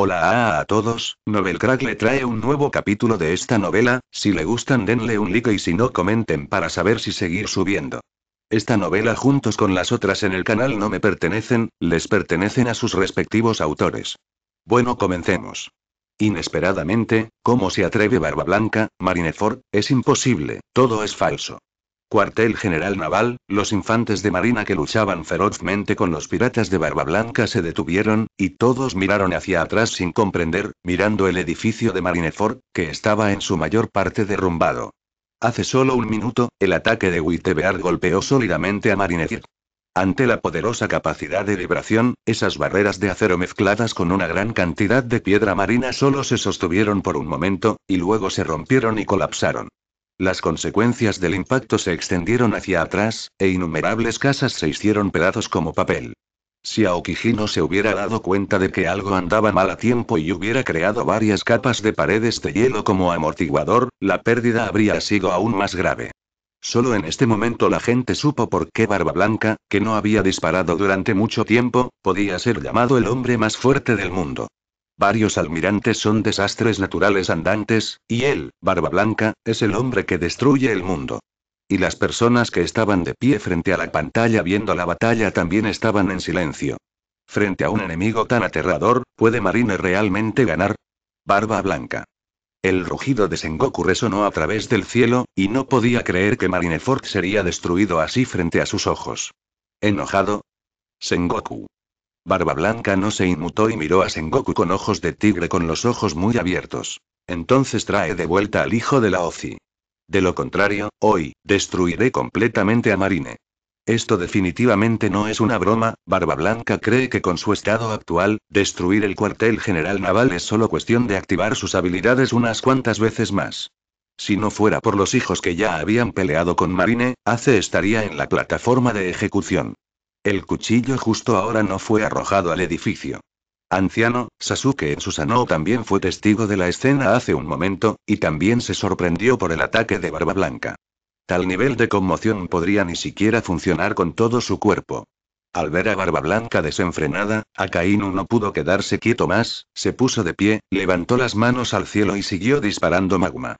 Hola a, todos, Novel Crack le trae un nuevo capítulo de esta novela, si le gustan denle un like y si no comenten para saber si seguir subiendo. Esta novela juntos con las otras en el canal no me pertenecen, les pertenecen a sus respectivos autores. Bueno comencemos. Inesperadamente, ¿cómo se atreve Barba Blanca, Marineford? Es imposible, todo es falso cuartel general naval, los infantes de marina que luchaban ferozmente con los piratas de Barba Blanca se detuvieron, y todos miraron hacia atrás sin comprender, mirando el edificio de Marineford, que estaba en su mayor parte derrumbado. Hace solo un minuto, el ataque de Wittebeard golpeó sólidamente a Marineford. Ante la poderosa capacidad de vibración, esas barreras de acero mezcladas con una gran cantidad de piedra marina solo se sostuvieron por un momento, y luego se rompieron y colapsaron. Las consecuencias del impacto se extendieron hacia atrás, e innumerables casas se hicieron pedazos como papel. Si no se hubiera dado cuenta de que algo andaba mal a tiempo y hubiera creado varias capas de paredes de hielo como amortiguador, la pérdida habría sido aún más grave. Solo en este momento la gente supo por qué Barba Blanca, que no había disparado durante mucho tiempo, podía ser llamado el hombre más fuerte del mundo. Varios almirantes son desastres naturales andantes, y él, Barba Blanca, es el hombre que destruye el mundo. Y las personas que estaban de pie frente a la pantalla viendo la batalla también estaban en silencio. Frente a un enemigo tan aterrador, ¿puede Marine realmente ganar? Barba Blanca. El rugido de Sengoku resonó a través del cielo, y no podía creer que Marineford sería destruido así frente a sus ojos. Enojado. Sengoku. Barba Blanca no se inmutó y miró a Sengoku con ojos de tigre con los ojos muy abiertos. Entonces trae de vuelta al hijo de la OCI. De lo contrario, hoy, destruiré completamente a Marine. Esto definitivamente no es una broma, Barba Blanca cree que con su estado actual, destruir el cuartel general naval es solo cuestión de activar sus habilidades unas cuantas veces más. Si no fuera por los hijos que ya habían peleado con Marine, Ace estaría en la plataforma de ejecución. El cuchillo justo ahora no fue arrojado al edificio. Anciano, Sasuke en Susanoo también fue testigo de la escena hace un momento, y también se sorprendió por el ataque de Barba Blanca. Tal nivel de conmoción podría ni siquiera funcionar con todo su cuerpo. Al ver a Barba Blanca desenfrenada, Akainu no pudo quedarse quieto más, se puso de pie, levantó las manos al cielo y siguió disparando magma.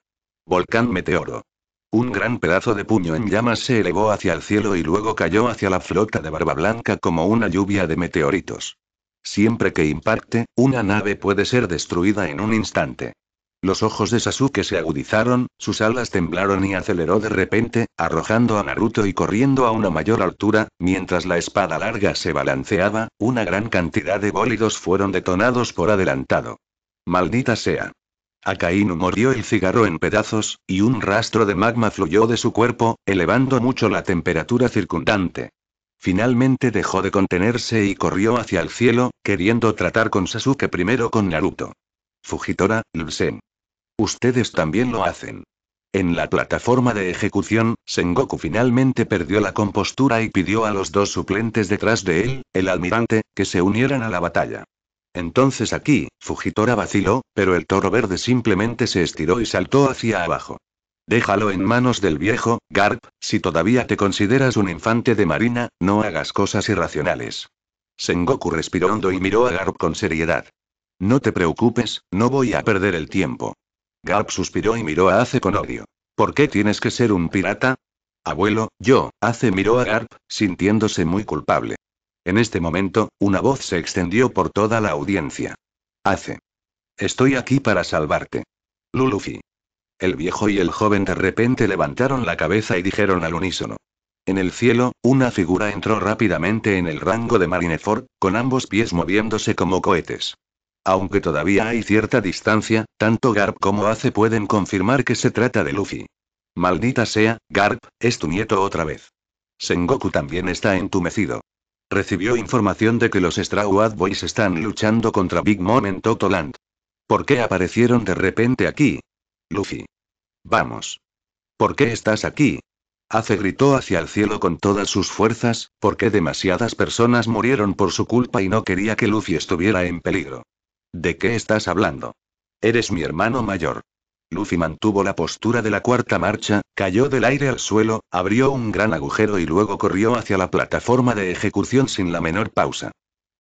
Volcán meteoro. Un gran pedazo de puño en llamas se elevó hacia el cielo y luego cayó hacia la flota de Barba Blanca como una lluvia de meteoritos. Siempre que impacte, una nave puede ser destruida en un instante. Los ojos de Sasuke se agudizaron, sus alas temblaron y aceleró de repente, arrojando a Naruto y corriendo a una mayor altura, mientras la espada larga se balanceaba, una gran cantidad de bólidos fueron detonados por adelantado. Maldita sea. Akainu mordió el cigarro en pedazos, y un rastro de magma fluyó de su cuerpo, elevando mucho la temperatura circundante. Finalmente dejó de contenerse y corrió hacia el cielo, queriendo tratar con Sasuke primero con Naruto. Fujitora, Sen. Ustedes también lo hacen. En la plataforma de ejecución, Sengoku finalmente perdió la compostura y pidió a los dos suplentes detrás de él, el almirante, que se unieran a la batalla. Entonces aquí, Fujitora vaciló, pero el toro verde simplemente se estiró y saltó hacia abajo. Déjalo en manos del viejo, Garp, si todavía te consideras un infante de marina, no hagas cosas irracionales. Sengoku respiró hondo y miró a Garp con seriedad. No te preocupes, no voy a perder el tiempo. Garp suspiró y miró a Ace con odio. ¿Por qué tienes que ser un pirata? Abuelo, yo, Ace miró a Garp, sintiéndose muy culpable. En este momento, una voz se extendió por toda la audiencia. Hace. Estoy aquí para salvarte. Lulufi. El viejo y el joven de repente levantaron la cabeza y dijeron al unísono. En el cielo, una figura entró rápidamente en el rango de Marineford, con ambos pies moviéndose como cohetes. Aunque todavía hay cierta distancia, tanto Garp como Ace pueden confirmar que se trata de Luffy. Maldita sea, Garp, es tu nieto otra vez. Sengoku también está entumecido. Recibió información de que los Hat Boys están luchando contra Big Mom en Totoland. ¿Por qué aparecieron de repente aquí? Luffy. Vamos. ¿Por qué estás aquí? Ace gritó hacia el cielo con todas sus fuerzas, porque demasiadas personas murieron por su culpa y no quería que Luffy estuviera en peligro. ¿De qué estás hablando? Eres mi hermano mayor. Luffy mantuvo la postura de la cuarta marcha, cayó del aire al suelo, abrió un gran agujero y luego corrió hacia la plataforma de ejecución sin la menor pausa.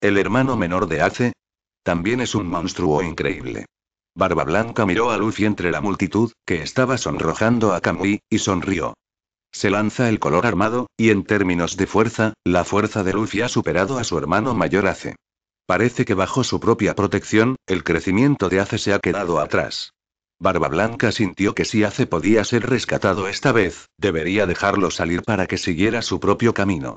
El hermano menor de Ace. También es un monstruo increíble. Barba Blanca miró a Luffy entre la multitud, que estaba sonrojando a Camui y sonrió. Se lanza el color armado, y en términos de fuerza, la fuerza de Luffy ha superado a su hermano mayor Ace. Parece que bajo su propia protección, el crecimiento de Ace se ha quedado atrás. Barba Blanca sintió que si Ace podía ser rescatado esta vez, debería dejarlo salir para que siguiera su propio camino.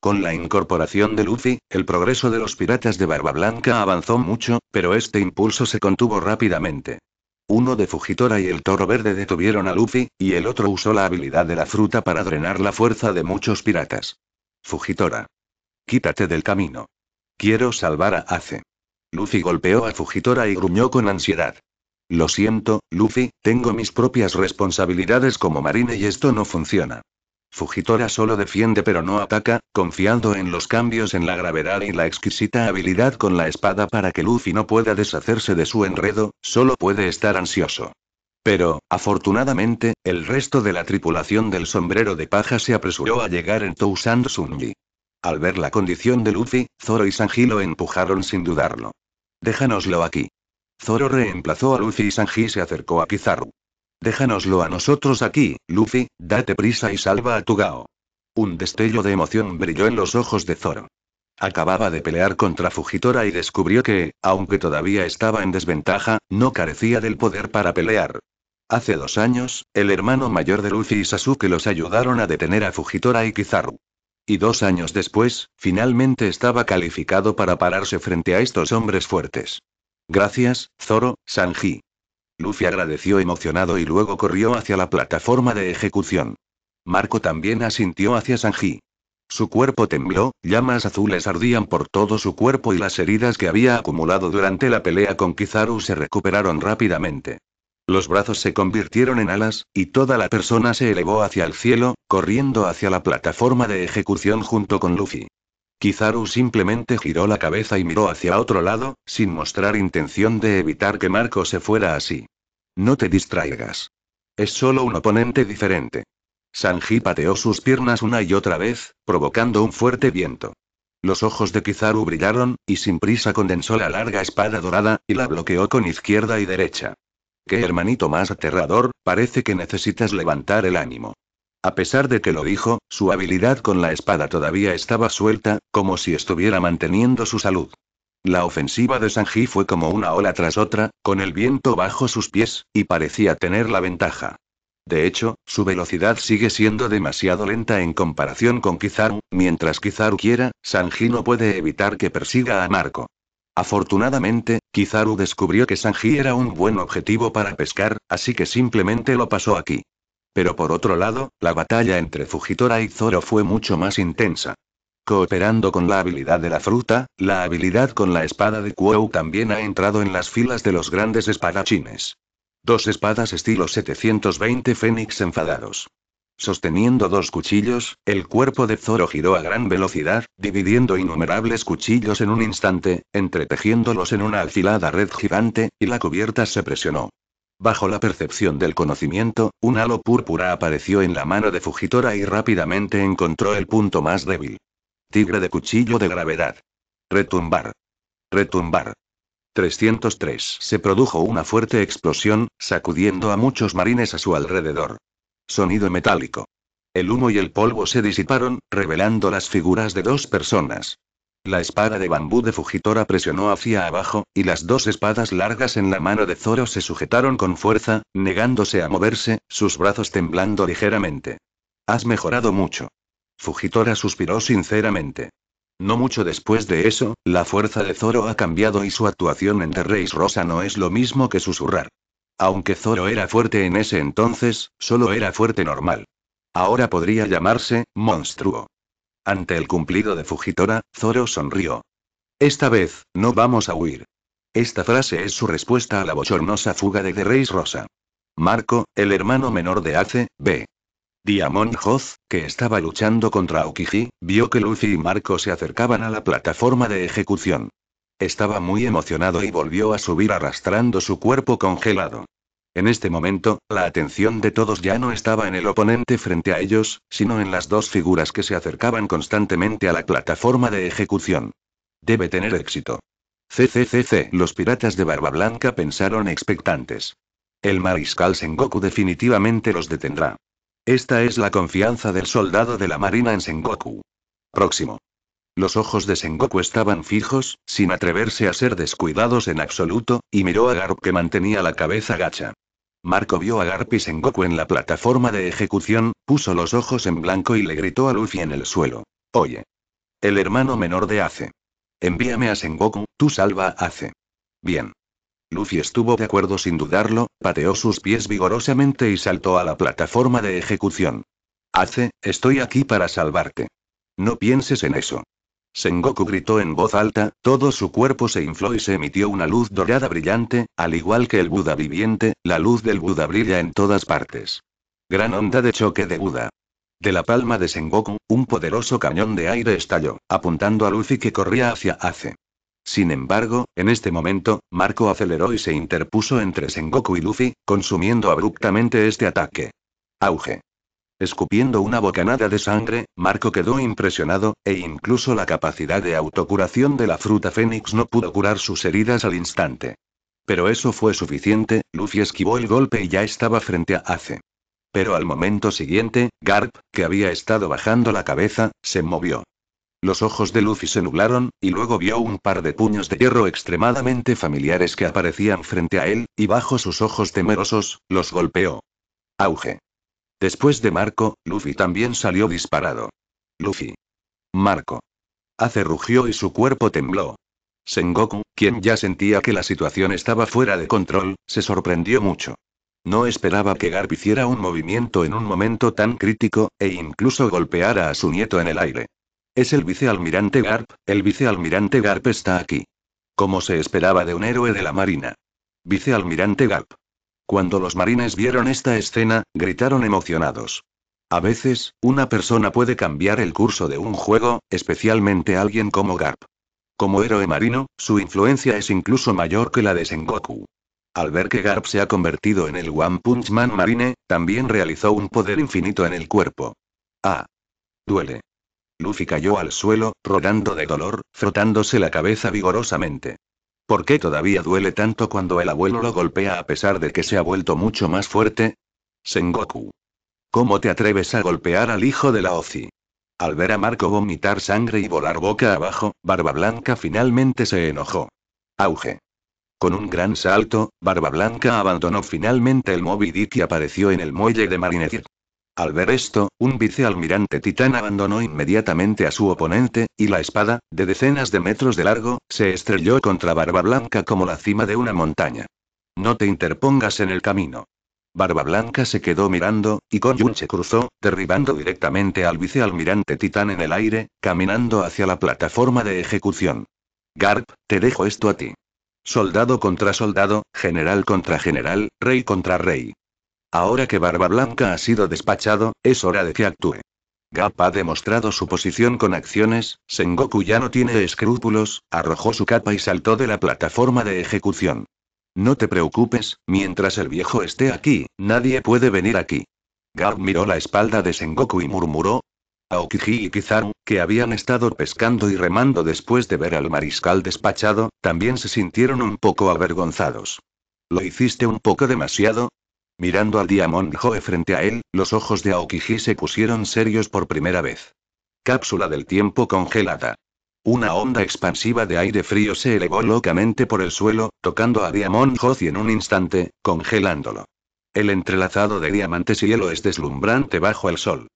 Con la incorporación de Luffy, el progreso de los piratas de Barba Blanca avanzó mucho, pero este impulso se contuvo rápidamente. Uno de Fujitora y el Toro Verde detuvieron a Luffy, y el otro usó la habilidad de la fruta para drenar la fuerza de muchos piratas. Fujitora. Quítate del camino. Quiero salvar a Ace. Luffy golpeó a Fujitora y gruñó con ansiedad. Lo siento, Luffy, tengo mis propias responsabilidades como marine y esto no funciona. Fujitora solo defiende pero no ataca, confiando en los cambios en la gravedad y la exquisita habilidad con la espada para que Luffy no pueda deshacerse de su enredo, solo puede estar ansioso. Pero, afortunadamente, el resto de la tripulación del sombrero de paja se apresuró a llegar en Tousand Sunji. Al ver la condición de Luffy, Zoro y Sanji lo empujaron sin dudarlo. Déjanoslo aquí. Zoro reemplazó a Luffy y Sanji se acercó a Kizaru. Déjanoslo a nosotros aquí, Luffy, date prisa y salva a GAO. Un destello de emoción brilló en los ojos de Zoro. Acababa de pelear contra Fujitora y descubrió que, aunque todavía estaba en desventaja, no carecía del poder para pelear. Hace dos años, el hermano mayor de Luffy y Sasuke los ayudaron a detener a Fujitora y Kizaru. Y dos años después, finalmente estaba calificado para pararse frente a estos hombres fuertes. Gracias, Zoro, Sanji. Luffy agradeció emocionado y luego corrió hacia la plataforma de ejecución. Marco también asintió hacia Sanji. Su cuerpo tembló, llamas azules ardían por todo su cuerpo y las heridas que había acumulado durante la pelea con Kizaru se recuperaron rápidamente. Los brazos se convirtieron en alas, y toda la persona se elevó hacia el cielo, corriendo hacia la plataforma de ejecución junto con Luffy. Kizaru simplemente giró la cabeza y miró hacia otro lado, sin mostrar intención de evitar que Marco se fuera así. No te distraigas. Es solo un oponente diferente. Sanji pateó sus piernas una y otra vez, provocando un fuerte viento. Los ojos de Kizaru brillaron, y sin prisa condensó la larga espada dorada, y la bloqueó con izquierda y derecha. Qué hermanito más aterrador, parece que necesitas levantar el ánimo. A pesar de que lo dijo, su habilidad con la espada todavía estaba suelta, como si estuviera manteniendo su salud. La ofensiva de Sanji fue como una ola tras otra, con el viento bajo sus pies, y parecía tener la ventaja. De hecho, su velocidad sigue siendo demasiado lenta en comparación con Kizaru, mientras Kizaru quiera, Sanji no puede evitar que persiga a Marco. Afortunadamente, Kizaru descubrió que Sanji era un buen objetivo para pescar, así que simplemente lo pasó aquí. Pero por otro lado, la batalla entre Fujitora y Zoro fue mucho más intensa. Cooperando con la habilidad de la fruta, la habilidad con la espada de Kuo también ha entrado en las filas de los grandes espadachines. Dos espadas estilo 720 Fénix enfadados. Sosteniendo dos cuchillos, el cuerpo de Zoro giró a gran velocidad, dividiendo innumerables cuchillos en un instante, entretejiéndolos en una alfilada red gigante, y la cubierta se presionó. Bajo la percepción del conocimiento, un halo púrpura apareció en la mano de Fugitora y rápidamente encontró el punto más débil. Tigre de cuchillo de gravedad. Retumbar. Retumbar. 303. Se produjo una fuerte explosión, sacudiendo a muchos marines a su alrededor. Sonido metálico. El humo y el polvo se disiparon, revelando las figuras de dos personas. La espada de bambú de Fujitora presionó hacia abajo, y las dos espadas largas en la mano de Zoro se sujetaron con fuerza, negándose a moverse, sus brazos temblando ligeramente. Has mejorado mucho. Fujitora suspiró sinceramente. No mucho después de eso, la fuerza de Zoro ha cambiado y su actuación en Reis Rosa no es lo mismo que susurrar. Aunque Zoro era fuerte en ese entonces, solo era fuerte normal. Ahora podría llamarse monstruo. Ante el cumplido de Fujitora, Zoro sonrió. Esta vez, no vamos a huir. Esta frase es su respuesta a la bochornosa fuga de The Rosa. Marco, el hermano menor de Ace, B. Diamond Hoth, que estaba luchando contra Aokiji, vio que Lucy y Marco se acercaban a la plataforma de ejecución. Estaba muy emocionado y volvió a subir arrastrando su cuerpo congelado. En este momento, la atención de todos ya no estaba en el oponente frente a ellos, sino en las dos figuras que se acercaban constantemente a la plataforma de ejecución. Debe tener éxito. CCCC. Los piratas de Barba Blanca pensaron expectantes. El mariscal Sengoku definitivamente los detendrá. Esta es la confianza del soldado de la marina en Sengoku. Próximo. Los ojos de Sengoku estaban fijos, sin atreverse a ser descuidados en absoluto, y miró a Garp que mantenía la cabeza gacha. Marco vio a Garp y Sengoku en la plataforma de ejecución, puso los ojos en blanco y le gritó a Luffy en el suelo. Oye. El hermano menor de Ace. Envíame a Sengoku, tú salva a Ace. Bien. Luffy estuvo de acuerdo sin dudarlo, pateó sus pies vigorosamente y saltó a la plataforma de ejecución. Ace, estoy aquí para salvarte. No pienses en eso. Sengoku gritó en voz alta, todo su cuerpo se infló y se emitió una luz dorada brillante, al igual que el Buda viviente, la luz del Buda brilla en todas partes. Gran onda de choque de Buda. De la palma de Sengoku, un poderoso cañón de aire estalló, apuntando a Luffy que corría hacia Ace. Sin embargo, en este momento, Marco aceleró y se interpuso entre Sengoku y Luffy, consumiendo abruptamente este ataque. Auge. Escupiendo una bocanada de sangre, Marco quedó impresionado, e incluso la capacidad de autocuración de la fruta fénix no pudo curar sus heridas al instante. Pero eso fue suficiente, Luffy esquivó el golpe y ya estaba frente a Ace. Pero al momento siguiente, Garp, que había estado bajando la cabeza, se movió. Los ojos de Luffy se nublaron, y luego vio un par de puños de hierro extremadamente familiares que aparecían frente a él, y bajo sus ojos temerosos, los golpeó. Auge. Después de Marco, Luffy también salió disparado. Luffy. Marco. Ace rugió y su cuerpo tembló. Sengoku, quien ya sentía que la situación estaba fuera de control, se sorprendió mucho. No esperaba que Garp hiciera un movimiento en un momento tan crítico, e incluso golpeara a su nieto en el aire. Es el vicealmirante Garp, el vicealmirante Garp está aquí. Como se esperaba de un héroe de la Marina. Vicealmirante Garp. Cuando los marines vieron esta escena, gritaron emocionados. A veces, una persona puede cambiar el curso de un juego, especialmente alguien como Garp. Como héroe marino, su influencia es incluso mayor que la de Sengoku. Al ver que Garp se ha convertido en el One Punch Man Marine, también realizó un poder infinito en el cuerpo. Ah. Duele. Luffy cayó al suelo, rodando de dolor, frotándose la cabeza vigorosamente. ¿Por qué todavía duele tanto cuando el abuelo lo golpea a pesar de que se ha vuelto mucho más fuerte? Sengoku. ¿Cómo te atreves a golpear al hijo de la oci Al ver a Marco vomitar sangre y volar boca abajo, Barba Blanca finalmente se enojó. Auge. Con un gran salto, Barba Blanca abandonó finalmente el Moby Dick y apareció en el muelle de Marinette. Al ver esto, un vicealmirante titán abandonó inmediatamente a su oponente, y la espada, de decenas de metros de largo, se estrelló contra Barba Blanca como la cima de una montaña. No te interpongas en el camino. Barba Blanca se quedó mirando, y con cruzó, derribando directamente al vicealmirante titán en el aire, caminando hacia la plataforma de ejecución. Garp, te dejo esto a ti. Soldado contra soldado, general contra general, rey contra rey. Ahora que Barba Blanca ha sido despachado, es hora de que actúe. Gap ha demostrado su posición con acciones, Sengoku ya no tiene escrúpulos, arrojó su capa y saltó de la plataforma de ejecución. No te preocupes, mientras el viejo esté aquí, nadie puede venir aquí. Gap miró la espalda de Sengoku y murmuró. Aokiji y Kizaru, que habían estado pescando y remando después de ver al mariscal despachado, también se sintieron un poco avergonzados. Lo hiciste un poco demasiado, Mirando al Diamond Joe frente a él, los ojos de Aokiji se pusieron serios por primera vez. Cápsula del tiempo congelada. Una onda expansiva de aire frío se elevó locamente por el suelo, tocando a Diamond Joe en un instante, congelándolo. El entrelazado de diamantes y hielo es deslumbrante bajo el sol.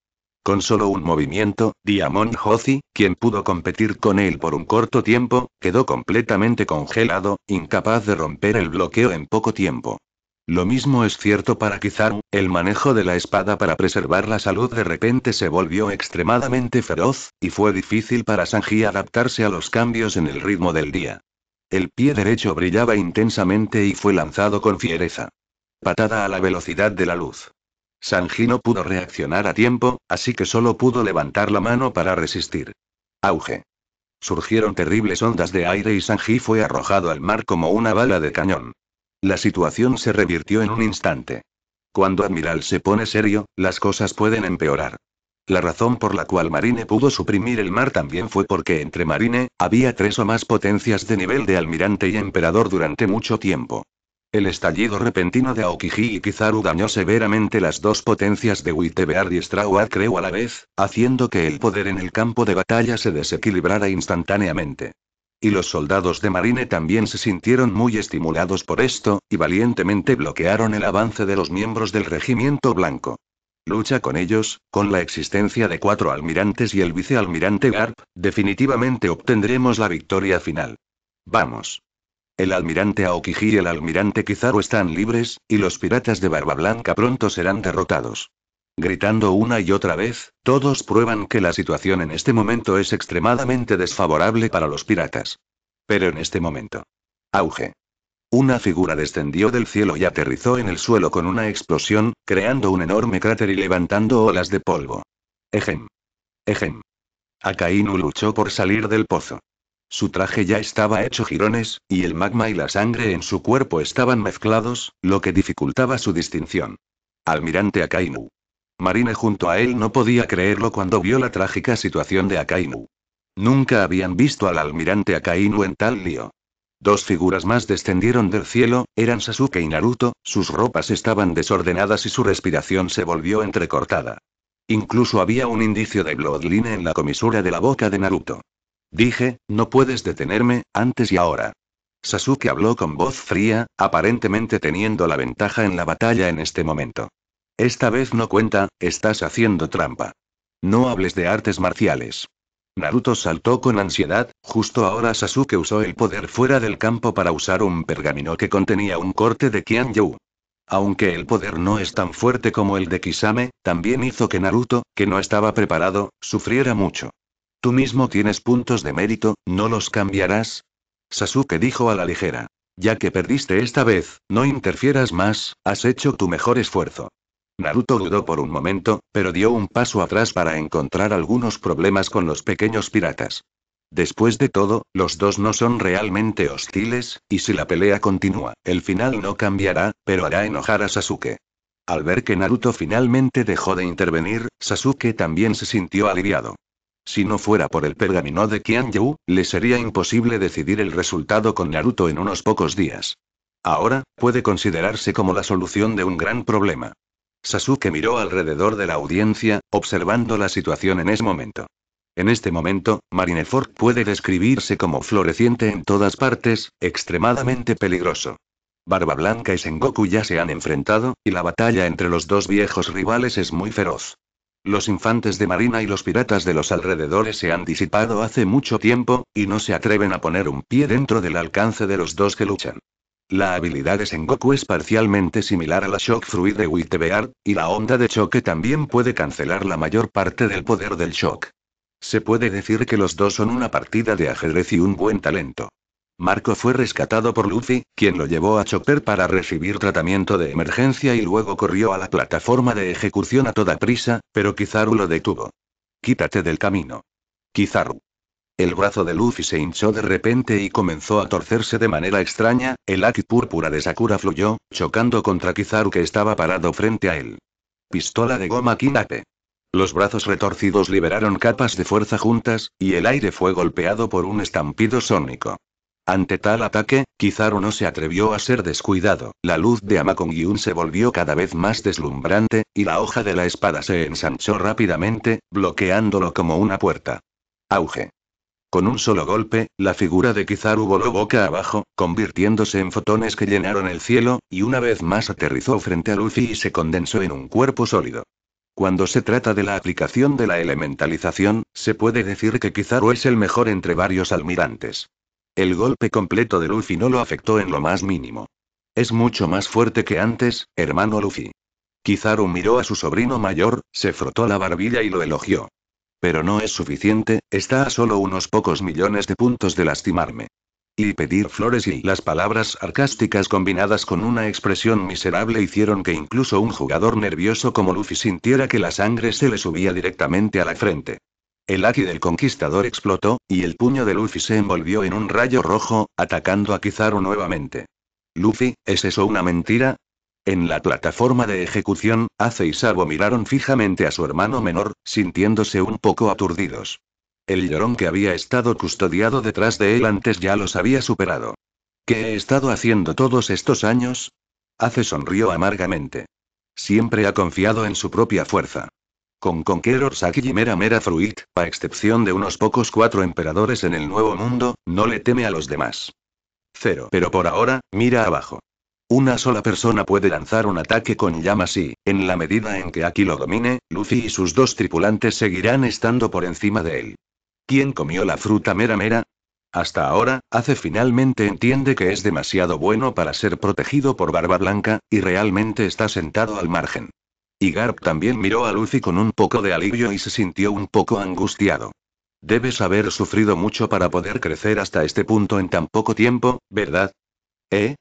Con solo un movimiento, Diamond Jozi, quien pudo competir con él por un corto tiempo, quedó completamente congelado, incapaz de romper el bloqueo en poco tiempo. Lo mismo es cierto para Kizaru, el manejo de la espada para preservar la salud de repente se volvió extremadamente feroz, y fue difícil para Sanji adaptarse a los cambios en el ritmo del día. El pie derecho brillaba intensamente y fue lanzado con fiereza. Patada a la velocidad de la luz. Sanji no pudo reaccionar a tiempo, así que solo pudo levantar la mano para resistir. Auge. Surgieron terribles ondas de aire y Sanji fue arrojado al mar como una bala de cañón. La situación se revirtió en un instante. Cuando Admiral se pone serio, las cosas pueden empeorar. La razón por la cual Marine pudo suprimir el mar también fue porque entre Marine, había tres o más potencias de nivel de almirante y emperador durante mucho tiempo. El estallido repentino de Aokiji y Kizaru dañó severamente las dos potencias de Wittebear y Strauart creo a la vez, haciendo que el poder en el campo de batalla se desequilibrara instantáneamente y los soldados de Marine también se sintieron muy estimulados por esto, y valientemente bloquearon el avance de los miembros del regimiento blanco. Lucha con ellos, con la existencia de cuatro almirantes y el vicealmirante Garp, definitivamente obtendremos la victoria final. Vamos. El almirante Aokiji y el almirante Kizaru están libres, y los piratas de Barba Blanca pronto serán derrotados. Gritando una y otra vez, todos prueban que la situación en este momento es extremadamente desfavorable para los piratas. Pero en este momento. Auge. Una figura descendió del cielo y aterrizó en el suelo con una explosión, creando un enorme cráter y levantando olas de polvo. Ejem. Ejem. Akainu luchó por salir del pozo. Su traje ya estaba hecho jirones, y el magma y la sangre en su cuerpo estaban mezclados, lo que dificultaba su distinción. Almirante Akainu. Marine junto a él no podía creerlo cuando vio la trágica situación de Akainu. Nunca habían visto al almirante Akainu en tal lío. Dos figuras más descendieron del cielo, eran Sasuke y Naruto, sus ropas estaban desordenadas y su respiración se volvió entrecortada. Incluso había un indicio de Bloodline en la comisura de la boca de Naruto. Dije, no puedes detenerme, antes y ahora. Sasuke habló con voz fría, aparentemente teniendo la ventaja en la batalla en este momento. Esta vez no cuenta, estás haciendo trampa. No hables de artes marciales. Naruto saltó con ansiedad, justo ahora Sasuke usó el poder fuera del campo para usar un pergamino que contenía un corte de Yu. Aunque el poder no es tan fuerte como el de Kisame, también hizo que Naruto, que no estaba preparado, sufriera mucho. Tú mismo tienes puntos de mérito, ¿no los cambiarás? Sasuke dijo a la ligera. Ya que perdiste esta vez, no interfieras más, has hecho tu mejor esfuerzo. Naruto dudó por un momento, pero dio un paso atrás para encontrar algunos problemas con los pequeños piratas. Después de todo, los dos no son realmente hostiles, y si la pelea continúa, el final no cambiará, pero hará enojar a Sasuke. Al ver que Naruto finalmente dejó de intervenir, Sasuke también se sintió aliviado. Si no fuera por el pergamino de Kianyu, le sería imposible decidir el resultado con Naruto en unos pocos días. Ahora, puede considerarse como la solución de un gran problema. Sasuke miró alrededor de la audiencia, observando la situación en ese momento. En este momento, Marineford puede describirse como floreciente en todas partes, extremadamente peligroso. Barba Blanca y Sengoku ya se han enfrentado, y la batalla entre los dos viejos rivales es muy feroz. Los infantes de marina y los piratas de los alrededores se han disipado hace mucho tiempo, y no se atreven a poner un pie dentro del alcance de los dos que luchan. La habilidad de Sengoku es parcialmente similar a la Shock Fruit de Wittebeard, y la onda de choque también puede cancelar la mayor parte del poder del Shock. Se puede decir que los dos son una partida de ajedrez y un buen talento. Marco fue rescatado por Luffy, quien lo llevó a Chopper para recibir tratamiento de emergencia y luego corrió a la plataforma de ejecución a toda prisa, pero Kizaru lo detuvo. Quítate del camino. Kizaru. El brazo de Luffy se hinchó de repente y comenzó a torcerse de manera extraña, el aki púrpura de Sakura fluyó, chocando contra Kizaru que estaba parado frente a él. Pistola de goma Kinape. Los brazos retorcidos liberaron capas de fuerza juntas, y el aire fue golpeado por un estampido sónico. Ante tal ataque, Kizaru no se atrevió a ser descuidado, la luz de amakon yun se volvió cada vez más deslumbrante, y la hoja de la espada se ensanchó rápidamente, bloqueándolo como una puerta. Auge. Con un solo golpe, la figura de Kizaru voló boca abajo, convirtiéndose en fotones que llenaron el cielo, y una vez más aterrizó frente a Luffy y se condensó en un cuerpo sólido. Cuando se trata de la aplicación de la elementalización, se puede decir que Kizaru es el mejor entre varios almirantes. El golpe completo de Luffy no lo afectó en lo más mínimo. Es mucho más fuerte que antes, hermano Luffy. Kizaru miró a su sobrino mayor, se frotó la barbilla y lo elogió. Pero no es suficiente, está a solo unos pocos millones de puntos de lastimarme. Y pedir flores y las palabras sarcásticas combinadas con una expresión miserable hicieron que incluso un jugador nervioso como Luffy sintiera que la sangre se le subía directamente a la frente. El haki del conquistador explotó, y el puño de Luffy se envolvió en un rayo rojo, atacando a Kizaru nuevamente. Luffy, ¿es eso una mentira? En la plataforma de ejecución, Ace y Sabo miraron fijamente a su hermano menor, sintiéndose un poco aturdidos. El llorón que había estado custodiado detrás de él antes ya los había superado. ¿Qué he estado haciendo todos estos años? Ace sonrió amargamente. Siempre ha confiado en su propia fuerza. Con Conqueror Saki y Mera Mera Fruit, a excepción de unos pocos cuatro emperadores en el Nuevo Mundo, no le teme a los demás. Cero. Pero por ahora, mira abajo. Una sola persona puede lanzar un ataque con llamas y, en la medida en que Aki lo domine, Luffy y sus dos tripulantes seguirán estando por encima de él. ¿Quién comió la fruta mera mera? Hasta ahora, hace finalmente entiende que es demasiado bueno para ser protegido por Barba Blanca, y realmente está sentado al margen. Y Garp también miró a Luffy con un poco de alivio y se sintió un poco angustiado. Debes haber sufrido mucho para poder crecer hasta este punto en tan poco tiempo, ¿verdad? ¿Eh?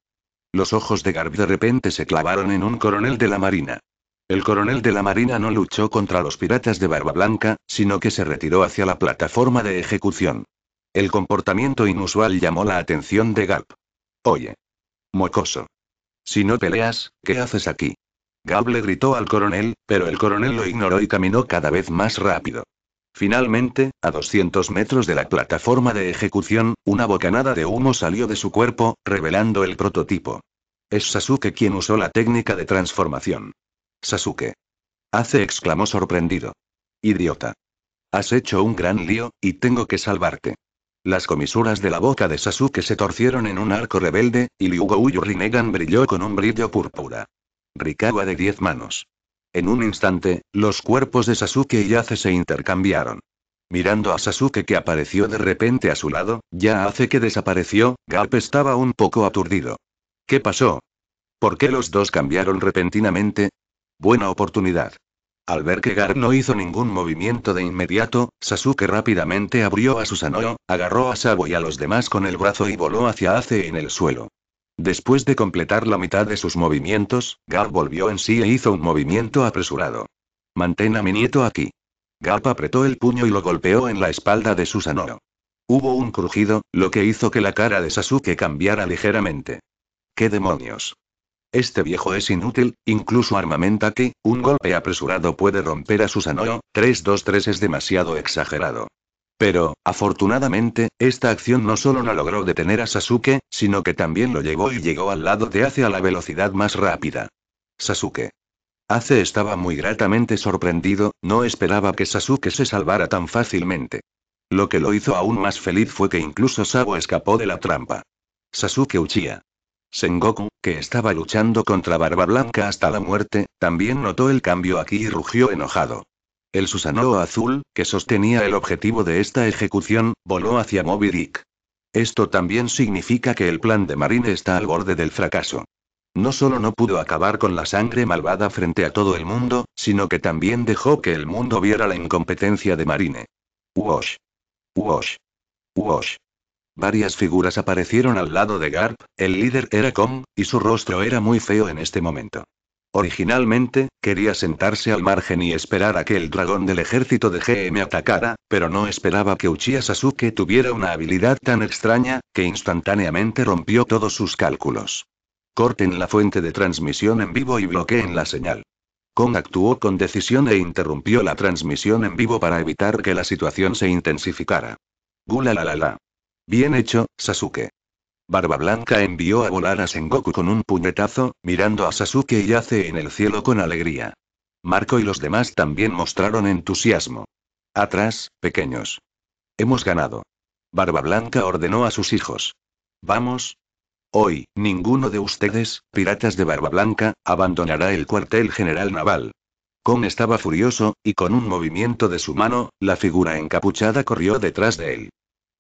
Los ojos de Garb de repente se clavaron en un coronel de la Marina. El coronel de la Marina no luchó contra los piratas de Barba Blanca, sino que se retiró hacia la plataforma de ejecución. El comportamiento inusual llamó la atención de Garb. Oye. Mocoso. Si no peleas, ¿qué haces aquí? Gab le gritó al coronel, pero el coronel lo ignoró y caminó cada vez más rápido. Finalmente, a 200 metros de la plataforma de ejecución, una bocanada de humo salió de su cuerpo, revelando el prototipo. Es Sasuke quien usó la técnica de transformación. Sasuke. Hace exclamó sorprendido. Idiota. Has hecho un gran lío, y tengo que salvarte. Las comisuras de la boca de Sasuke se torcieron en un arco rebelde, y Rinegan brilló con un brillo púrpura. Rikawa de diez manos. En un instante, los cuerpos de Sasuke y Ace se intercambiaron. Mirando a Sasuke que apareció de repente a su lado, ya hace que desapareció, Garp estaba un poco aturdido. ¿Qué pasó? ¿Por qué los dos cambiaron repentinamente? Buena oportunidad. Al ver que Garp no hizo ningún movimiento de inmediato, Sasuke rápidamente abrió a Susanoo, agarró a Sabo y a los demás con el brazo y voló hacia Ace en el suelo. Después de completar la mitad de sus movimientos, Gar volvió en sí e hizo un movimiento apresurado. Mantén a mi nieto aquí. Garp apretó el puño y lo golpeó en la espalda de Susanoo. Hubo un crujido, lo que hizo que la cara de Sasuke cambiara ligeramente. ¿Qué demonios? Este viejo es inútil, incluso armamenta que, un golpe apresurado puede romper a Susanoo, 3-2-3 es demasiado exagerado. Pero, afortunadamente, esta acción no solo no logró detener a Sasuke, sino que también lo llevó y llegó al lado de Ace a la velocidad más rápida. Sasuke. Ace estaba muy gratamente sorprendido, no esperaba que Sasuke se salvara tan fácilmente. Lo que lo hizo aún más feliz fue que incluso Sabo escapó de la trampa. Sasuke Uchiha. Sengoku, que estaba luchando contra Barba Blanca hasta la muerte, también notó el cambio aquí y rugió enojado. El Susanoo azul, que sostenía el objetivo de esta ejecución, voló hacia Moby Dick. Esto también significa que el plan de Marine está al borde del fracaso. No solo no pudo acabar con la sangre malvada frente a todo el mundo, sino que también dejó que el mundo viera la incompetencia de Marine. Wash. Wash. Wash. Varias figuras aparecieron al lado de Garp, el líder era Kong, y su rostro era muy feo en este momento. Originalmente, quería sentarse al margen y esperar a que el dragón del ejército de GM atacara, pero no esperaba que Uchiha Sasuke tuviera una habilidad tan extraña, que instantáneamente rompió todos sus cálculos. Corten la fuente de transmisión en vivo y bloqueen la señal. Kong actuó con decisión e interrumpió la transmisión en vivo para evitar que la situación se intensificara. Gula la Bien hecho, Sasuke. Barba Blanca envió a volar a Sengoku con un puñetazo, mirando a Sasuke Yace en el cielo con alegría. Marco y los demás también mostraron entusiasmo. Atrás, pequeños. Hemos ganado. Barba Blanca ordenó a sus hijos. Vamos. Hoy, ninguno de ustedes, piratas de Barba Blanca, abandonará el cuartel general naval. Kong estaba furioso, y con un movimiento de su mano, la figura encapuchada corrió detrás de él.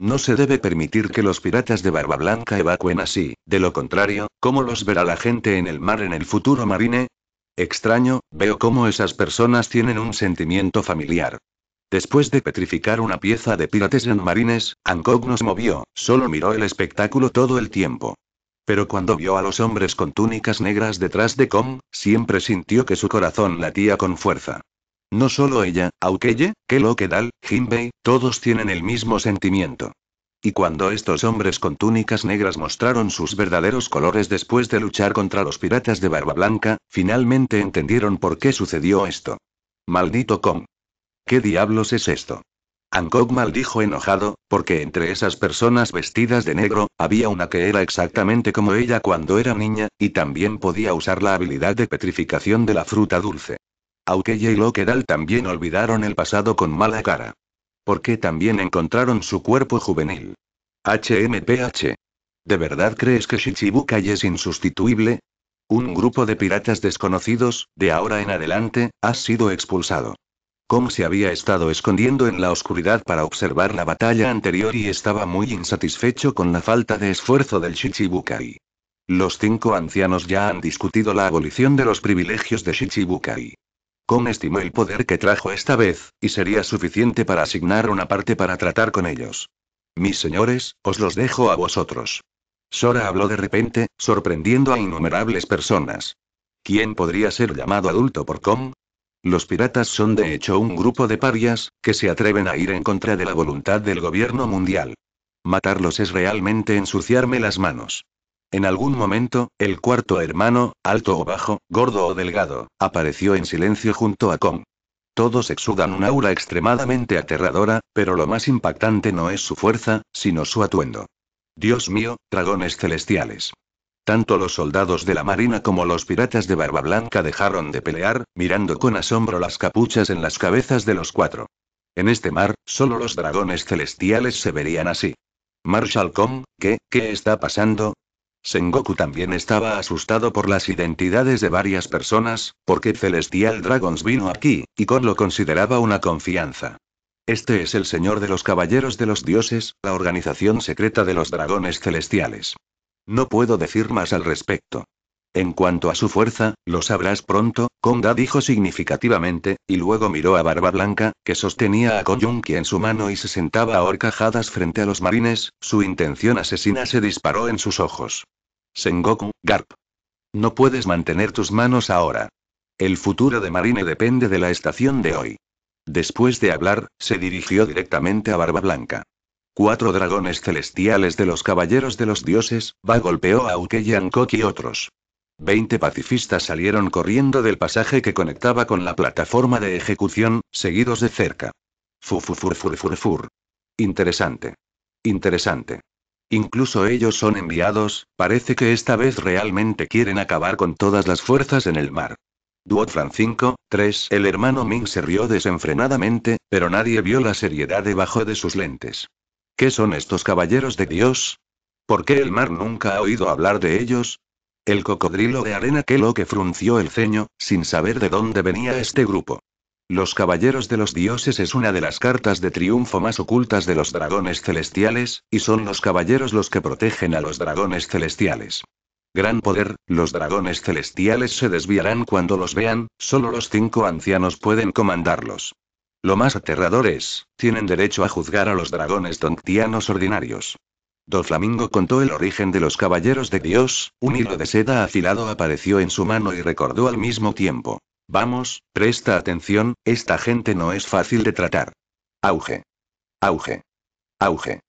No se debe permitir que los piratas de Barba Blanca evacuen así, de lo contrario, ¿cómo los verá la gente en el mar en el futuro marine? Extraño, veo cómo esas personas tienen un sentimiento familiar. Después de petrificar una pieza de pirates en marines, Hancock nos movió, solo miró el espectáculo todo el tiempo. Pero cuando vio a los hombres con túnicas negras detrás de Kong, siempre sintió que su corazón latía con fuerza. No solo ella, Aukeye, dal Jinbei, todos tienen el mismo sentimiento. Y cuando estos hombres con túnicas negras mostraron sus verdaderos colores después de luchar contra los piratas de Barba Blanca, finalmente entendieron por qué sucedió esto. Maldito Kong. ¿Qué diablos es esto? mal maldijo enojado, porque entre esas personas vestidas de negro, había una que era exactamente como ella cuando era niña, y también podía usar la habilidad de petrificación de la fruta dulce. Aunque y Lokedal también olvidaron el pasado con mala cara. Porque también encontraron su cuerpo juvenil. HMPH. ¿De verdad crees que Shichibukai es insustituible? Un grupo de piratas desconocidos, de ahora en adelante, ha sido expulsado. Kong se había estado escondiendo en la oscuridad para observar la batalla anterior y estaba muy insatisfecho con la falta de esfuerzo del Shichibukai. Los cinco ancianos ya han discutido la abolición de los privilegios de Shichibukai estimó el poder que trajo esta vez, y sería suficiente para asignar una parte para tratar con ellos. Mis señores, os los dejo a vosotros. Sora habló de repente, sorprendiendo a innumerables personas. ¿Quién podría ser llamado adulto por Com? Los piratas son de hecho un grupo de parias, que se atreven a ir en contra de la voluntad del gobierno mundial. Matarlos es realmente ensuciarme las manos. En algún momento, el cuarto hermano, alto o bajo, gordo o delgado, apareció en silencio junto a Kong. Todos exudan un aura extremadamente aterradora, pero lo más impactante no es su fuerza, sino su atuendo. Dios mío, dragones celestiales. Tanto los soldados de la marina como los piratas de Barba Blanca dejaron de pelear, mirando con asombro las capuchas en las cabezas de los cuatro. En este mar, solo los dragones celestiales se verían así. Marshall Kong, ¿qué, qué está pasando? Sengoku también estaba asustado por las identidades de varias personas, porque Celestial Dragons vino aquí, y con lo consideraba una confianza. Este es el señor de los caballeros de los dioses, la organización secreta de los dragones celestiales. No puedo decir más al respecto. En cuanto a su fuerza, lo sabrás pronto, Konga dijo significativamente, y luego miró a Barba Blanca, que sostenía a Koyunki en su mano y se sentaba a horcajadas frente a los marines, su intención asesina se disparó en sus ojos. Sengoku, Garp. No puedes mantener tus manos ahora. El futuro de Marine depende de la estación de hoy. Después de hablar, se dirigió directamente a Barba Blanca. Cuatro dragones celestiales de los caballeros de los dioses, Va golpeó a Ukeyan y otros. Veinte pacifistas salieron corriendo del pasaje que conectaba con la plataforma de ejecución, seguidos de cerca. fur. Interesante. Interesante. Incluso ellos son enviados, parece que esta vez realmente quieren acabar con todas las fuerzas en el mar. Duotran 5, 3. El hermano Ming se rió desenfrenadamente, pero nadie vio la seriedad debajo de sus lentes. ¿Qué son estos caballeros de Dios? ¿Por qué el mar nunca ha oído hablar de ellos? El cocodrilo de arena que lo que frunció el ceño, sin saber de dónde venía este grupo. Los Caballeros de los Dioses es una de las cartas de triunfo más ocultas de los dragones celestiales, y son los caballeros los que protegen a los dragones celestiales. Gran poder, los dragones celestiales se desviarán cuando los vean, solo los cinco ancianos pueden comandarlos. Lo más aterrador es, tienen derecho a juzgar a los dragones donctianos ordinarios. Do Flamingo contó el origen de los caballeros de Dios, un hilo de seda afilado apareció en su mano y recordó al mismo tiempo. Vamos, presta atención, esta gente no es fácil de tratar. Auge. Auge. Auge.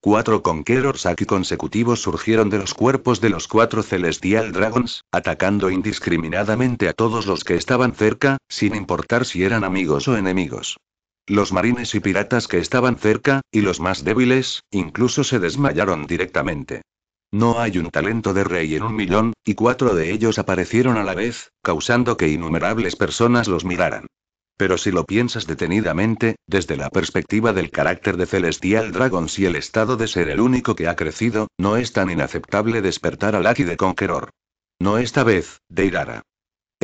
Cuatro Conquerors aquí consecutivos surgieron de los cuerpos de los cuatro Celestial Dragons, atacando indiscriminadamente a todos los que estaban cerca, sin importar si eran amigos o enemigos. Los marines y piratas que estaban cerca, y los más débiles, incluso se desmayaron directamente. No hay un talento de rey en un millón, y cuatro de ellos aparecieron a la vez, causando que innumerables personas los miraran. Pero si lo piensas detenidamente, desde la perspectiva del carácter de Celestial Dragons y el estado de ser el único que ha crecido, no es tan inaceptable despertar al Aki de Conqueror. No esta vez, Deirara.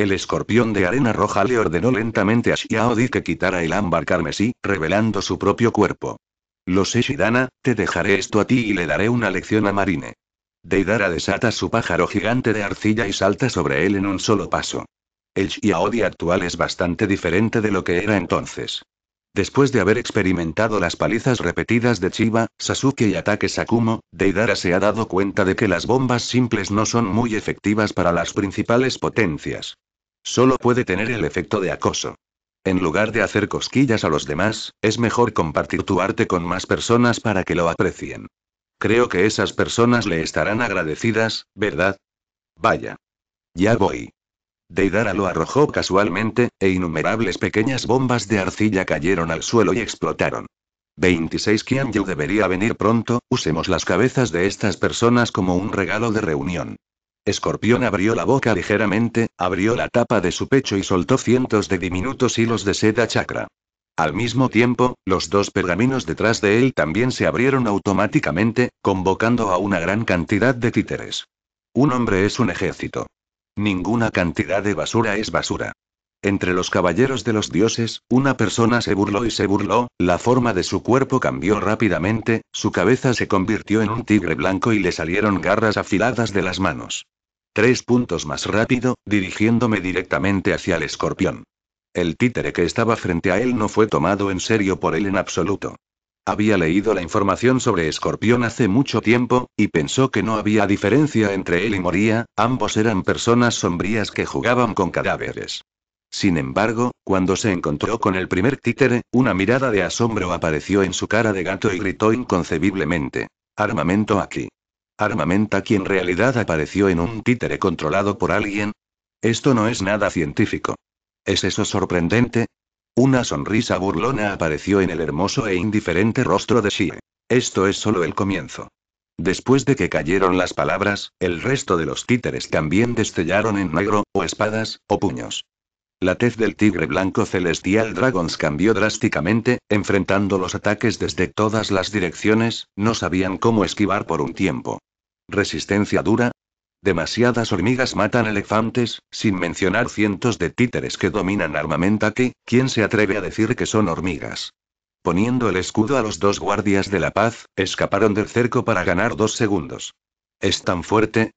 El escorpión de arena roja le ordenó lentamente a Di que quitara el ámbar carmesí, revelando su propio cuerpo. Lo sé Shidana, te dejaré esto a ti y le daré una lección a Marine. Deidara desata su pájaro gigante de arcilla y salta sobre él en un solo paso. El Xiaodi actual es bastante diferente de lo que era entonces. Después de haber experimentado las palizas repetidas de Chiba, Sasuke y ataque Sakumo, Deidara se ha dado cuenta de que las bombas simples no son muy efectivas para las principales potencias. Solo puede tener el efecto de acoso. En lugar de hacer cosquillas a los demás, es mejor compartir tu arte con más personas para que lo aprecien. Creo que esas personas le estarán agradecidas, ¿verdad? Vaya. Ya voy. Deidara lo arrojó casualmente, e innumerables pequeñas bombas de arcilla cayeron al suelo y explotaron. 26 yo debería venir pronto, usemos las cabezas de estas personas como un regalo de reunión. Escorpión abrió la boca ligeramente, abrió la tapa de su pecho y soltó cientos de diminutos hilos de seda chakra. Al mismo tiempo, los dos pergaminos detrás de él también se abrieron automáticamente, convocando a una gran cantidad de títeres. Un hombre es un ejército. Ninguna cantidad de basura es basura. Entre los caballeros de los dioses, una persona se burló y se burló, la forma de su cuerpo cambió rápidamente, su cabeza se convirtió en un tigre blanco y le salieron garras afiladas de las manos. Tres puntos más rápido, dirigiéndome directamente hacia el escorpión. El títere que estaba frente a él no fue tomado en serio por él en absoluto. Había leído la información sobre Escorpión hace mucho tiempo, y pensó que no había diferencia entre él y Moría, ambos eran personas sombrías que jugaban con cadáveres. Sin embargo, cuando se encontró con el primer títere, una mirada de asombro apareció en su cara de gato y gritó inconcebiblemente. Armamento aquí. Armamento aquí en realidad apareció en un títere controlado por alguien. Esto no es nada científico. ¿Es eso sorprendente? Una sonrisa burlona apareció en el hermoso e indiferente rostro de Xie. Esto es solo el comienzo. Después de que cayeron las palabras, el resto de los títeres también destellaron en negro, o espadas, o puños. La tez del tigre blanco celestial Dragons cambió drásticamente, enfrentando los ataques desde todas las direcciones, no sabían cómo esquivar por un tiempo. Resistencia dura. Demasiadas hormigas matan elefantes, sin mencionar cientos de títeres que dominan armamenta que, ¿quién se atreve a decir que son hormigas? Poniendo el escudo a los dos guardias de la paz, escaparon del cerco para ganar dos segundos. Es tan fuerte,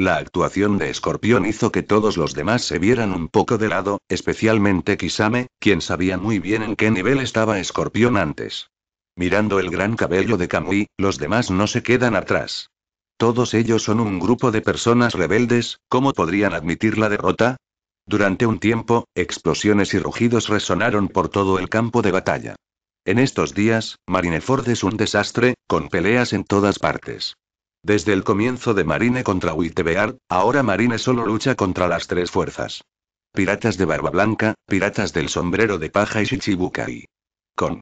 la actuación de Escorpión hizo que todos los demás se vieran un poco de lado, especialmente Kisame, quien sabía muy bien en qué nivel estaba Escorpión antes. Mirando el gran cabello de Kamui, los demás no se quedan atrás. Todos ellos son un grupo de personas rebeldes, ¿cómo podrían admitir la derrota? Durante un tiempo, explosiones y rugidos resonaron por todo el campo de batalla. En estos días, Marineford es un desastre, con peleas en todas partes. Desde el comienzo de Marine contra Wittebeard, ahora Marine solo lucha contra las tres fuerzas. Piratas de barba blanca, piratas del sombrero de paja y Shichibukai. Con.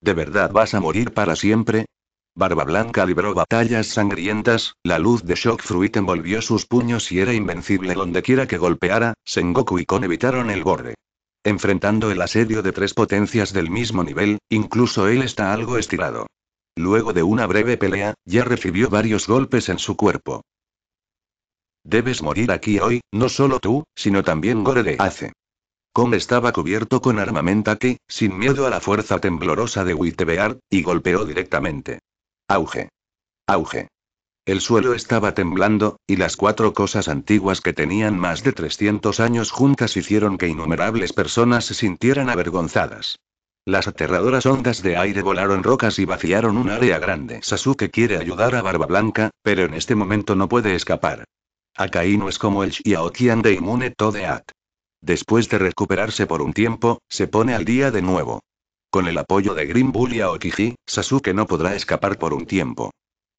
¿De verdad vas a morir para siempre? Barba Blanca libró batallas sangrientas, la luz de Shock Fruit envolvió sus puños y era invencible quiera que golpeara, Sengoku y Kon evitaron el borde. Enfrentando el asedio de tres potencias del mismo nivel, incluso él está algo estirado. Luego de una breve pelea, ya recibió varios golpes en su cuerpo. Debes morir aquí hoy, no solo tú, sino también Gore de Ace. Kong estaba cubierto con armamenta que, sin miedo a la fuerza temblorosa de Witebear, y golpeó directamente. Auge. Auge. El suelo estaba temblando, y las cuatro cosas antiguas que tenían más de 300 años juntas hicieron que innumerables personas se sintieran avergonzadas. Las aterradoras ondas de aire volaron rocas y vaciaron un área grande. Sasuke quiere ayudar a Barba Blanca, pero en este momento no puede escapar. Akainu es como el Aoki de Inmune Todeat. Después de recuperarse por un tiempo, se pone al día de nuevo. Con el apoyo de Green Bull y Aokiji, Sasuke no podrá escapar por un tiempo.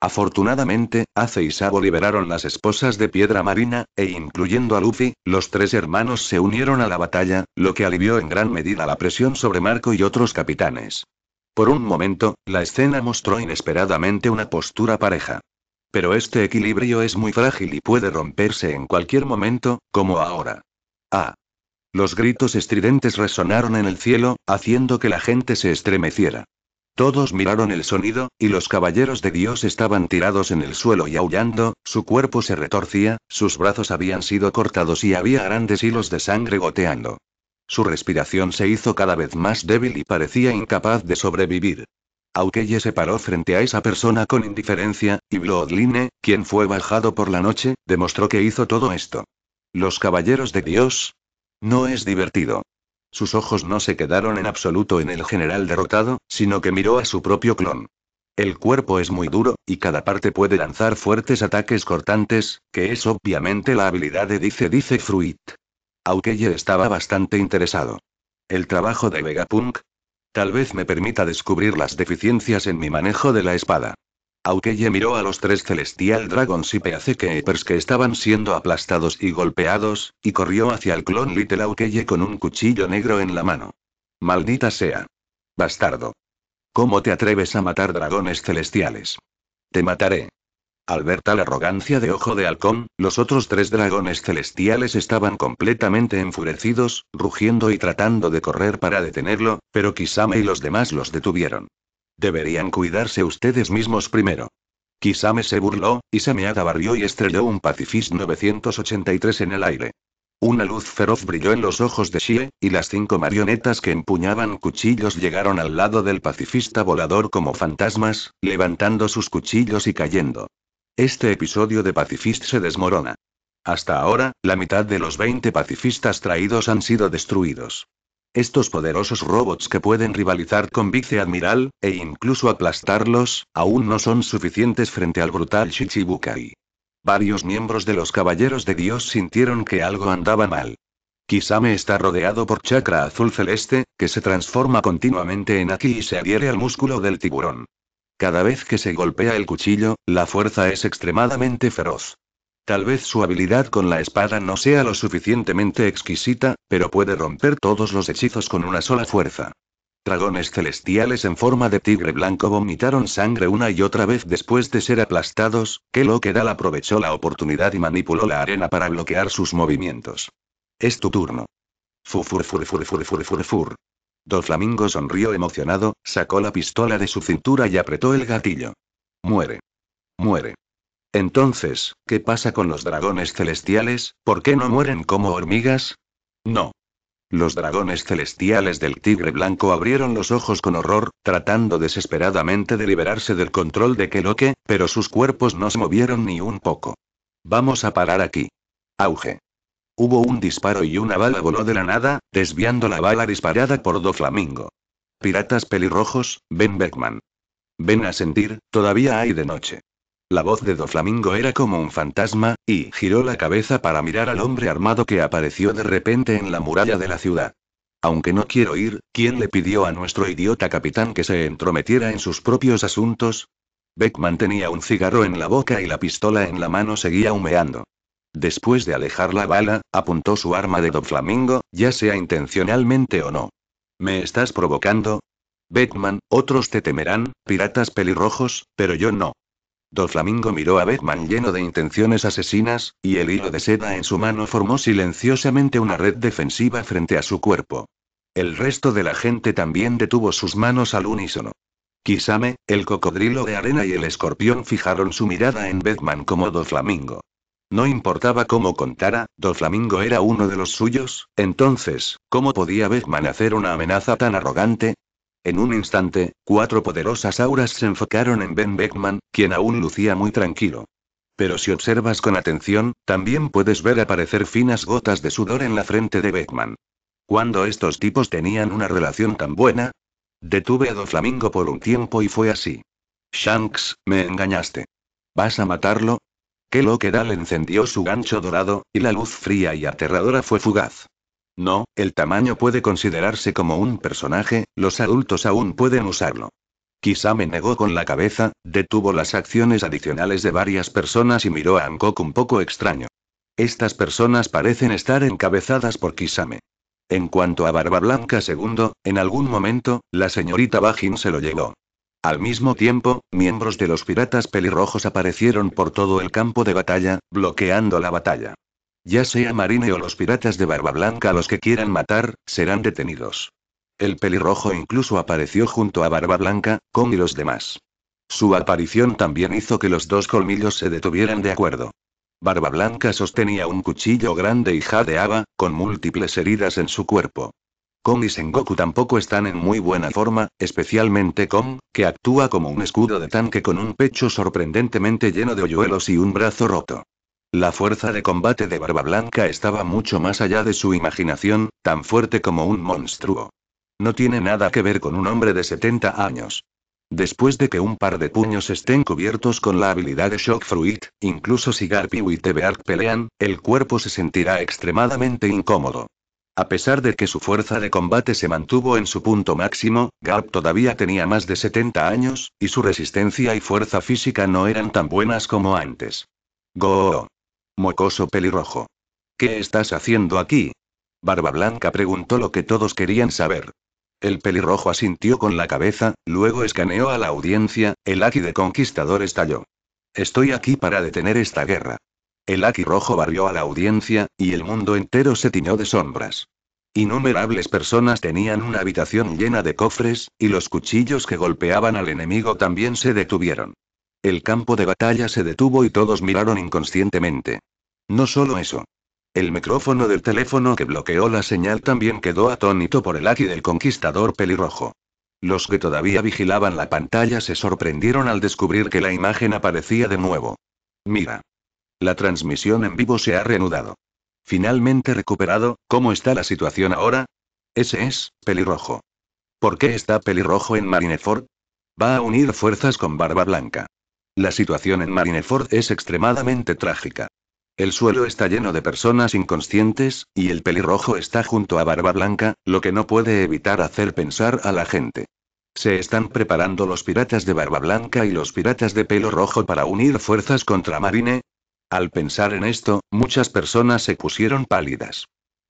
Afortunadamente, Ace y Sabo liberaron las esposas de Piedra Marina, e incluyendo a Luffy, los tres hermanos se unieron a la batalla, lo que alivió en gran medida la presión sobre Marco y otros capitanes. Por un momento, la escena mostró inesperadamente una postura pareja. Pero este equilibrio es muy frágil y puede romperse en cualquier momento, como ahora. Ah. Los gritos estridentes resonaron en el cielo, haciendo que la gente se estremeciera. Todos miraron el sonido, y los caballeros de Dios estaban tirados en el suelo y aullando, su cuerpo se retorcía, sus brazos habían sido cortados y había grandes hilos de sangre goteando. Su respiración se hizo cada vez más débil y parecía incapaz de sobrevivir. Aukeye se paró frente a esa persona con indiferencia, y Bloodline, quien fue bajado por la noche, demostró que hizo todo esto. Los caballeros de Dios. No es divertido. Sus ojos no se quedaron en absoluto en el general derrotado, sino que miró a su propio clon. El cuerpo es muy duro, y cada parte puede lanzar fuertes ataques cortantes, que es obviamente la habilidad de Dice Dice Fruit. Aukeye estaba bastante interesado. El trabajo de Vegapunk. Tal vez me permita descubrir las deficiencias en mi manejo de la espada. Aukeye miró a los tres Celestial Dragons y Peace que estaban siendo aplastados y golpeados, y corrió hacia el clon Little Aukeye con un cuchillo negro en la mano. Maldita sea. Bastardo. ¿Cómo te atreves a matar dragones celestiales? Te mataré. Al ver tal arrogancia de ojo de halcón, los otros tres dragones celestiales estaban completamente enfurecidos, rugiendo y tratando de correr para detenerlo, pero Kisame y los demás los detuvieron. Deberían cuidarse ustedes mismos primero. Kisame se burló, y me barrió y estrelló un Pacifist 983 en el aire. Una luz feroz brilló en los ojos de Shie, y las cinco marionetas que empuñaban cuchillos llegaron al lado del pacifista volador como fantasmas, levantando sus cuchillos y cayendo. Este episodio de Pacifist se desmorona. Hasta ahora, la mitad de los 20 pacifistas traídos han sido destruidos. Estos poderosos robots que pueden rivalizar con Viceadmiral, e incluso aplastarlos, aún no son suficientes frente al brutal Shichibukai. Varios miembros de los Caballeros de Dios sintieron que algo andaba mal. Kisame está rodeado por chakra azul celeste, que se transforma continuamente en aquí y se adhiere al músculo del tiburón. Cada vez que se golpea el cuchillo, la fuerza es extremadamente feroz. Tal vez su habilidad con la espada no sea lo suficientemente exquisita, pero puede romper todos los hechizos con una sola fuerza. Dragones celestiales en forma de tigre blanco vomitaron sangre una y otra vez después de ser aplastados, que lo Loquedal aprovechó la oportunidad y manipuló la arena para bloquear sus movimientos. Es tu turno. Fufur fur fur fur fur fur fur fur. sonrió emocionado, sacó la pistola de su cintura y apretó el gatillo. Muere. Muere. Entonces, ¿qué pasa con los dragones celestiales? ¿Por qué no mueren como hormigas? No. Los dragones celestiales del tigre blanco abrieron los ojos con horror, tratando desesperadamente de liberarse del control de Keloque, pero sus cuerpos no se movieron ni un poco. Vamos a parar aquí. Auge. Hubo un disparo y una bala voló de la nada, desviando la bala disparada por Do Piratas pelirrojos, Ben Beckman. Ven a sentir, todavía hay de noche. La voz de Doflamingo era como un fantasma, y giró la cabeza para mirar al hombre armado que apareció de repente en la muralla de la ciudad. Aunque no quiero ir, ¿quién le pidió a nuestro idiota capitán que se entrometiera en sus propios asuntos? Beckman tenía un cigarro en la boca y la pistola en la mano seguía humeando. Después de alejar la bala, apuntó su arma de Doflamingo, ya sea intencionalmente o no. ¿Me estás provocando? Beckman, otros te temerán, piratas pelirrojos, pero yo no. Do Flamingo miró a Batman lleno de intenciones asesinas, y el hilo de seda en su mano formó silenciosamente una red defensiva frente a su cuerpo. El resto de la gente también detuvo sus manos al unísono. Kisame, el cocodrilo de arena y el escorpión fijaron su mirada en Batman como Do Flamingo. No importaba cómo contara, Do Flamingo era uno de los suyos, entonces, ¿cómo podía Batman hacer una amenaza tan arrogante? En un instante, cuatro poderosas auras se enfocaron en Ben Beckman, quien aún lucía muy tranquilo. Pero si observas con atención, también puedes ver aparecer finas gotas de sudor en la frente de Beckman. Cuando estos tipos tenían una relación tan buena? Detuve a Doflamingo por un tiempo y fue así. Shanks, me engañaste. ¿Vas a matarlo? Que le encendió su gancho dorado, y la luz fría y aterradora fue fugaz. No, el tamaño puede considerarse como un personaje, los adultos aún pueden usarlo. Kisame negó con la cabeza, detuvo las acciones adicionales de varias personas y miró a Hancock un poco extraño. Estas personas parecen estar encabezadas por Kisame. En cuanto a Barba Blanca II, en algún momento, la señorita Bajin se lo llevó. Al mismo tiempo, miembros de los piratas pelirrojos aparecieron por todo el campo de batalla, bloqueando la batalla. Ya sea Marine o los piratas de Barba Blanca los que quieran matar, serán detenidos. El pelirrojo incluso apareció junto a Barba Blanca, con y los demás. Su aparición también hizo que los dos colmillos se detuvieran de acuerdo. Barba Blanca sostenía un cuchillo grande y jadeaba, con múltiples heridas en su cuerpo. Kong y Sengoku tampoco están en muy buena forma, especialmente Kong, que actúa como un escudo de tanque con un pecho sorprendentemente lleno de hoyuelos y un brazo roto. La fuerza de combate de Barba Blanca estaba mucho más allá de su imaginación, tan fuerte como un monstruo. No tiene nada que ver con un hombre de 70 años. Después de que un par de puños estén cubiertos con la habilidad de Shock Fruit, incluso si Garp y Tebeark pelean, el cuerpo se sentirá extremadamente incómodo. A pesar de que su fuerza de combate se mantuvo en su punto máximo, Garp todavía tenía más de 70 años, y su resistencia y fuerza física no eran tan buenas como antes. Go. Mocoso pelirrojo. ¿Qué estás haciendo aquí? Barba Blanca preguntó lo que todos querían saber. El pelirrojo asintió con la cabeza, luego escaneó a la audiencia, el aquí de conquistador estalló. Estoy aquí para detener esta guerra. El aquí rojo barrió a la audiencia, y el mundo entero se tiñó de sombras. Innumerables personas tenían una habitación llena de cofres, y los cuchillos que golpeaban al enemigo también se detuvieron. El campo de batalla se detuvo y todos miraron inconscientemente. No solo eso. El micrófono del teléfono que bloqueó la señal también quedó atónito por el aquí del conquistador pelirrojo. Los que todavía vigilaban la pantalla se sorprendieron al descubrir que la imagen aparecía de nuevo. Mira. La transmisión en vivo se ha reanudado. Finalmente recuperado, ¿cómo está la situación ahora? Ese es, pelirrojo. ¿Por qué está pelirrojo en Marineford? Va a unir fuerzas con Barba Blanca. La situación en Marineford es extremadamente trágica. El suelo está lleno de personas inconscientes, y el pelirrojo está junto a Barba Blanca, lo que no puede evitar hacer pensar a la gente. Se están preparando los piratas de Barba Blanca y los piratas de pelo rojo para unir fuerzas contra Marine. Al pensar en esto, muchas personas se pusieron pálidas.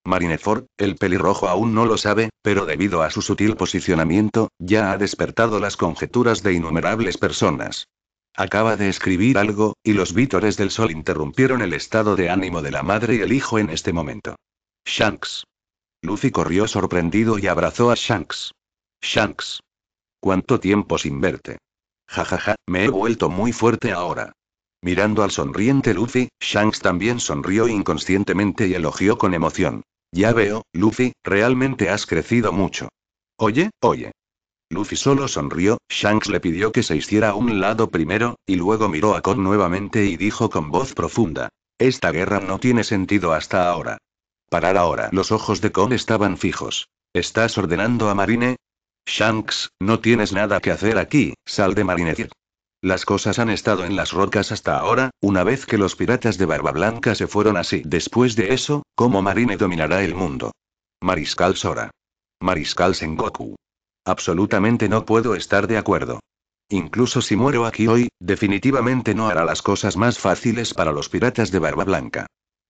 Marineford, el pelirrojo aún no lo sabe, pero debido a su sutil posicionamiento, ya ha despertado las conjeturas de innumerables personas. Acaba de escribir algo, y los vítores del sol interrumpieron el estado de ánimo de la madre y el hijo en este momento. Shanks. Luffy corrió sorprendido y abrazó a Shanks. Shanks. ¿Cuánto tiempo sin verte? Ja ja, ja, me he vuelto muy fuerte ahora. Mirando al sonriente Luffy, Shanks también sonrió inconscientemente y elogió con emoción. Ya veo, Luffy, realmente has crecido mucho. Oye, oye. Luffy solo sonrió, Shanks le pidió que se hiciera a un lado primero, y luego miró a Kong nuevamente y dijo con voz profunda. Esta guerra no tiene sentido hasta ahora. Parar ahora. Los ojos de Kong estaban fijos. ¿Estás ordenando a Marine? Shanks, no tienes nada que hacer aquí, sal de Marine. Las cosas han estado en las rocas hasta ahora, una vez que los piratas de Barba Blanca se fueron así. Después de eso, ¿cómo Marine dominará el mundo? Mariscal Sora. Mariscal Sengoku. Absolutamente no puedo estar de acuerdo. Incluso si muero aquí hoy, definitivamente no hará las cosas más fáciles para los piratas de Barba Blanca.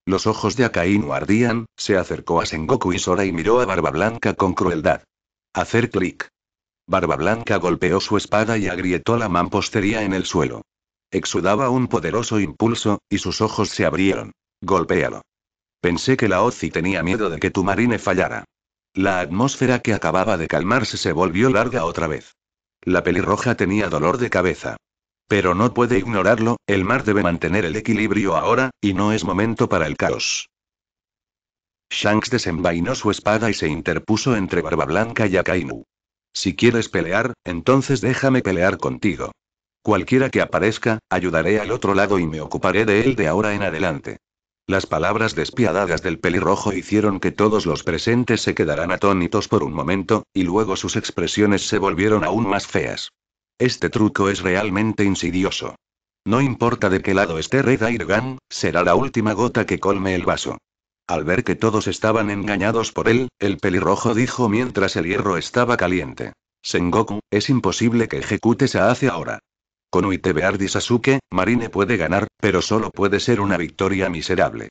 Los ojos de Akainu ardían, se acercó a Sengoku y Sora y miró a Barba Blanca con crueldad. Hacer clic. Barba Blanca golpeó su espada y agrietó la mampostería en el suelo. Exudaba un poderoso impulso, y sus ojos se abrieron. Golpéalo. Pensé que la Ozi tenía miedo de que tu marine fallara. La atmósfera que acababa de calmarse se volvió larga otra vez. La pelirroja tenía dolor de cabeza. Pero no puede ignorarlo, el mar debe mantener el equilibrio ahora, y no es momento para el caos. Shanks desenvainó su espada y se interpuso entre Barba Blanca y Akainu. Si quieres pelear, entonces déjame pelear contigo. Cualquiera que aparezca, ayudaré al otro lado y me ocuparé de él de ahora en adelante. Las palabras despiadadas del pelirrojo hicieron que todos los presentes se quedaran atónitos por un momento, y luego sus expresiones se volvieron aún más feas. Este truco es realmente insidioso. No importa de qué lado esté Red Airgun, será la última gota que colme el vaso. Al ver que todos estaban engañados por él, el pelirrojo dijo mientras el hierro estaba caliente. Sengoku, es imposible que ejecutes a hace ahora. Con Uitebe Sasuke, Marine puede ganar, pero solo puede ser una victoria miserable.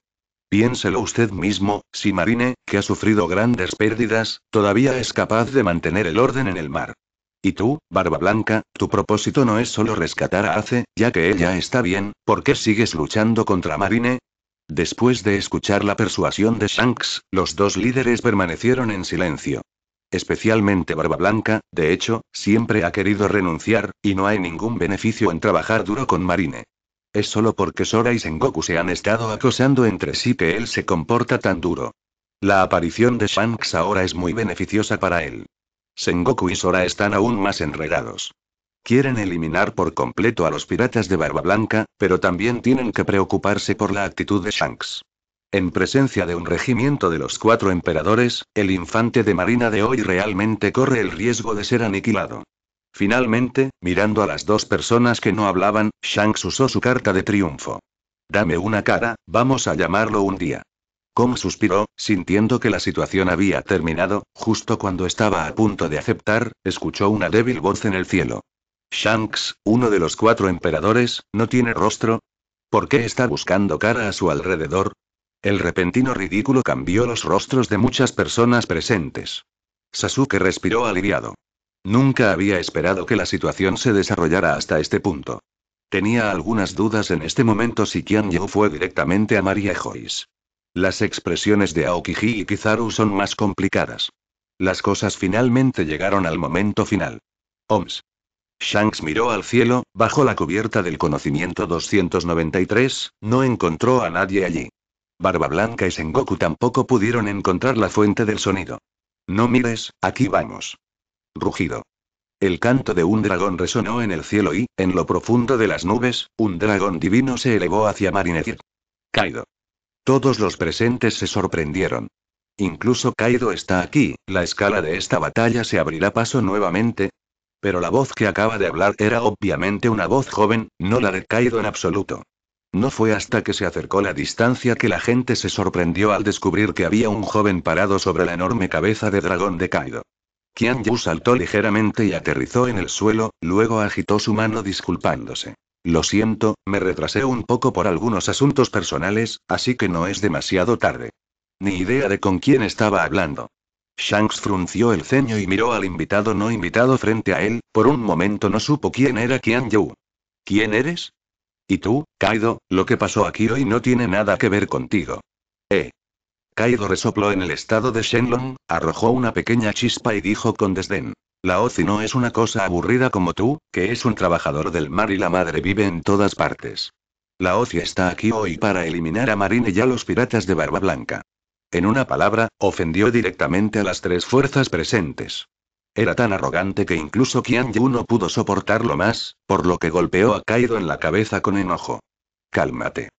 Piénselo usted mismo, si Marine, que ha sufrido grandes pérdidas, todavía es capaz de mantener el orden en el mar. Y tú, Barba Blanca, tu propósito no es solo rescatar a Ace, ya que ella está bien, ¿por qué sigues luchando contra Marine? Después de escuchar la persuasión de Shanks, los dos líderes permanecieron en silencio especialmente Barba Blanca, de hecho, siempre ha querido renunciar, y no hay ningún beneficio en trabajar duro con Marine. Es solo porque Sora y Sengoku se han estado acosando entre sí que él se comporta tan duro. La aparición de Shanks ahora es muy beneficiosa para él. Sengoku y Sora están aún más enredados. Quieren eliminar por completo a los piratas de Barba Blanca, pero también tienen que preocuparse por la actitud de Shanks. En presencia de un regimiento de los cuatro emperadores, el infante de Marina de hoy realmente corre el riesgo de ser aniquilado. Finalmente, mirando a las dos personas que no hablaban, Shanks usó su carta de triunfo. Dame una cara, vamos a llamarlo un día. Kong suspiró, sintiendo que la situación había terminado, justo cuando estaba a punto de aceptar, escuchó una débil voz en el cielo. Shanks, uno de los cuatro emperadores, no tiene rostro. ¿Por qué está buscando cara a su alrededor? El repentino ridículo cambió los rostros de muchas personas presentes. Sasuke respiró aliviado. Nunca había esperado que la situación se desarrollara hasta este punto. Tenía algunas dudas en este momento si Qian fue directamente a María Joyce. Las expresiones de Aokiji y Kizaru son más complicadas. Las cosas finalmente llegaron al momento final. OMS. Shanks miró al cielo, bajo la cubierta del conocimiento 293, no encontró a nadie allí. Barba Blanca y Sengoku tampoco pudieron encontrar la fuente del sonido. No mires, aquí vamos. Rugido. El canto de un dragón resonó en el cielo y, en lo profundo de las nubes, un dragón divino se elevó hacia Marinette. Kaido. Todos los presentes se sorprendieron. Incluso Kaido está aquí, la escala de esta batalla se abrirá paso nuevamente. Pero la voz que acaba de hablar era obviamente una voz joven, no la de Kaido en absoluto. No fue hasta que se acercó la distancia que la gente se sorprendió al descubrir que había un joven parado sobre la enorme cabeza de dragón de Kaido. Qian Yu saltó ligeramente y aterrizó en el suelo, luego agitó su mano disculpándose. Lo siento, me retrasé un poco por algunos asuntos personales, así que no es demasiado tarde. Ni idea de con quién estaba hablando. Shanks frunció el ceño y miró al invitado no invitado frente a él, por un momento no supo quién era Qian Yu. ¿Quién eres? Y tú, Kaido, lo que pasó aquí hoy no tiene nada que ver contigo. Eh. Kaido resopló en el estado de Shenlong, arrojó una pequeña chispa y dijo con desdén. La OCI no es una cosa aburrida como tú, que es un trabajador del mar y la madre vive en todas partes. La OCI está aquí hoy para eliminar a Marine y a los piratas de Barba Blanca. En una palabra, ofendió directamente a las tres fuerzas presentes. Era tan arrogante que incluso Kian Yu no pudo soportarlo más, por lo que golpeó a Kaido en la cabeza con enojo. Cálmate.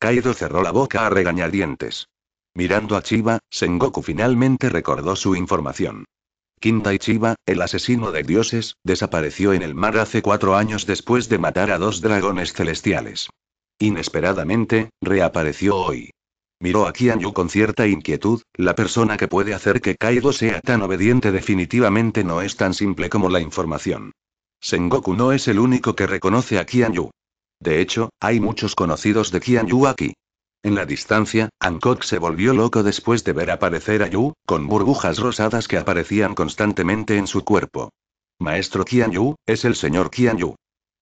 Kaido cerró la boca a regañadientes. Mirando a Chiba, Sengoku finalmente recordó su información. Quinta Chiba, el asesino de dioses, desapareció en el mar hace cuatro años después de matar a dos dragones celestiales. Inesperadamente, reapareció hoy. Miró a Kianyu Yu con cierta inquietud, la persona que puede hacer que Kaido sea tan obediente definitivamente no es tan simple como la información. Sengoku no es el único que reconoce a Qian Yu. De hecho, hay muchos conocidos de Kianyu Yu aquí. En la distancia, Hancock se volvió loco después de ver aparecer a Yu, con burbujas rosadas que aparecían constantemente en su cuerpo. Maestro Kianyu, Yu, es el señor Kianyu. Yu.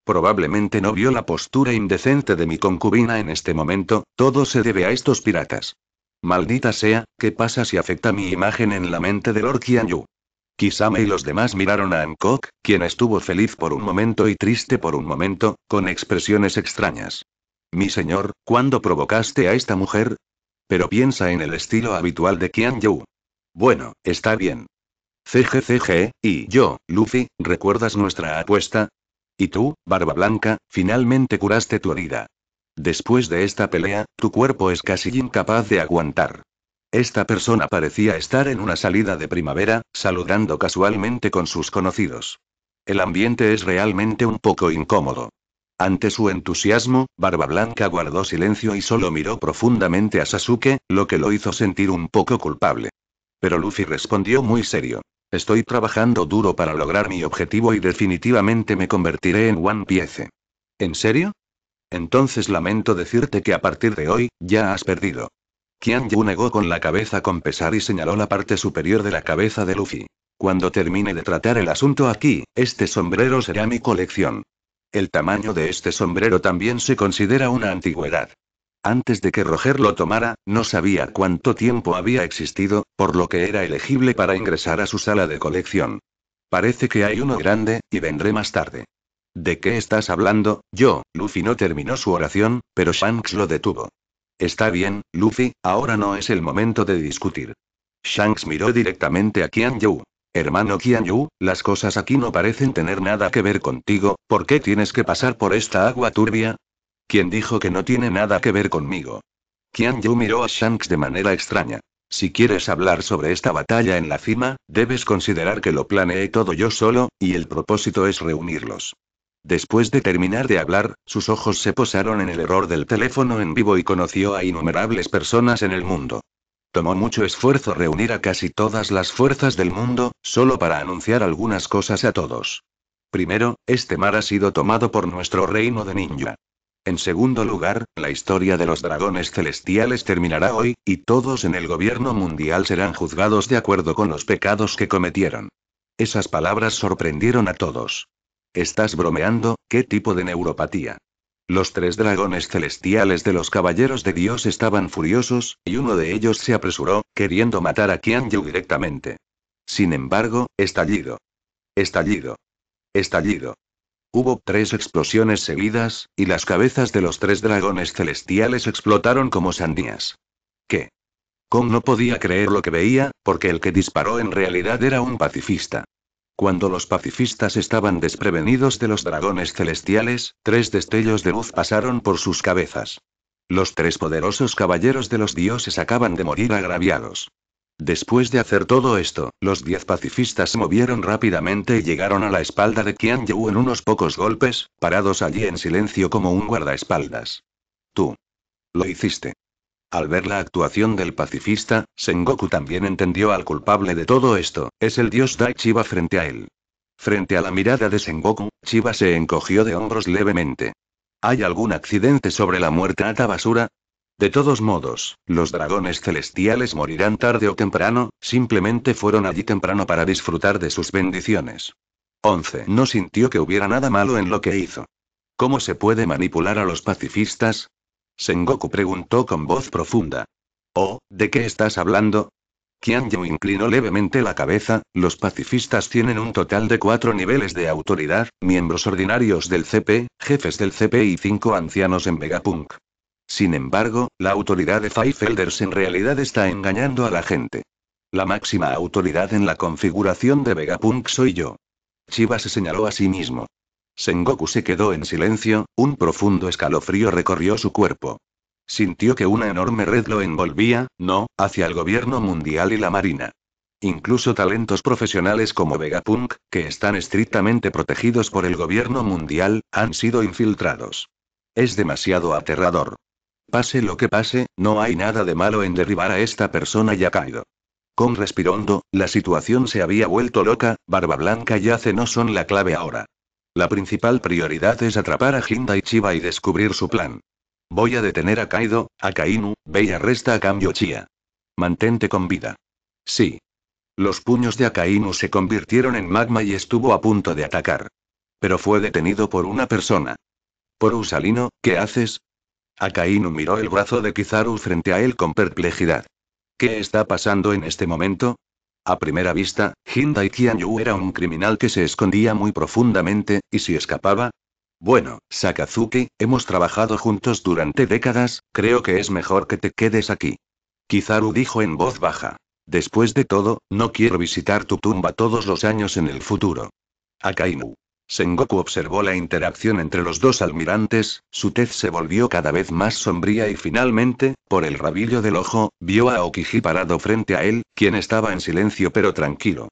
Probablemente no vio la postura indecente de mi concubina en este momento, todo se debe a estos piratas. Maldita sea, ¿qué pasa si afecta mi imagen en la mente de Lord Qian Yu? Kisame y los demás miraron a Hancock, quien estuvo feliz por un momento y triste por un momento, con expresiones extrañas. Mi señor, ¿cuándo provocaste a esta mujer? Pero piensa en el estilo habitual de Kian Yu. Bueno, está bien. CGCG, y yo, Luffy, ¿recuerdas nuestra apuesta? Y tú, Barba Blanca, finalmente curaste tu herida. Después de esta pelea, tu cuerpo es casi incapaz de aguantar. Esta persona parecía estar en una salida de primavera, saludando casualmente con sus conocidos. El ambiente es realmente un poco incómodo. Ante su entusiasmo, Barba Blanca guardó silencio y solo miró profundamente a Sasuke, lo que lo hizo sentir un poco culpable. Pero Luffy respondió muy serio. Estoy trabajando duro para lograr mi objetivo y definitivamente me convertiré en One Piece. ¿En serio? Entonces lamento decirte que a partir de hoy, ya has perdido. Kian Yu negó con la cabeza con pesar y señaló la parte superior de la cabeza de Luffy. Cuando termine de tratar el asunto aquí, este sombrero será mi colección. El tamaño de este sombrero también se considera una antigüedad. Antes de que Roger lo tomara, no sabía cuánto tiempo había existido, por lo que era elegible para ingresar a su sala de colección. Parece que hay uno grande, y vendré más tarde. ¿De qué estás hablando? Yo, Luffy no terminó su oración, pero Shanks lo detuvo. Está bien, Luffy, ahora no es el momento de discutir. Shanks miró directamente a Qian Yu. Hermano Qian Yu, las cosas aquí no parecen tener nada que ver contigo, ¿por qué tienes que pasar por esta agua turbia? Quien dijo que no tiene nada que ver conmigo? Qian Yu miró a Shanks de manera extraña. Si quieres hablar sobre esta batalla en la cima, debes considerar que lo planeé todo yo solo, y el propósito es reunirlos. Después de terminar de hablar, sus ojos se posaron en el error del teléfono en vivo y conoció a innumerables personas en el mundo. Tomó mucho esfuerzo reunir a casi todas las fuerzas del mundo, solo para anunciar algunas cosas a todos. Primero, este mar ha sido tomado por nuestro reino de ninja. En segundo lugar, la historia de los dragones celestiales terminará hoy, y todos en el gobierno mundial serán juzgados de acuerdo con los pecados que cometieron. Esas palabras sorprendieron a todos. ¿Estás bromeando? ¿Qué tipo de neuropatía? Los tres dragones celestiales de los caballeros de Dios estaban furiosos, y uno de ellos se apresuró, queriendo matar a Qian Yu directamente. Sin embargo, estallido. Estallido. Estallido. Hubo tres explosiones seguidas, y las cabezas de los tres dragones celestiales explotaron como sandías. ¿Qué? Kong no podía creer lo que veía, porque el que disparó en realidad era un pacifista. Cuando los pacifistas estaban desprevenidos de los dragones celestiales, tres destellos de luz pasaron por sus cabezas. Los tres poderosos caballeros de los dioses acaban de morir agraviados. Después de hacer todo esto, los diez pacifistas se movieron rápidamente y llegaron a la espalda de Qian Yu en unos pocos golpes, parados allí en silencio como un guardaespaldas. Tú. Lo hiciste. Al ver la actuación del pacifista, Sengoku también entendió al culpable de todo esto, es el dios Dai Chiba frente a él. Frente a la mirada de Sengoku, Chiba se encogió de hombros levemente. ¿Hay algún accidente sobre la muerte a basura? De todos modos, los dragones celestiales morirán tarde o temprano, simplemente fueron allí temprano para disfrutar de sus bendiciones. 11. No sintió que hubiera nada malo en lo que hizo. ¿Cómo se puede manipular a los pacifistas? Sengoku preguntó con voz profunda. Oh, ¿de qué estás hablando? Qianyu inclinó levemente la cabeza, los pacifistas tienen un total de cuatro niveles de autoridad, miembros ordinarios del CP, jefes del CP y cinco ancianos en Vegapunk. Sin embargo, la autoridad de Elders en realidad está engañando a la gente. La máxima autoridad en la configuración de Vegapunk soy yo. Chiba se señaló a sí mismo. Sengoku se quedó en silencio, un profundo escalofrío recorrió su cuerpo. Sintió que una enorme red lo envolvía, no, hacia el gobierno mundial y la marina. Incluso talentos profesionales como Vegapunk, que están estrictamente protegidos por el gobierno mundial, han sido infiltrados. Es demasiado aterrador. Pase lo que pase, no hay nada de malo en derribar a esta persona ya caído. Con respirondo, la situación se había vuelto loca, Barba Blanca y Ace no son la clave ahora. La principal prioridad es atrapar a Hinda y Chiba y descubrir su plan. Voy a detener a Kaido, a Kainu, y arresta a cambio Chia. Mantente con vida. Sí. Los puños de Akainu se convirtieron en magma y estuvo a punto de atacar. Pero fue detenido por una persona. Por Usalino, ¿qué haces? Akainu miró el brazo de Kizaru frente a él con perplejidad. ¿Qué está pasando en este momento? A primera vista, Hindai Kianyu era un criminal que se escondía muy profundamente, y si escapaba. Bueno, Sakazuki, hemos trabajado juntos durante décadas, creo que es mejor que te quedes aquí. Kizaru dijo en voz baja. Después de todo, no quiero visitar tu tumba todos los años en el futuro. Akainu. Sengoku observó la interacción entre los dos almirantes, su tez se volvió cada vez más sombría y finalmente, por el rabillo del ojo, vio a Okiji parado frente a él, quien estaba en silencio pero tranquilo.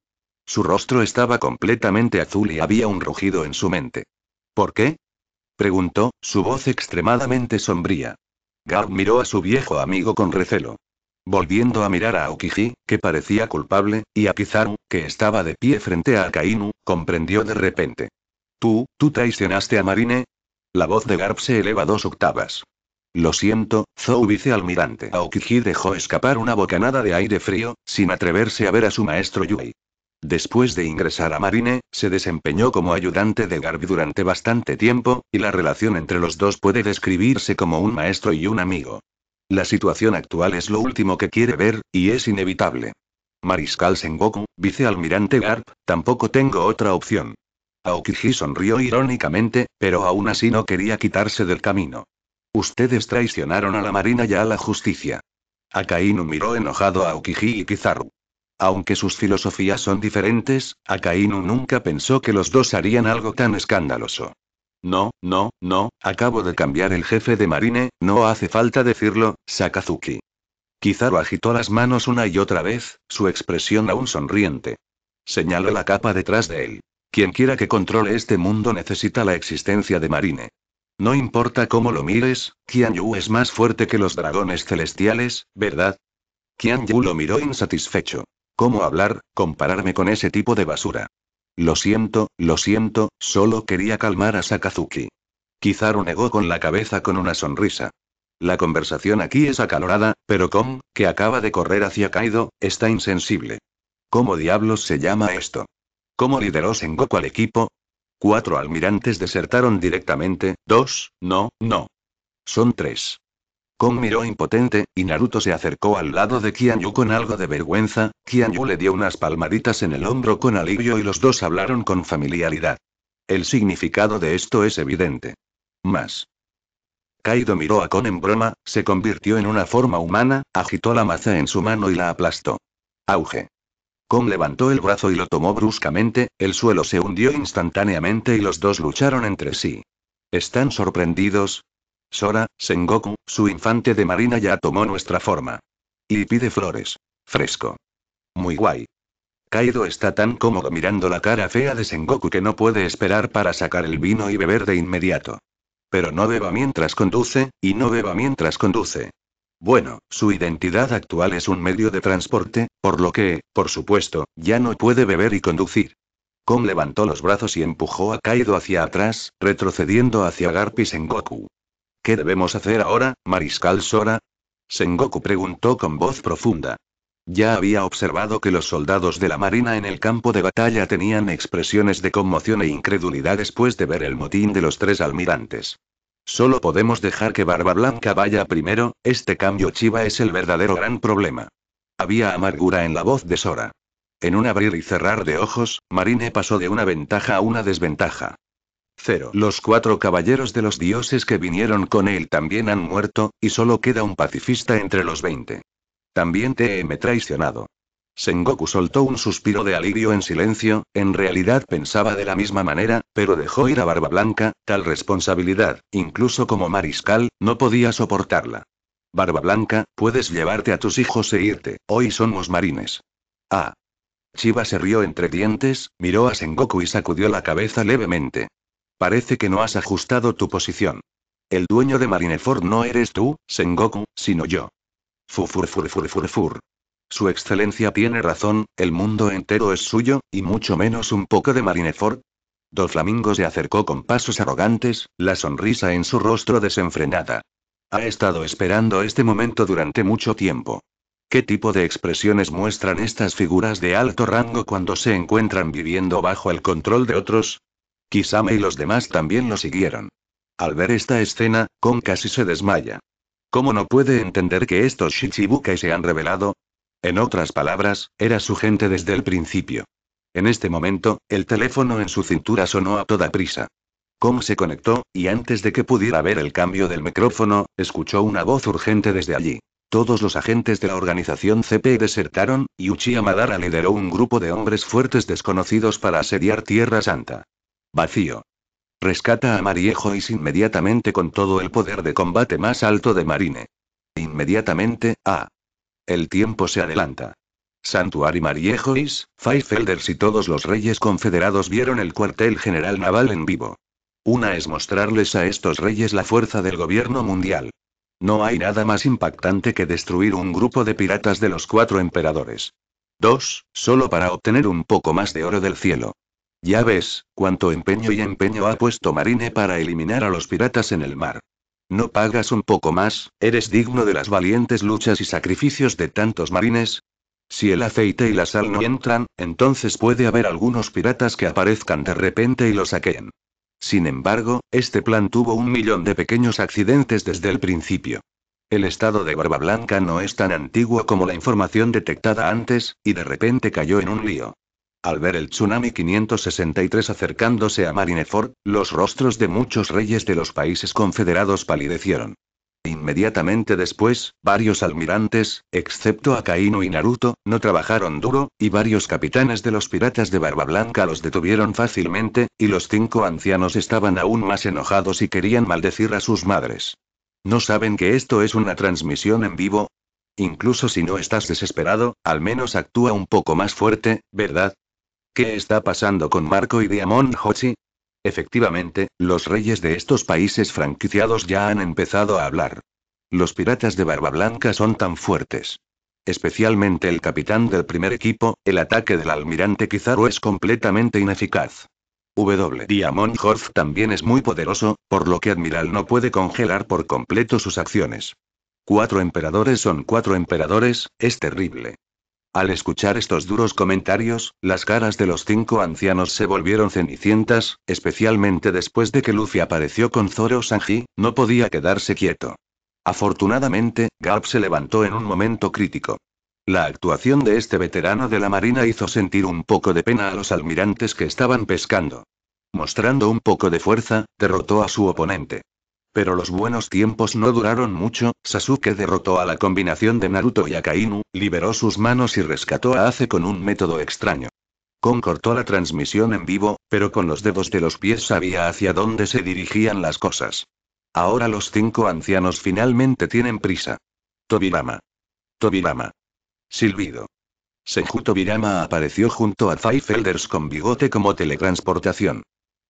Su rostro estaba completamente azul y había un rugido en su mente. ¿Por qué? preguntó, su voz extremadamente sombría. Garb miró a su viejo amigo con recelo. Volviendo a mirar a Okiji, que parecía culpable, y a Kizaru, que estaba de pie frente a Akainu, comprendió de repente. Tú, traicionaste a Marine. La voz de Garp se eleva dos octavas. Lo siento, Zou vicealmirante. Aokiji dejó escapar una bocanada de aire frío, sin atreverse a ver a su maestro Yui. Después de ingresar a Marine, se desempeñó como ayudante de Garp durante bastante tiempo, y la relación entre los dos puede describirse como un maestro y un amigo. La situación actual es lo último que quiere ver, y es inevitable. Mariscal Sengoku, vicealmirante Garp, tampoco tengo otra opción. Aokiji sonrió irónicamente, pero aún así no quería quitarse del camino. Ustedes traicionaron a la Marina y a la justicia. Akainu miró enojado a Aokiji y Kizaru. Aunque sus filosofías son diferentes, Akainu nunca pensó que los dos harían algo tan escandaloso. No, no, no, acabo de cambiar el jefe de marine, no hace falta decirlo, Sakazuki. Kizaru agitó las manos una y otra vez, su expresión aún sonriente. Señaló la capa detrás de él. Quien quiera que controle este mundo necesita la existencia de Marine. No importa cómo lo mires, Qian Yu es más fuerte que los dragones celestiales, ¿verdad? Qian Yu lo miró insatisfecho. ¿Cómo hablar, compararme con ese tipo de basura? Lo siento, lo siento, solo quería calmar a Sakazuki. Kizaru negó con la cabeza con una sonrisa. La conversación aquí es acalorada, pero Kong, que acaba de correr hacia Kaido, está insensible. ¿Cómo diablos se llama esto? ¿Cómo lideró Sengoku al equipo? Cuatro almirantes desertaron directamente, dos, no, no. Son tres. Kong miró impotente, y Naruto se acercó al lado de Kianyu con algo de vergüenza, Kianyu le dio unas palmaditas en el hombro con alivio y los dos hablaron con familiaridad. El significado de esto es evidente. Más. Kaido miró a Kon en broma, se convirtió en una forma humana, agitó la maza en su mano y la aplastó. Auge levantó el brazo y lo tomó bruscamente, el suelo se hundió instantáneamente y los dos lucharon entre sí. ¿Están sorprendidos? Sora, Sengoku, su infante de marina ya tomó nuestra forma. Y pide flores. Fresco. Muy guay. Kaido está tan cómodo mirando la cara fea de Sengoku que no puede esperar para sacar el vino y beber de inmediato. Pero no beba mientras conduce, y no beba mientras conduce. Bueno, su identidad actual es un medio de transporte, por lo que, por supuesto, ya no puede beber y conducir. Kong levantó los brazos y empujó a Kaido hacia atrás, retrocediendo hacia y Sengoku. ¿Qué debemos hacer ahora, Mariscal Sora? Sengoku preguntó con voz profunda. Ya había observado que los soldados de la Marina en el campo de batalla tenían expresiones de conmoción e incredulidad después de ver el motín de los tres almirantes. Solo podemos dejar que Barba Blanca vaya primero, este cambio chiva es el verdadero gran problema. Había amargura en la voz de Sora. En un abrir y cerrar de ojos, Marine pasó de una ventaja a una desventaja. Cero. Los cuatro caballeros de los dioses que vinieron con él también han muerto, y solo queda un pacifista entre los veinte. También te he traicionado. Sengoku soltó un suspiro de alivio en silencio, en realidad pensaba de la misma manera, pero dejó ir a Barba Blanca, tal responsabilidad, incluso como mariscal, no podía soportarla. Barba Blanca, puedes llevarte a tus hijos e irte, hoy somos marines. Ah. Chiba se rió entre dientes, miró a Sengoku y sacudió la cabeza levemente. Parece que no has ajustado tu posición. El dueño de Marineford no eres tú, Sengoku, sino yo. fur. Su excelencia tiene razón, el mundo entero es suyo, y mucho menos un poco de Marineford. Doflamingo se acercó con pasos arrogantes, la sonrisa en su rostro desenfrenada. Ha estado esperando este momento durante mucho tiempo. ¿Qué tipo de expresiones muestran estas figuras de alto rango cuando se encuentran viviendo bajo el control de otros? Kisame y los demás también lo siguieron. Al ver esta escena, Kong casi se desmaya. ¿Cómo no puede entender que estos Shichibukai se han revelado? En otras palabras, era su gente desde el principio. En este momento, el teléfono en su cintura sonó a toda prisa. Kong se conectó, y antes de que pudiera ver el cambio del micrófono, escuchó una voz urgente desde allí. Todos los agentes de la organización CP desertaron, y Uchiha Madara lideró un grupo de hombres fuertes desconocidos para asediar Tierra Santa. Vacío. Rescata a Mariejo y inmediatamente con todo el poder de combate más alto de Marine. Inmediatamente, A. El tiempo se adelanta. Santuari Mariejois, Feifelders y todos los reyes confederados vieron el cuartel general naval en vivo. Una es mostrarles a estos reyes la fuerza del gobierno mundial. No hay nada más impactante que destruir un grupo de piratas de los cuatro emperadores. Dos, solo para obtener un poco más de oro del cielo. Ya ves, cuánto empeño y empeño ha puesto Marine para eliminar a los piratas en el mar. ¿No pagas un poco más? ¿Eres digno de las valientes luchas y sacrificios de tantos marines? Si el aceite y la sal no entran, entonces puede haber algunos piratas que aparezcan de repente y lo saqueen. Sin embargo, este plan tuvo un millón de pequeños accidentes desde el principio. El estado de Barba Blanca no es tan antiguo como la información detectada antes, y de repente cayó en un lío. Al ver el tsunami 563 acercándose a Marineford, los rostros de muchos reyes de los países confederados palidecieron. Inmediatamente después, varios almirantes, excepto Akainu y Naruto, no trabajaron duro, y varios capitanes de los piratas de Barba Blanca los detuvieron fácilmente, y los cinco ancianos estaban aún más enojados y querían maldecir a sus madres. ¿No saben que esto es una transmisión en vivo? Incluso si no estás desesperado, al menos actúa un poco más fuerte, ¿verdad? ¿Qué está pasando con Marco y Diamond Hochi? Efectivamente, los reyes de estos países franquiciados ya han empezado a hablar. Los piratas de Barba Blanca son tan fuertes. Especialmente el capitán del primer equipo, el ataque del almirante Kizaru es completamente ineficaz. W. Diamond Horf también es muy poderoso, por lo que Admiral no puede congelar por completo sus acciones. Cuatro emperadores son cuatro emperadores, es terrible. Al escuchar estos duros comentarios, las caras de los cinco ancianos se volvieron cenicientas, especialmente después de que Luffy apareció con Zoro Sanji, no podía quedarse quieto. Afortunadamente, Garp se levantó en un momento crítico. La actuación de este veterano de la marina hizo sentir un poco de pena a los almirantes que estaban pescando. Mostrando un poco de fuerza, derrotó a su oponente. Pero los buenos tiempos no duraron mucho, Sasuke derrotó a la combinación de Naruto y Akainu, liberó sus manos y rescató a Ace con un método extraño. Kon cortó la transmisión en vivo, pero con los dedos de los pies sabía hacia dónde se dirigían las cosas. Ahora los cinco ancianos finalmente tienen prisa. Tobirama. Tobirama. Silbido. Senju Tobirama apareció junto a Elders con bigote como teletransportación.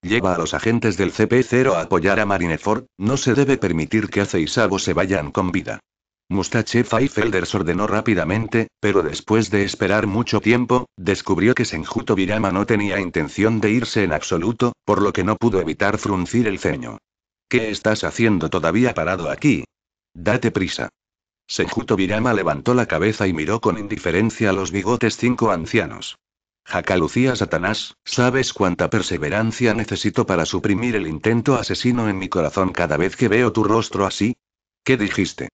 Lleva a los agentes del CP0 a apoyar a Marineford, no se debe permitir que Ace y Sabo se vayan con vida. Mustache Feifelders ordenó rápidamente, pero después de esperar mucho tiempo, descubrió que Senjuto Birama no tenía intención de irse en absoluto, por lo que no pudo evitar fruncir el ceño. ¿Qué estás haciendo todavía parado aquí? Date prisa. Senjuto Birama levantó la cabeza y miró con indiferencia a los bigotes cinco ancianos. Lucía Satanás, ¿sabes cuánta perseverancia necesito para suprimir el intento asesino en mi corazón cada vez que veo tu rostro así? ¿Qué dijiste?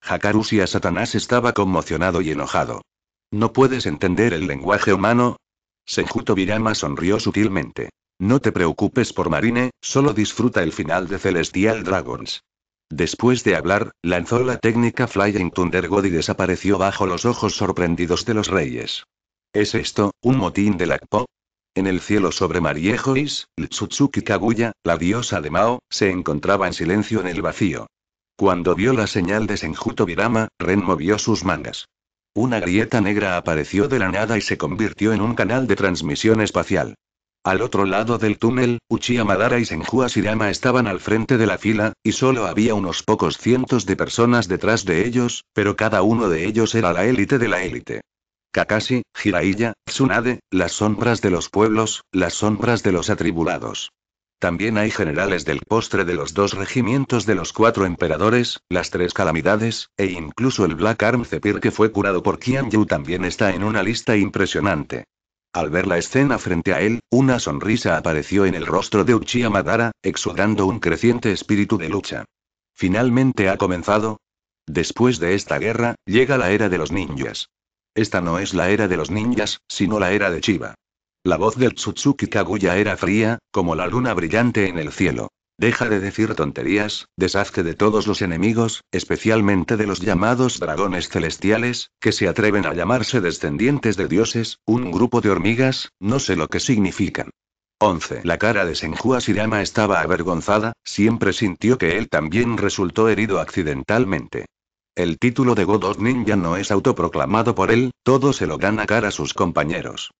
Jacarusia Satanás estaba conmocionado y enojado. ¿No puedes entender el lenguaje humano? Senjuto Virama sonrió sutilmente. No te preocupes por Marine, solo disfruta el final de Celestial Dragons. Después de hablar, lanzó la técnica Flying Thunder God y desapareció bajo los ojos sorprendidos de los reyes. ¿Es esto, un motín de Akpo? En el cielo sobre Mariejois, Tsutsuki Kaguya, la diosa de Mao, se encontraba en silencio en el vacío. Cuando vio la señal de Senjuto Virama, Ren movió sus mangas. Una grieta negra apareció de la nada y se convirtió en un canal de transmisión espacial. Al otro lado del túnel, Uchiha Madara y Senju Asirama estaban al frente de la fila, y solo había unos pocos cientos de personas detrás de ellos, pero cada uno de ellos era la élite de la élite. Kakashi, Jiraiya, Tsunade, las sombras de los pueblos, las sombras de los atribulados. También hay generales del postre de los dos regimientos de los cuatro emperadores, las tres calamidades, e incluso el Black Arm Zephyr que fue curado por Kian Yu también está en una lista impresionante. Al ver la escena frente a él, una sonrisa apareció en el rostro de Uchiha Madara, exudando un creciente espíritu de lucha. Finalmente ha comenzado. Después de esta guerra, llega la era de los ninjas. Esta no es la era de los ninjas, sino la era de Chiba. La voz del Tsutsuki Kaguya era fría, como la luna brillante en el cielo. Deja de decir tonterías, deshazte de todos los enemigos, especialmente de los llamados dragones celestiales, que se atreven a llamarse descendientes de dioses, un grupo de hormigas, no sé lo que significan. 11. La cara de Senhua Asirama estaba avergonzada, siempre sintió que él también resultó herido accidentalmente. El título de Godot Ninja no es autoproclamado por él, todo se lo gana cara a sus compañeros.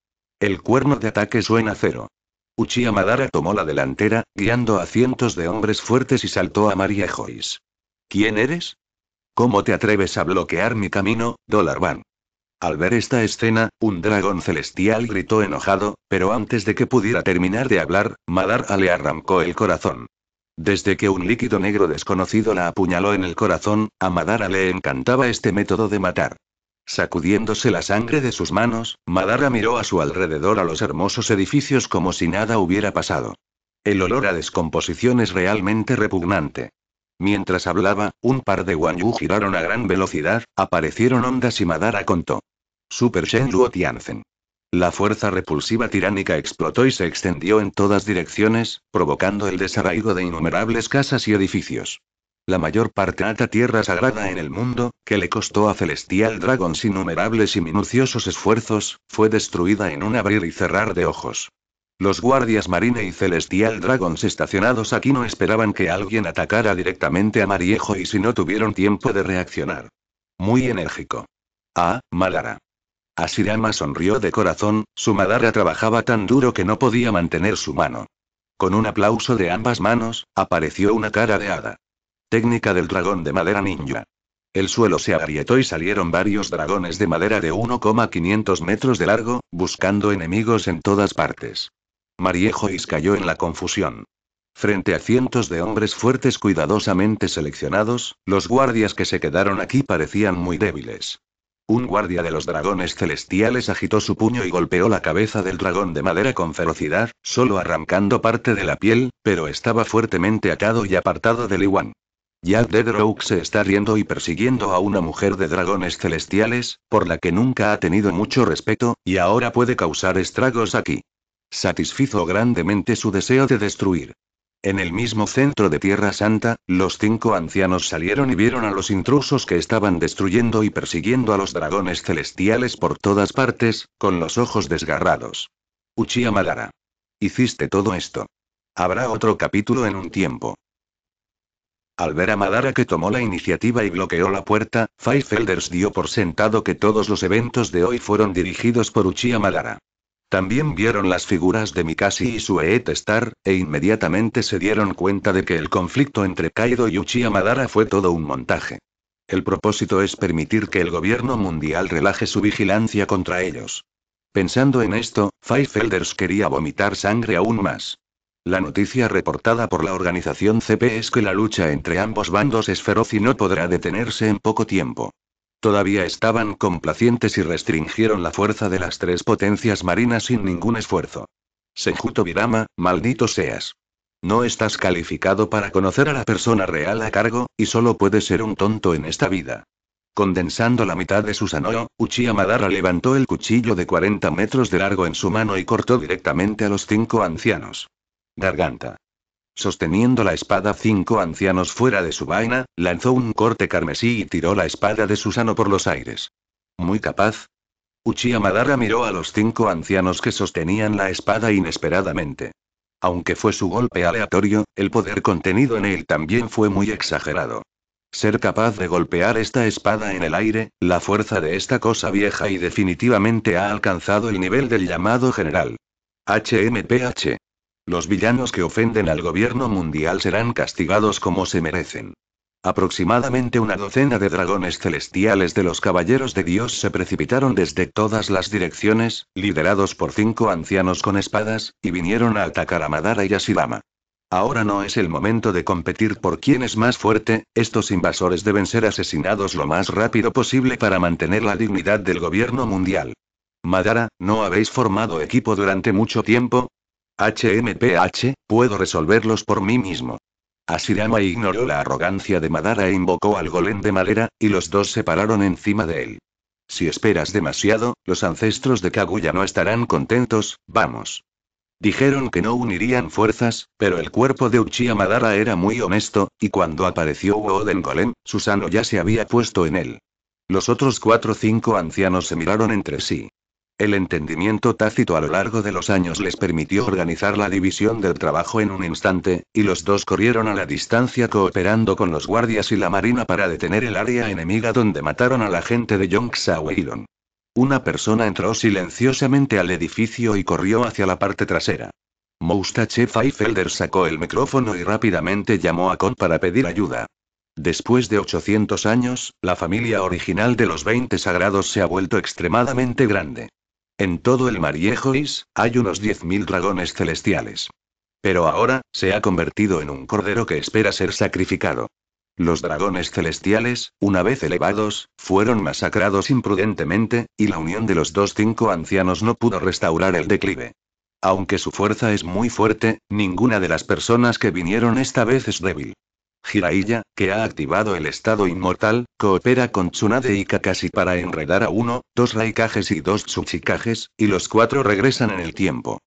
El cuerno de ataque suena cero. Uchiha Madara tomó la delantera, guiando a cientos de hombres fuertes y saltó a María Joyce. ¿Quién eres? ¿Cómo te atreves a bloquear mi camino, Dollar Van? Al ver esta escena, un dragón celestial gritó enojado, pero antes de que pudiera terminar de hablar, Madara le arrancó el corazón. Desde que un líquido negro desconocido la apuñaló en el corazón, a Madara le encantaba este método de matar. Sacudiéndose la sangre de sus manos, Madara miró a su alrededor a los hermosos edificios como si nada hubiera pasado. El olor a descomposición es realmente repugnante. Mientras hablaba, un par de Wanyu giraron a gran velocidad, aparecieron ondas y Madara contó. Super Luo Tianzen. La fuerza repulsiva tiránica explotó y se extendió en todas direcciones, provocando el desarraigo de innumerables casas y edificios. La mayor parte alta tierra sagrada en el mundo, que le costó a Celestial Dragons innumerables y minuciosos esfuerzos, fue destruida en un abrir y cerrar de ojos. Los guardias Marine y Celestial Dragons estacionados aquí no esperaban que alguien atacara directamente a Mariejo y si no tuvieron tiempo de reaccionar. Muy enérgico. Ah, Malara. Asirama sonrió de corazón, su madara trabajaba tan duro que no podía mantener su mano. Con un aplauso de ambas manos, apareció una cara de hada. Técnica del dragón de madera ninja. El suelo se agrietó y salieron varios dragones de madera de 1,500 metros de largo, buscando enemigos en todas partes. Mariejois cayó en la confusión. Frente a cientos de hombres fuertes cuidadosamente seleccionados, los guardias que se quedaron aquí parecían muy débiles. Un guardia de los dragones celestiales agitó su puño y golpeó la cabeza del dragón de madera con ferocidad, solo arrancando parte de la piel, pero estaba fuertemente atado y apartado de Liwan. Jack Deadrook se está riendo y persiguiendo a una mujer de dragones celestiales, por la que nunca ha tenido mucho respeto, y ahora puede causar estragos aquí. Satisfizo grandemente su deseo de destruir. En el mismo centro de Tierra Santa, los cinco ancianos salieron y vieron a los intrusos que estaban destruyendo y persiguiendo a los dragones celestiales por todas partes, con los ojos desgarrados. Uchiha Madara. Hiciste todo esto. Habrá otro capítulo en un tiempo. Al ver a Madara que tomó la iniciativa y bloqueó la puerta, Five dio por sentado que todos los eventos de hoy fueron dirigidos por Uchiha Madara. También vieron las figuras de Mikasi y Sueet Star, e inmediatamente se dieron cuenta de que el conflicto entre Kaido y Uchiha Madara fue todo un montaje. El propósito es permitir que el gobierno mundial relaje su vigilancia contra ellos. Pensando en esto, Feifelders quería vomitar sangre aún más. La noticia reportada por la organización CP es que la lucha entre ambos bandos es feroz y no podrá detenerse en poco tiempo. Todavía estaban complacientes y restringieron la fuerza de las tres potencias marinas sin ningún esfuerzo. Senjuto Virama, maldito seas. No estás calificado para conocer a la persona real a cargo, y solo puedes ser un tonto en esta vida. Condensando la mitad de su sanoyo, Uchiha Madara levantó el cuchillo de 40 metros de largo en su mano y cortó directamente a los cinco ancianos. Garganta. Sosteniendo la espada cinco ancianos fuera de su vaina, lanzó un corte carmesí y tiró la espada de Susano por los aires. Muy capaz. Uchiha Madara miró a los cinco ancianos que sostenían la espada inesperadamente. Aunque fue su golpe aleatorio, el poder contenido en él también fue muy exagerado. Ser capaz de golpear esta espada en el aire, la fuerza de esta cosa vieja y definitivamente ha alcanzado el nivel del llamado general. HMPH. Los villanos que ofenden al gobierno mundial serán castigados como se merecen. Aproximadamente una docena de dragones celestiales de los caballeros de Dios se precipitaron desde todas las direcciones, liderados por cinco ancianos con espadas, y vinieron a atacar a Madara y a Ahora no es el momento de competir por quién es más fuerte, estos invasores deben ser asesinados lo más rápido posible para mantener la dignidad del gobierno mundial. Madara, no habéis formado equipo durante mucho tiempo, HMPH, puedo resolverlos por mí mismo. Asirama ignoró la arrogancia de Madara e invocó al golem de madera, y los dos se pararon encima de él. Si esperas demasiado, los ancestros de Kaguya no estarán contentos, vamos. Dijeron que no unirían fuerzas, pero el cuerpo de Uchiha Madara era muy honesto, y cuando apareció Woden Golem, Susano ya se había puesto en él. Los otros cuatro o cinco ancianos se miraron entre sí. El entendimiento tácito a lo largo de los años les permitió organizar la división del trabajo en un instante, y los dos corrieron a la distancia cooperando con los guardias y la marina para detener el área enemiga donde mataron a la gente de Yongsaweilon. Una persona entró silenciosamente al edificio y corrió hacia la parte trasera. Moustache Feifelder sacó el micrófono y rápidamente llamó a Con para pedir ayuda. Después de 800 años, la familia original de los 20 sagrados se ha vuelto extremadamente grande. En todo el Mariejois, hay unos 10.000 dragones celestiales. Pero ahora, se ha convertido en un cordero que espera ser sacrificado. Los dragones celestiales, una vez elevados, fueron masacrados imprudentemente, y la unión de los dos cinco ancianos no pudo restaurar el declive. Aunque su fuerza es muy fuerte, ninguna de las personas que vinieron esta vez es débil. Jiraiya, que ha activado el estado inmortal, coopera con Tsunade y Kakashi para enredar a uno, dos Raikages y dos Tsuchikages, y los cuatro regresan en el tiempo.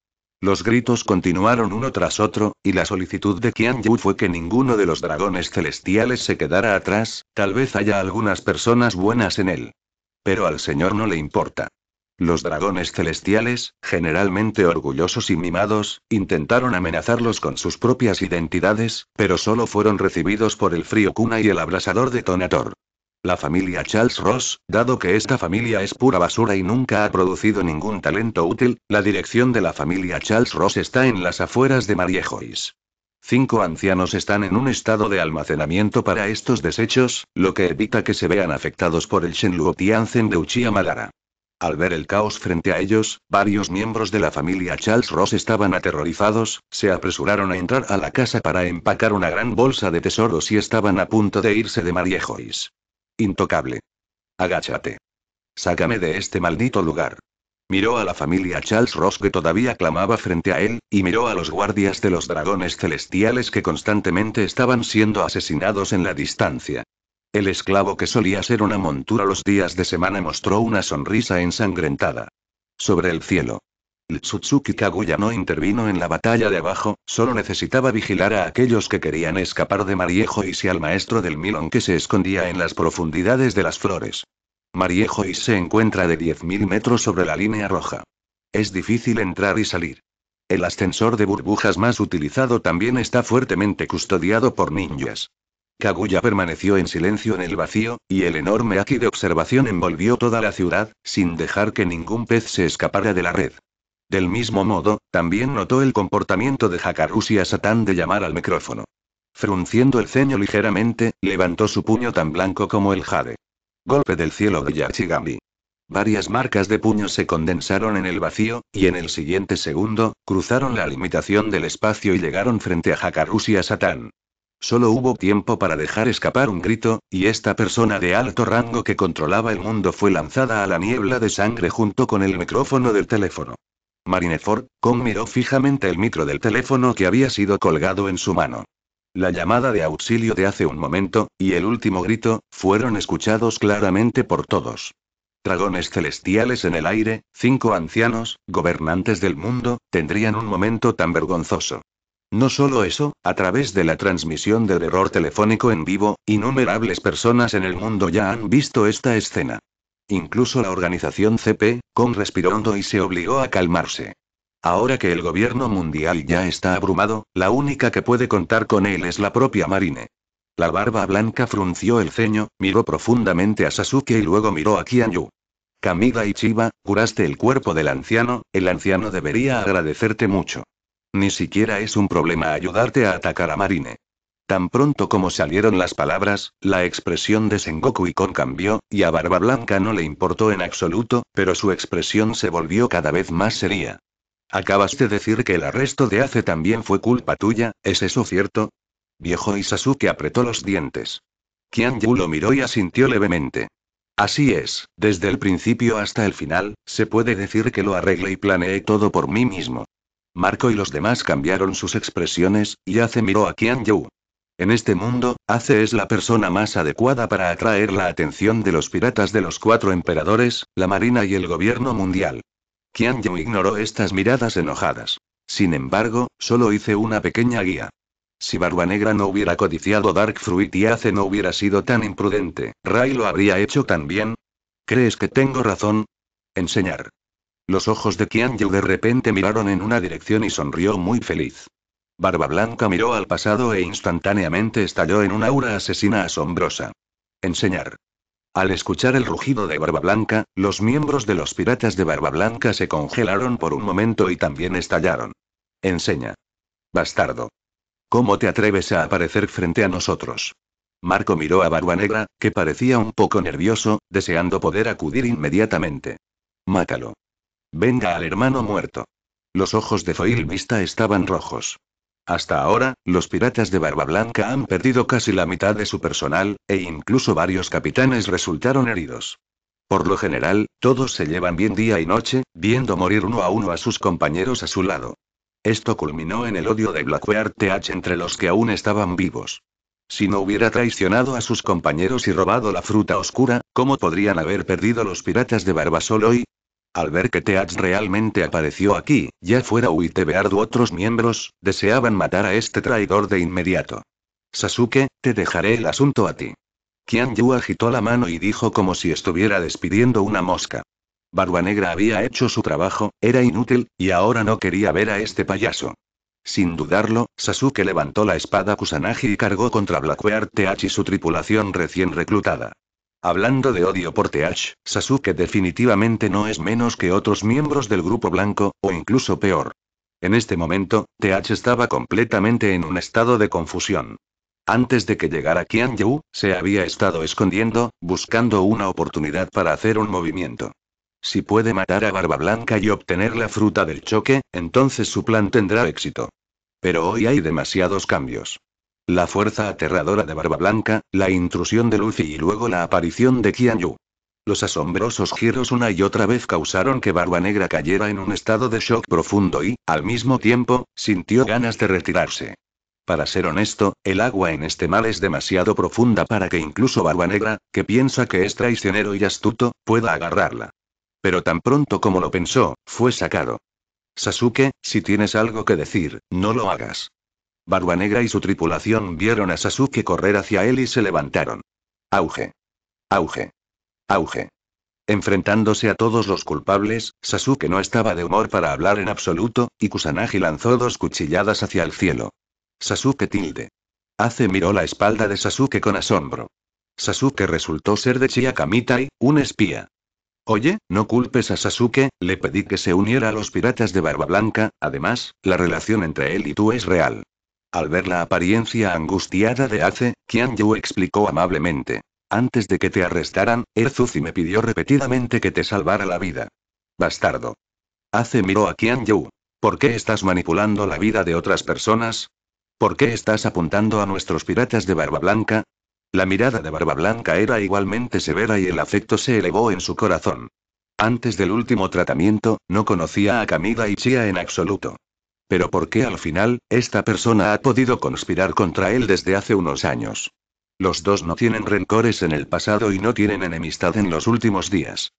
Los gritos continuaron uno tras otro, y la solicitud de Qian Yu fue que ninguno de los dragones celestiales se quedara atrás, tal vez haya algunas personas buenas en él. Pero al señor no le importa. Los dragones celestiales, generalmente orgullosos y mimados, intentaron amenazarlos con sus propias identidades, pero solo fueron recibidos por el frío Kuna y el abrasador detonator. La familia Charles Ross, dado que esta familia es pura basura y nunca ha producido ningún talento útil, la dirección de la familia Charles Ross está en las afueras de Mariejois. Cinco ancianos están en un estado de almacenamiento para estos desechos, lo que evita que se vean afectados por el Shenluo Tianzen de Uchiha Madara. Al ver el caos frente a ellos, varios miembros de la familia Charles Ross estaban aterrorizados, se apresuraron a entrar a la casa para empacar una gran bolsa de tesoros y estaban a punto de irse de Marie Joyce. Intocable. Agáchate. Sácame de este maldito lugar. Miró a la familia Charles Ross que todavía clamaba frente a él, y miró a los guardias de los dragones celestiales que constantemente estaban siendo asesinados en la distancia. El esclavo que solía ser una montura los días de semana mostró una sonrisa ensangrentada. Sobre el cielo. Tsutsuki Kaguya no intervino en la batalla de abajo, solo necesitaba vigilar a aquellos que querían escapar de Mariejo y si al maestro del Milon que se escondía en las profundidades de las flores. Mariejo y se encuentra de 10.000 metros sobre la línea roja. Es difícil entrar y salir. El ascensor de burbujas más utilizado también está fuertemente custodiado por ninjas. Kaguya permaneció en silencio en el vacío, y el enorme aquí de observación envolvió toda la ciudad, sin dejar que ningún pez se escapara de la red. Del mismo modo, también notó el comportamiento de Hakarusia a Satán de llamar al micrófono. Frunciendo el ceño ligeramente, levantó su puño tan blanco como el jade. Golpe del cielo de Yachigami. Varias marcas de puños se condensaron en el vacío, y en el siguiente segundo, cruzaron la limitación del espacio y llegaron frente a Hakarusia a Satán. Solo hubo tiempo para dejar escapar un grito, y esta persona de alto rango que controlaba el mundo fue lanzada a la niebla de sangre junto con el micrófono del teléfono. Marineford, Con miró fijamente el micro del teléfono que había sido colgado en su mano. La llamada de auxilio de hace un momento, y el último grito, fueron escuchados claramente por todos. Dragones celestiales en el aire, cinco ancianos, gobernantes del mundo, tendrían un momento tan vergonzoso. No solo eso, a través de la transmisión del error telefónico en vivo, innumerables personas en el mundo ya han visto esta escena. Incluso la organización CP, con respiró y se obligó a calmarse. Ahora que el gobierno mundial ya está abrumado, la única que puede contar con él es la propia Marine. La barba blanca frunció el ceño, miró profundamente a Sasuke y luego miró a Kianyu. Kamida Chiba, curaste el cuerpo del anciano, el anciano debería agradecerte mucho. Ni siquiera es un problema ayudarte a atacar a Marine. Tan pronto como salieron las palabras, la expresión de Sengoku y Ikon cambió, y a Barba Blanca no le importó en absoluto, pero su expresión se volvió cada vez más seria. Acabaste de decir que el arresto de Ace también fue culpa tuya, ¿es eso cierto? Viejo Isasuke apretó los dientes. Qian lo miró y asintió levemente. Así es, desde el principio hasta el final, se puede decir que lo arreglé y planeé todo por mí mismo. Marco y los demás cambiaron sus expresiones, y Ace miró a Qian Yu. En este mundo, Ace es la persona más adecuada para atraer la atención de los piratas de los cuatro emperadores, la marina y el gobierno mundial. Qian Yu ignoró estas miradas enojadas. Sin embargo, solo hice una pequeña guía. Si Barba Negra no hubiera codiciado Dark Fruit y Ace no hubiera sido tan imprudente, Ray lo habría hecho también. ¿Crees que tengo razón? Enseñar. Los ojos de Kianju de repente miraron en una dirección y sonrió muy feliz. Barba Blanca miró al pasado e instantáneamente estalló en una aura asesina asombrosa. Enseñar. Al escuchar el rugido de Barba Blanca, los miembros de los piratas de Barba Blanca se congelaron por un momento y también estallaron. Enseña. Bastardo. ¿Cómo te atreves a aparecer frente a nosotros? Marco miró a Barba Negra, que parecía un poco nervioso, deseando poder acudir inmediatamente. Mátalo. Venga al hermano muerto. Los ojos de Foil Vista estaban rojos. Hasta ahora, los piratas de Barba Blanca han perdido casi la mitad de su personal, e incluso varios capitanes resultaron heridos. Por lo general, todos se llevan bien día y noche, viendo morir uno a uno a sus compañeros a su lado. Esto culminó en el odio de Blackwear TH entre los que aún estaban vivos. Si no hubiera traicionado a sus compañeros y robado la fruta oscura, ¿cómo podrían haber perdido los piratas de Barba Solo hoy? Al ver que Teach realmente apareció aquí, ya fuera Uitebeard u otros miembros, deseaban matar a este traidor de inmediato. Sasuke, te dejaré el asunto a ti. Qian Yu agitó la mano y dijo como si estuviera despidiendo una mosca. Barba Negra había hecho su trabajo, era inútil, y ahora no quería ver a este payaso. Sin dudarlo, Sasuke levantó la espada Kusanagi y cargó contra Blackwear Teach y su tripulación recién reclutada. Hablando de odio por TH, Sasuke definitivamente no es menos que otros miembros del grupo blanco, o incluso peor. En este momento, TH estaba completamente en un estado de confusión. Antes de que llegara Kian se había estado escondiendo, buscando una oportunidad para hacer un movimiento. Si puede matar a Barba Blanca y obtener la fruta del choque, entonces su plan tendrá éxito. Pero hoy hay demasiados cambios. La fuerza aterradora de Barba Blanca, la intrusión de Luffy y luego la aparición de Kian Yu. Los asombrosos giros una y otra vez causaron que Barba Negra cayera en un estado de shock profundo y, al mismo tiempo, sintió ganas de retirarse. Para ser honesto, el agua en este mal es demasiado profunda para que incluso Barba Negra, que piensa que es traicionero y astuto, pueda agarrarla. Pero tan pronto como lo pensó, fue sacado. Sasuke, si tienes algo que decir, no lo hagas. Barba Negra y su tripulación vieron a Sasuke correr hacia él y se levantaron. Auge. Auge. Auge. Enfrentándose a todos los culpables, Sasuke no estaba de humor para hablar en absoluto, y Kusanagi lanzó dos cuchilladas hacia el cielo. Sasuke tilde. Ace miró la espalda de Sasuke con asombro. Sasuke resultó ser de y un espía. Oye, no culpes a Sasuke, le pedí que se uniera a los piratas de Barba Blanca, además, la relación entre él y tú es real. Al ver la apariencia angustiada de Ace, Qian Yu explicó amablemente. Antes de que te arrestaran, Erzuzi me pidió repetidamente que te salvara la vida. Bastardo. Ace miró a Qian Yu. ¿Por qué estás manipulando la vida de otras personas? ¿Por qué estás apuntando a nuestros piratas de Barba Blanca? La mirada de Barba Blanca era igualmente severa y el afecto se elevó en su corazón. Antes del último tratamiento, no conocía a Camila y Chia en absoluto. Pero ¿por qué al final, esta persona ha podido conspirar contra él desde hace unos años? Los dos no tienen rencores en el pasado y no tienen enemistad en los últimos días.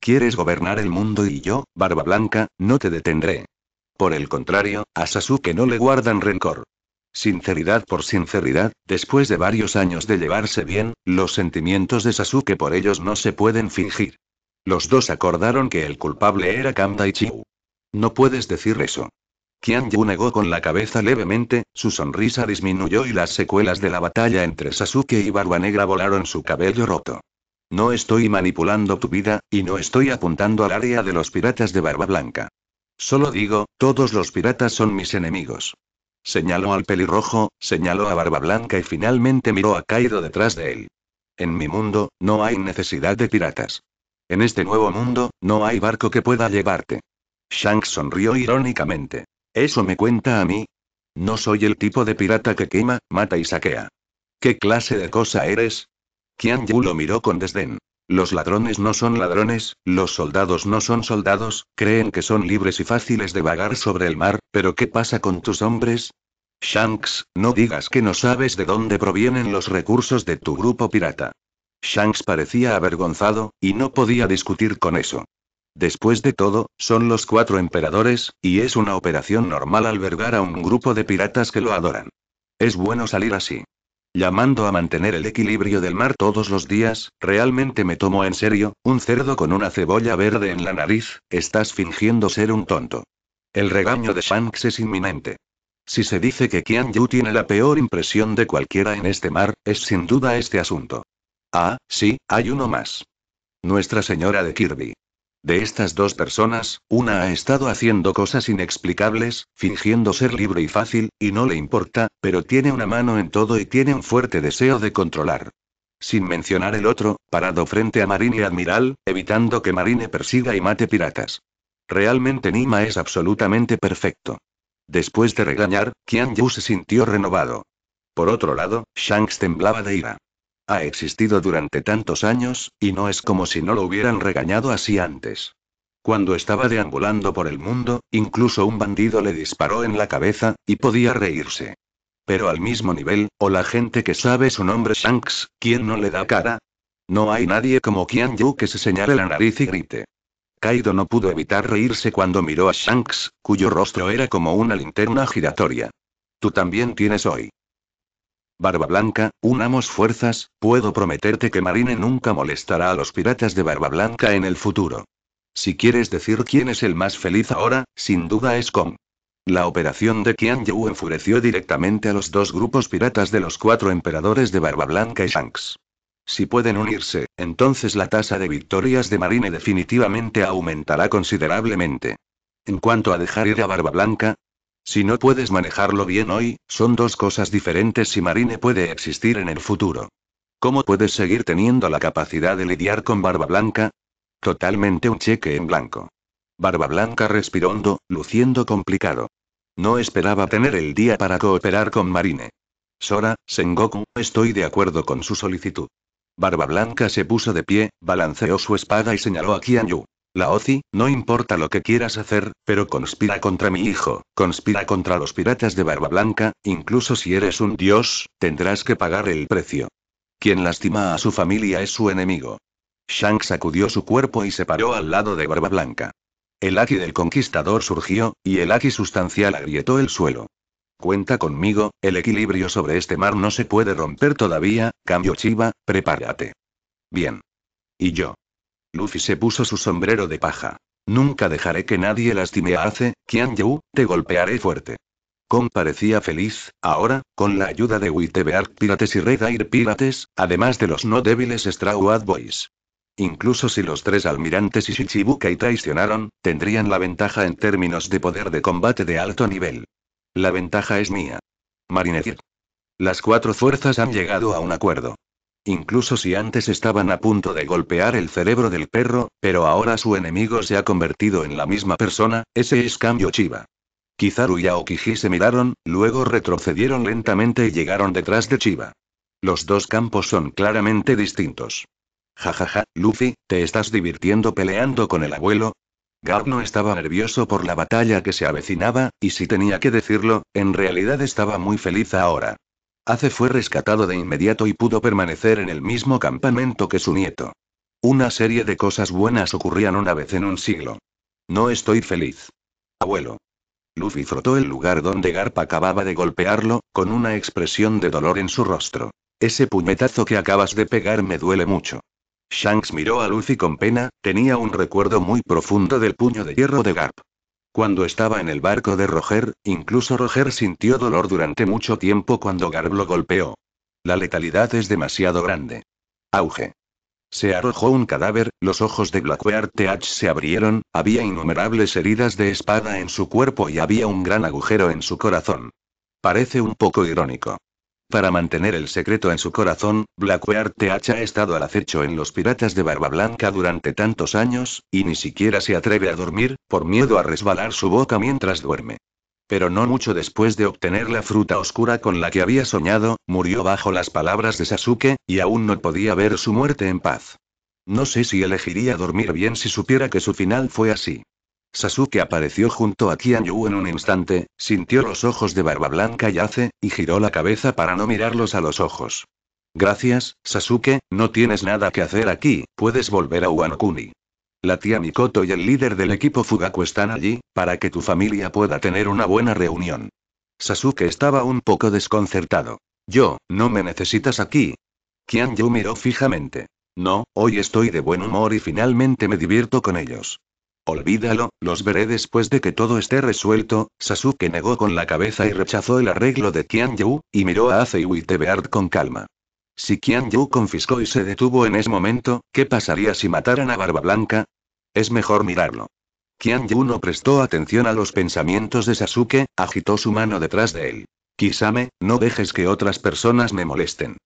Quieres gobernar el mundo y yo, Barba Blanca, no te detendré. Por el contrario, a Sasuke no le guardan rencor. Sinceridad por sinceridad, después de varios años de llevarse bien, los sentimientos de Sasuke por ellos no se pueden fingir. Los dos acordaron que el culpable era y No puedes decir eso. Qian Yu negó con la cabeza levemente, su sonrisa disminuyó y las secuelas de la batalla entre Sasuke y Barba Negra volaron su cabello roto. No estoy manipulando tu vida, y no estoy apuntando al área de los piratas de Barba Blanca. Solo digo, todos los piratas son mis enemigos. Señaló al pelirrojo, señaló a Barba Blanca y finalmente miró a Kaido detrás de él. En mi mundo, no hay necesidad de piratas. En este nuevo mundo, no hay barco que pueda llevarte. Shanks sonrió irónicamente. Eso me cuenta a mí. No soy el tipo de pirata que quema, mata y saquea. ¿Qué clase de cosa eres? Qian Yu lo miró con desdén. Los ladrones no son ladrones, los soldados no son soldados, creen que son libres y fáciles de vagar sobre el mar, pero ¿qué pasa con tus hombres? Shanks, no digas que no sabes de dónde provienen los recursos de tu grupo pirata. Shanks parecía avergonzado, y no podía discutir con eso. Después de todo, son los cuatro emperadores, y es una operación normal albergar a un grupo de piratas que lo adoran. Es bueno salir así. Llamando a mantener el equilibrio del mar todos los días, realmente me tomo en serio, un cerdo con una cebolla verde en la nariz, estás fingiendo ser un tonto. El regaño de Shanks es inminente. Si se dice que Qian Yu tiene la peor impresión de cualquiera en este mar, es sin duda este asunto. Ah, sí, hay uno más. Nuestra Señora de Kirby. De estas dos personas, una ha estado haciendo cosas inexplicables, fingiendo ser libre y fácil, y no le importa, pero tiene una mano en todo y tiene un fuerte deseo de controlar. Sin mencionar el otro, parado frente a Marine y Admiral, evitando que Marine persiga y mate piratas. Realmente Nima es absolutamente perfecto. Después de regañar, Qian Yu se sintió renovado. Por otro lado, Shanks temblaba de ira. Ha existido durante tantos años, y no es como si no lo hubieran regañado así antes. Cuando estaba deambulando por el mundo, incluso un bandido le disparó en la cabeza, y podía reírse. Pero al mismo nivel, o la gente que sabe su nombre Shanks, ¿quién no le da cara? No hay nadie como Qian Yu que se señale la nariz y grite. Kaido no pudo evitar reírse cuando miró a Shanks, cuyo rostro era como una linterna giratoria. Tú también tienes hoy. Barba Blanca, unamos fuerzas, puedo prometerte que Marine nunca molestará a los piratas de Barba Blanca en el futuro. Si quieres decir quién es el más feliz ahora, sin duda es Kong. La operación de Qian Yu enfureció directamente a los dos grupos piratas de los cuatro emperadores de Barba Blanca y Shanks. Si pueden unirse, entonces la tasa de victorias de Marine definitivamente aumentará considerablemente. En cuanto a dejar ir a Barba Blanca, si no puedes manejarlo bien hoy, son dos cosas diferentes si Marine puede existir en el futuro. ¿Cómo puedes seguir teniendo la capacidad de lidiar con Barba Blanca? Totalmente un cheque en blanco. Barba Blanca respiró hondo, luciendo complicado. No esperaba tener el día para cooperar con Marine. Sora, Sengoku, estoy de acuerdo con su solicitud. Barba Blanca se puso de pie, balanceó su espada y señaló a Qian Yu. La oci, no importa lo que quieras hacer, pero conspira contra mi hijo, conspira contra los piratas de Barba Blanca, incluso si eres un dios, tendrás que pagar el precio. Quien lastima a su familia es su enemigo. Shank sacudió su cuerpo y se paró al lado de Barba Blanca. El Aki del conquistador surgió, y el Aki sustancial agrietó el suelo. Cuenta conmigo, el equilibrio sobre este mar no se puede romper todavía, cambio Chiva, prepárate. Bien. Y yo. Luffy se puso su sombrero de paja. Nunca dejaré que nadie lastime a Ace, Qian Yu, te golpearé fuerte. Kong parecía feliz, ahora, con la ayuda de Whitebeard Pirates y Red Air Pirates, además de los no débiles Straw Hat Boys. Incluso si los tres almirantes y Shichibukai traicionaron, tendrían la ventaja en términos de poder de combate de alto nivel. La ventaja es mía. Marinette. Las cuatro fuerzas han llegado a un acuerdo. Incluso si antes estaban a punto de golpear el cerebro del perro, pero ahora su enemigo se ha convertido en la misma persona, ese es cambio Chiba. Kizaru y Aokiji se miraron, luego retrocedieron lentamente y llegaron detrás de Chiba. Los dos campos son claramente distintos. Jajaja, Luffy, ¿te estás divirtiendo peleando con el abuelo? Garp no estaba nervioso por la batalla que se avecinaba, y si tenía que decirlo, en realidad estaba muy feliz ahora. Ace fue rescatado de inmediato y pudo permanecer en el mismo campamento que su nieto. Una serie de cosas buenas ocurrían una vez en un siglo. No estoy feliz. Abuelo. Luffy frotó el lugar donde Garp acababa de golpearlo, con una expresión de dolor en su rostro. Ese puñetazo que acabas de pegar me duele mucho. Shanks miró a Luffy con pena, tenía un recuerdo muy profundo del puño de hierro de Garp. Cuando estaba en el barco de Roger, incluso Roger sintió dolor durante mucho tiempo cuando Garb lo golpeó. La letalidad es demasiado grande. Auge. Se arrojó un cadáver, los ojos de Blackwear se abrieron, había innumerables heridas de espada en su cuerpo y había un gran agujero en su corazón. Parece un poco irónico. Para mantener el secreto en su corazón, Blackbeard TH ha estado al acecho en los piratas de Barba Blanca durante tantos años, y ni siquiera se atreve a dormir, por miedo a resbalar su boca mientras duerme. Pero no mucho después de obtener la fruta oscura con la que había soñado, murió bajo las palabras de Sasuke, y aún no podía ver su muerte en paz. No sé si elegiría dormir bien si supiera que su final fue así. Sasuke apareció junto a Kianyu en un instante, sintió los ojos de Barba Blanca y y giró la cabeza para no mirarlos a los ojos. Gracias, Sasuke, no tienes nada que hacer aquí, puedes volver a Wanokuni. La tía Mikoto y el líder del equipo Fugaku están allí, para que tu familia pueda tener una buena reunión. Sasuke estaba un poco desconcertado. Yo, no me necesitas aquí. Kian miró fijamente. No, hoy estoy de buen humor y finalmente me divierto con ellos. Olvídalo, los veré después de que todo esté resuelto, Sasuke negó con la cabeza y rechazó el arreglo de Qian y miró a Ace y con calma. Si Qian confiscó y se detuvo en ese momento, ¿qué pasaría si mataran a Barba Blanca? Es mejor mirarlo. Qian no prestó atención a los pensamientos de Sasuke, agitó su mano detrás de él. Kisame, no dejes que otras personas me molesten.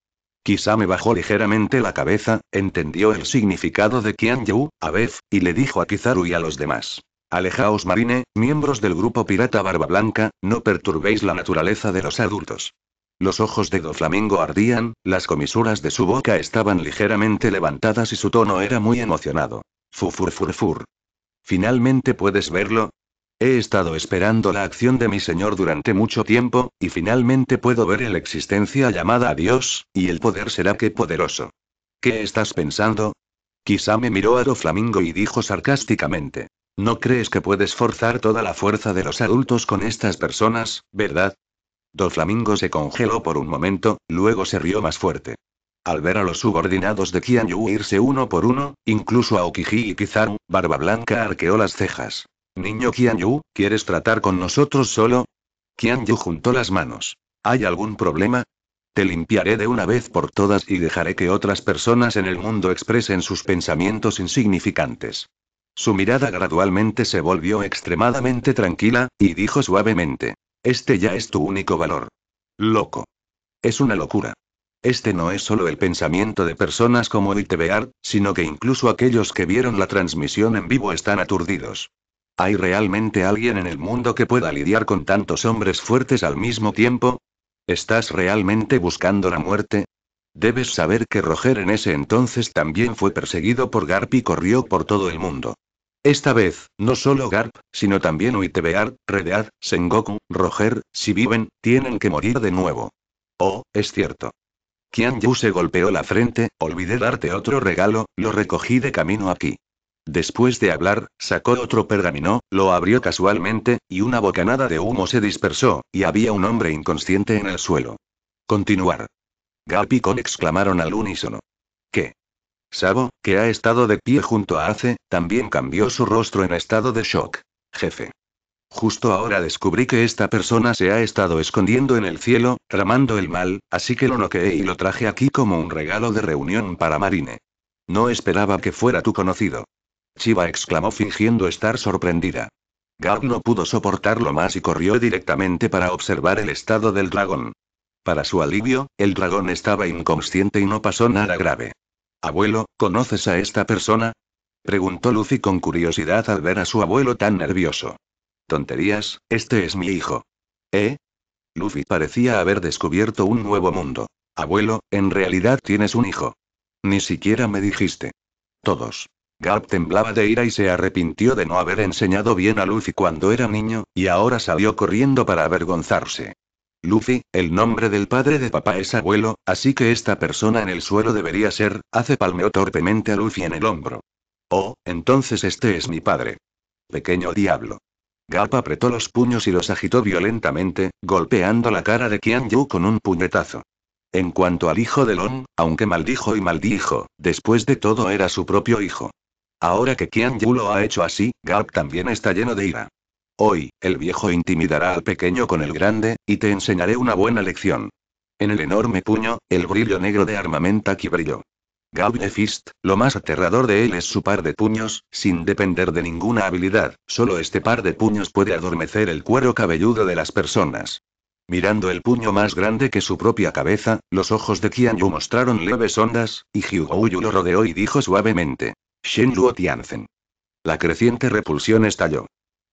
Quizá me bajó ligeramente la cabeza, entendió el significado de Qian Yu, a vez, y le dijo a Kizaru y a los demás. Alejaos marine, miembros del grupo pirata Barba Blanca, no perturbéis la naturaleza de los adultos. Los ojos de Doflamingo ardían, las comisuras de su boca estaban ligeramente levantadas y su tono era muy emocionado. Fufurfurfur. Finalmente puedes verlo, He estado esperando la acción de mi Señor durante mucho tiempo, y finalmente puedo ver la existencia llamada a Dios, y el poder será que poderoso. ¿Qué estás pensando? Quizá me miró Do Flamingo y dijo sarcásticamente. ¿No crees que puedes forzar toda la fuerza de los adultos con estas personas, verdad? Do Flamingo se congeló por un momento, luego se rió más fuerte. Al ver a los subordinados de Qian Yu irse uno por uno, incluso a Okiji y Kizaru, Barba Blanca arqueó las cejas. Niño Yu, ¿quieres tratar con nosotros solo? Qianyu juntó las manos. ¿Hay algún problema? Te limpiaré de una vez por todas y dejaré que otras personas en el mundo expresen sus pensamientos insignificantes. Su mirada gradualmente se volvió extremadamente tranquila, y dijo suavemente. Este ya es tu único valor. Loco. Es una locura. Este no es solo el pensamiento de personas como Itebear, sino que incluso aquellos que vieron la transmisión en vivo están aturdidos. ¿Hay realmente alguien en el mundo que pueda lidiar con tantos hombres fuertes al mismo tiempo? ¿Estás realmente buscando la muerte? Debes saber que Roger en ese entonces también fue perseguido por Garp y corrió por todo el mundo. Esta vez, no solo Garp, sino también Uitebear, Redead, Sengoku, Roger, si viven, tienen que morir de nuevo. Oh, es cierto. Qian Yu se golpeó la frente, olvidé darte otro regalo, lo recogí de camino aquí. Después de hablar, sacó otro pergamino, lo abrió casualmente, y una bocanada de humo se dispersó, y había un hombre inconsciente en el suelo. Continuar. Gap y Con exclamaron al unísono. ¿Qué? Sabo, que ha estado de pie junto a Ace, también cambió su rostro en estado de shock. Jefe. Justo ahora descubrí que esta persona se ha estado escondiendo en el cielo, tramando el mal, así que lo noqueé y lo traje aquí como un regalo de reunión para Marine. No esperaba que fuera tu conocido. Chiva exclamó fingiendo estar sorprendida. Gar no pudo soportarlo más y corrió directamente para observar el estado del dragón. Para su alivio, el dragón estaba inconsciente y no pasó nada grave. Abuelo, ¿conoces a esta persona? preguntó Luffy con curiosidad al ver a su abuelo tan nervioso. Tonterías, este es mi hijo. ¿Eh? Luffy parecía haber descubierto un nuevo mundo. Abuelo, en realidad tienes un hijo. Ni siquiera me dijiste. Todos. Garp temblaba de ira y se arrepintió de no haber enseñado bien a Luffy cuando era niño, y ahora salió corriendo para avergonzarse. Luffy, el nombre del padre de papá es abuelo, así que esta persona en el suelo debería ser, hace palmeó torpemente a Luffy en el hombro. Oh, entonces este es mi padre. Pequeño diablo. Garp apretó los puños y los agitó violentamente, golpeando la cara de Qian Yu con un puñetazo. En cuanto al hijo de Long, aunque maldijo y maldijo, después de todo era su propio hijo. Ahora que Qian Yu lo ha hecho así, Gap también está lleno de ira. Hoy, el viejo intimidará al pequeño con el grande, y te enseñaré una buena lección. En el enorme puño, el brillo negro de armamenta aquí brilló. Gab de Fist, lo más aterrador de él es su par de puños, sin depender de ninguna habilidad, solo este par de puños puede adormecer el cuero cabelludo de las personas. Mirando el puño más grande que su propia cabeza, los ojos de Qian Yu mostraron leves ondas, y Hyugoyu lo rodeó y dijo suavemente. Shen Luo La creciente repulsión estalló.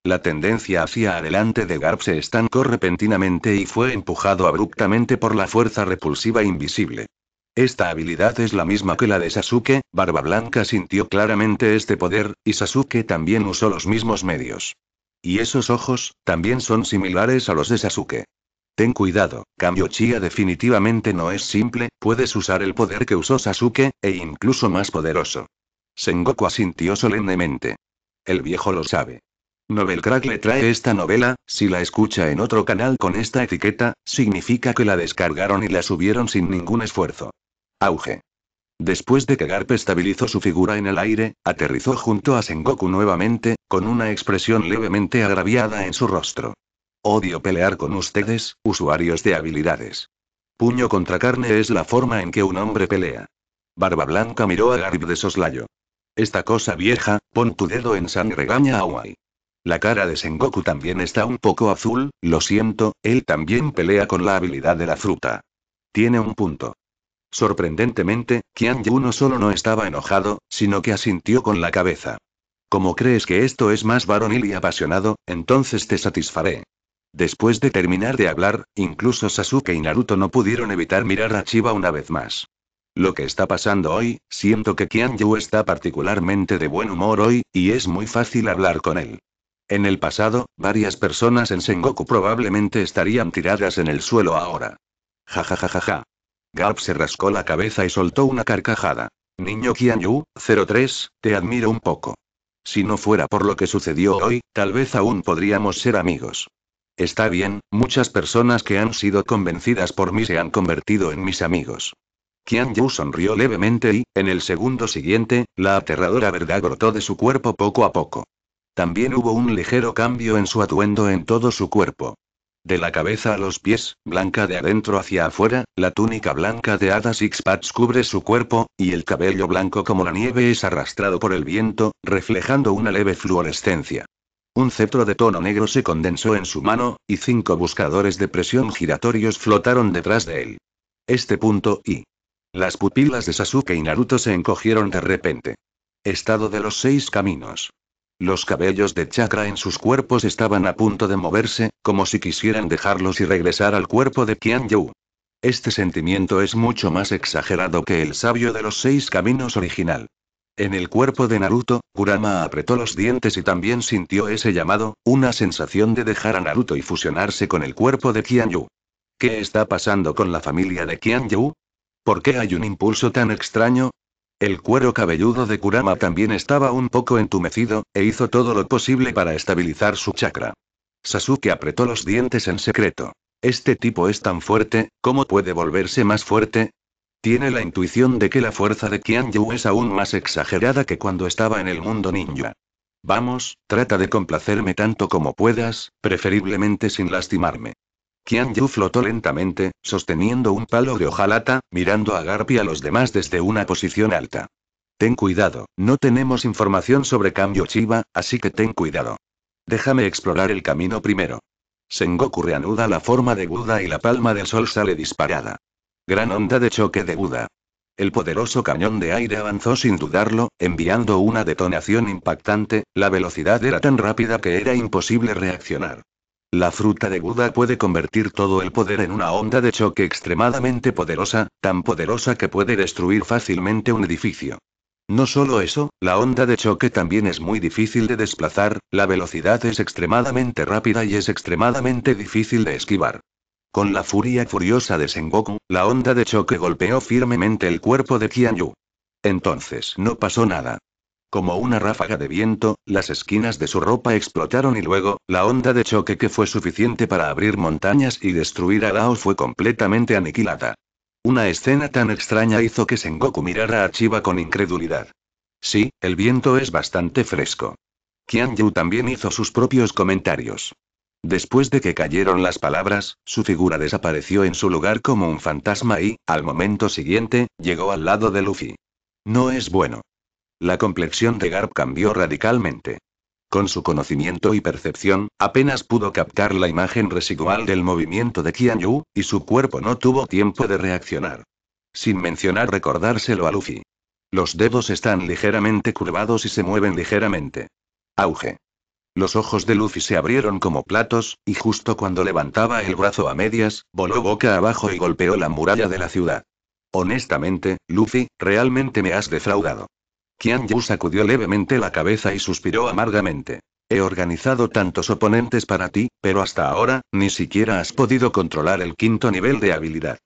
La tendencia hacia adelante de Garp se estancó repentinamente y fue empujado abruptamente por la fuerza repulsiva invisible. Esta habilidad es la misma que la de Sasuke, Barba Blanca sintió claramente este poder, y Sasuke también usó los mismos medios. Y esos ojos, también son similares a los de Sasuke. Ten cuidado, cambio Chia definitivamente no es simple, puedes usar el poder que usó Sasuke, e incluso más poderoso. Sengoku asintió solemnemente. El viejo lo sabe. Novelcrack le trae esta novela, si la escucha en otro canal con esta etiqueta, significa que la descargaron y la subieron sin ningún esfuerzo. Auge. Después de que Garp estabilizó su figura en el aire, aterrizó junto a Sengoku nuevamente, con una expresión levemente agraviada en su rostro. Odio pelear con ustedes, usuarios de habilidades. Puño contra carne es la forma en que un hombre pelea. Barba Blanca miró a Garp de soslayo. Esta cosa vieja, pon tu dedo en San regaña a La cara de Sengoku también está un poco azul, lo siento, él también pelea con la habilidad de la fruta. Tiene un punto. Sorprendentemente, Qian Yu no solo no estaba enojado, sino que asintió con la cabeza. Como crees que esto es más varonil y apasionado, entonces te satisfaré. Después de terminar de hablar, incluso Sasuke y Naruto no pudieron evitar mirar a Chiba una vez más. Lo que está pasando hoy, siento que Qian Yu está particularmente de buen humor hoy, y es muy fácil hablar con él. En el pasado, varias personas en Sengoku probablemente estarían tiradas en el suelo ahora. Ja ja ja ja ja. se rascó la cabeza y soltó una carcajada. Niño Qian Yu, 03, te admiro un poco. Si no fuera por lo que sucedió hoy, tal vez aún podríamos ser amigos. Está bien, muchas personas que han sido convencidas por mí se han convertido en mis amigos. Qian Yu sonrió levemente y, en el segundo siguiente, la aterradora verdad brotó de su cuerpo poco a poco. También hubo un ligero cambio en su atuendo en todo su cuerpo. De la cabeza a los pies, blanca de adentro hacia afuera, la túnica blanca de Ada Pats cubre su cuerpo, y el cabello blanco como la nieve es arrastrado por el viento, reflejando una leve fluorescencia. Un cetro de tono negro se condensó en su mano, y cinco buscadores de presión giratorios flotaron detrás de él. Este punto y las pupilas de Sasuke y Naruto se encogieron de repente. Estado de los seis caminos. Los cabellos de chakra en sus cuerpos estaban a punto de moverse, como si quisieran dejarlos y regresar al cuerpo de qian Este sentimiento es mucho más exagerado que el sabio de los seis caminos original. En el cuerpo de Naruto, Kurama apretó los dientes y también sintió ese llamado, una sensación de dejar a Naruto y fusionarse con el cuerpo de qian ¿Qué está pasando con la familia de qian ¿Por qué hay un impulso tan extraño? El cuero cabelludo de Kurama también estaba un poco entumecido, e hizo todo lo posible para estabilizar su chakra. Sasuke apretó los dientes en secreto. Este tipo es tan fuerte, ¿cómo puede volverse más fuerte? Tiene la intuición de que la fuerza de Kianju es aún más exagerada que cuando estaba en el mundo ninja. Vamos, trata de complacerme tanto como puedas, preferiblemente sin lastimarme. Qian flotó lentamente, sosteniendo un palo de hojalata, mirando a garpi y a los demás desde una posición alta. Ten cuidado, no tenemos información sobre cambio Chiba, así que ten cuidado. Déjame explorar el camino primero. Sengoku reanuda la forma de Buda y la palma del sol sale disparada. Gran onda de choque de Buda. El poderoso cañón de aire avanzó sin dudarlo, enviando una detonación impactante, la velocidad era tan rápida que era imposible reaccionar. La fruta de Buda puede convertir todo el poder en una onda de choque extremadamente poderosa, tan poderosa que puede destruir fácilmente un edificio. No solo eso, la onda de choque también es muy difícil de desplazar, la velocidad es extremadamente rápida y es extremadamente difícil de esquivar. Con la furia furiosa de Sengoku, la onda de choque golpeó firmemente el cuerpo de Qianyu. Entonces no pasó nada. Como una ráfaga de viento, las esquinas de su ropa explotaron y luego, la onda de choque que fue suficiente para abrir montañas y destruir a Lao fue completamente aniquilada. Una escena tan extraña hizo que Sengoku mirara a Chiba con incredulidad. Sí, el viento es bastante fresco. Qian también hizo sus propios comentarios. Después de que cayeron las palabras, su figura desapareció en su lugar como un fantasma y, al momento siguiente, llegó al lado de Luffy. No es bueno. La complexión de Garp cambió radicalmente. Con su conocimiento y percepción, apenas pudo captar la imagen residual del movimiento de Qian Yu, y su cuerpo no tuvo tiempo de reaccionar. Sin mencionar recordárselo a Luffy. Los dedos están ligeramente curvados y se mueven ligeramente. Auge. Los ojos de Luffy se abrieron como platos, y justo cuando levantaba el brazo a medias, voló boca abajo y golpeó la muralla de la ciudad. Honestamente, Luffy, realmente me has defraudado. Kian Yu sacudió levemente la cabeza y suspiró amargamente. He organizado tantos oponentes para ti, pero hasta ahora, ni siquiera has podido controlar el quinto nivel de habilidad.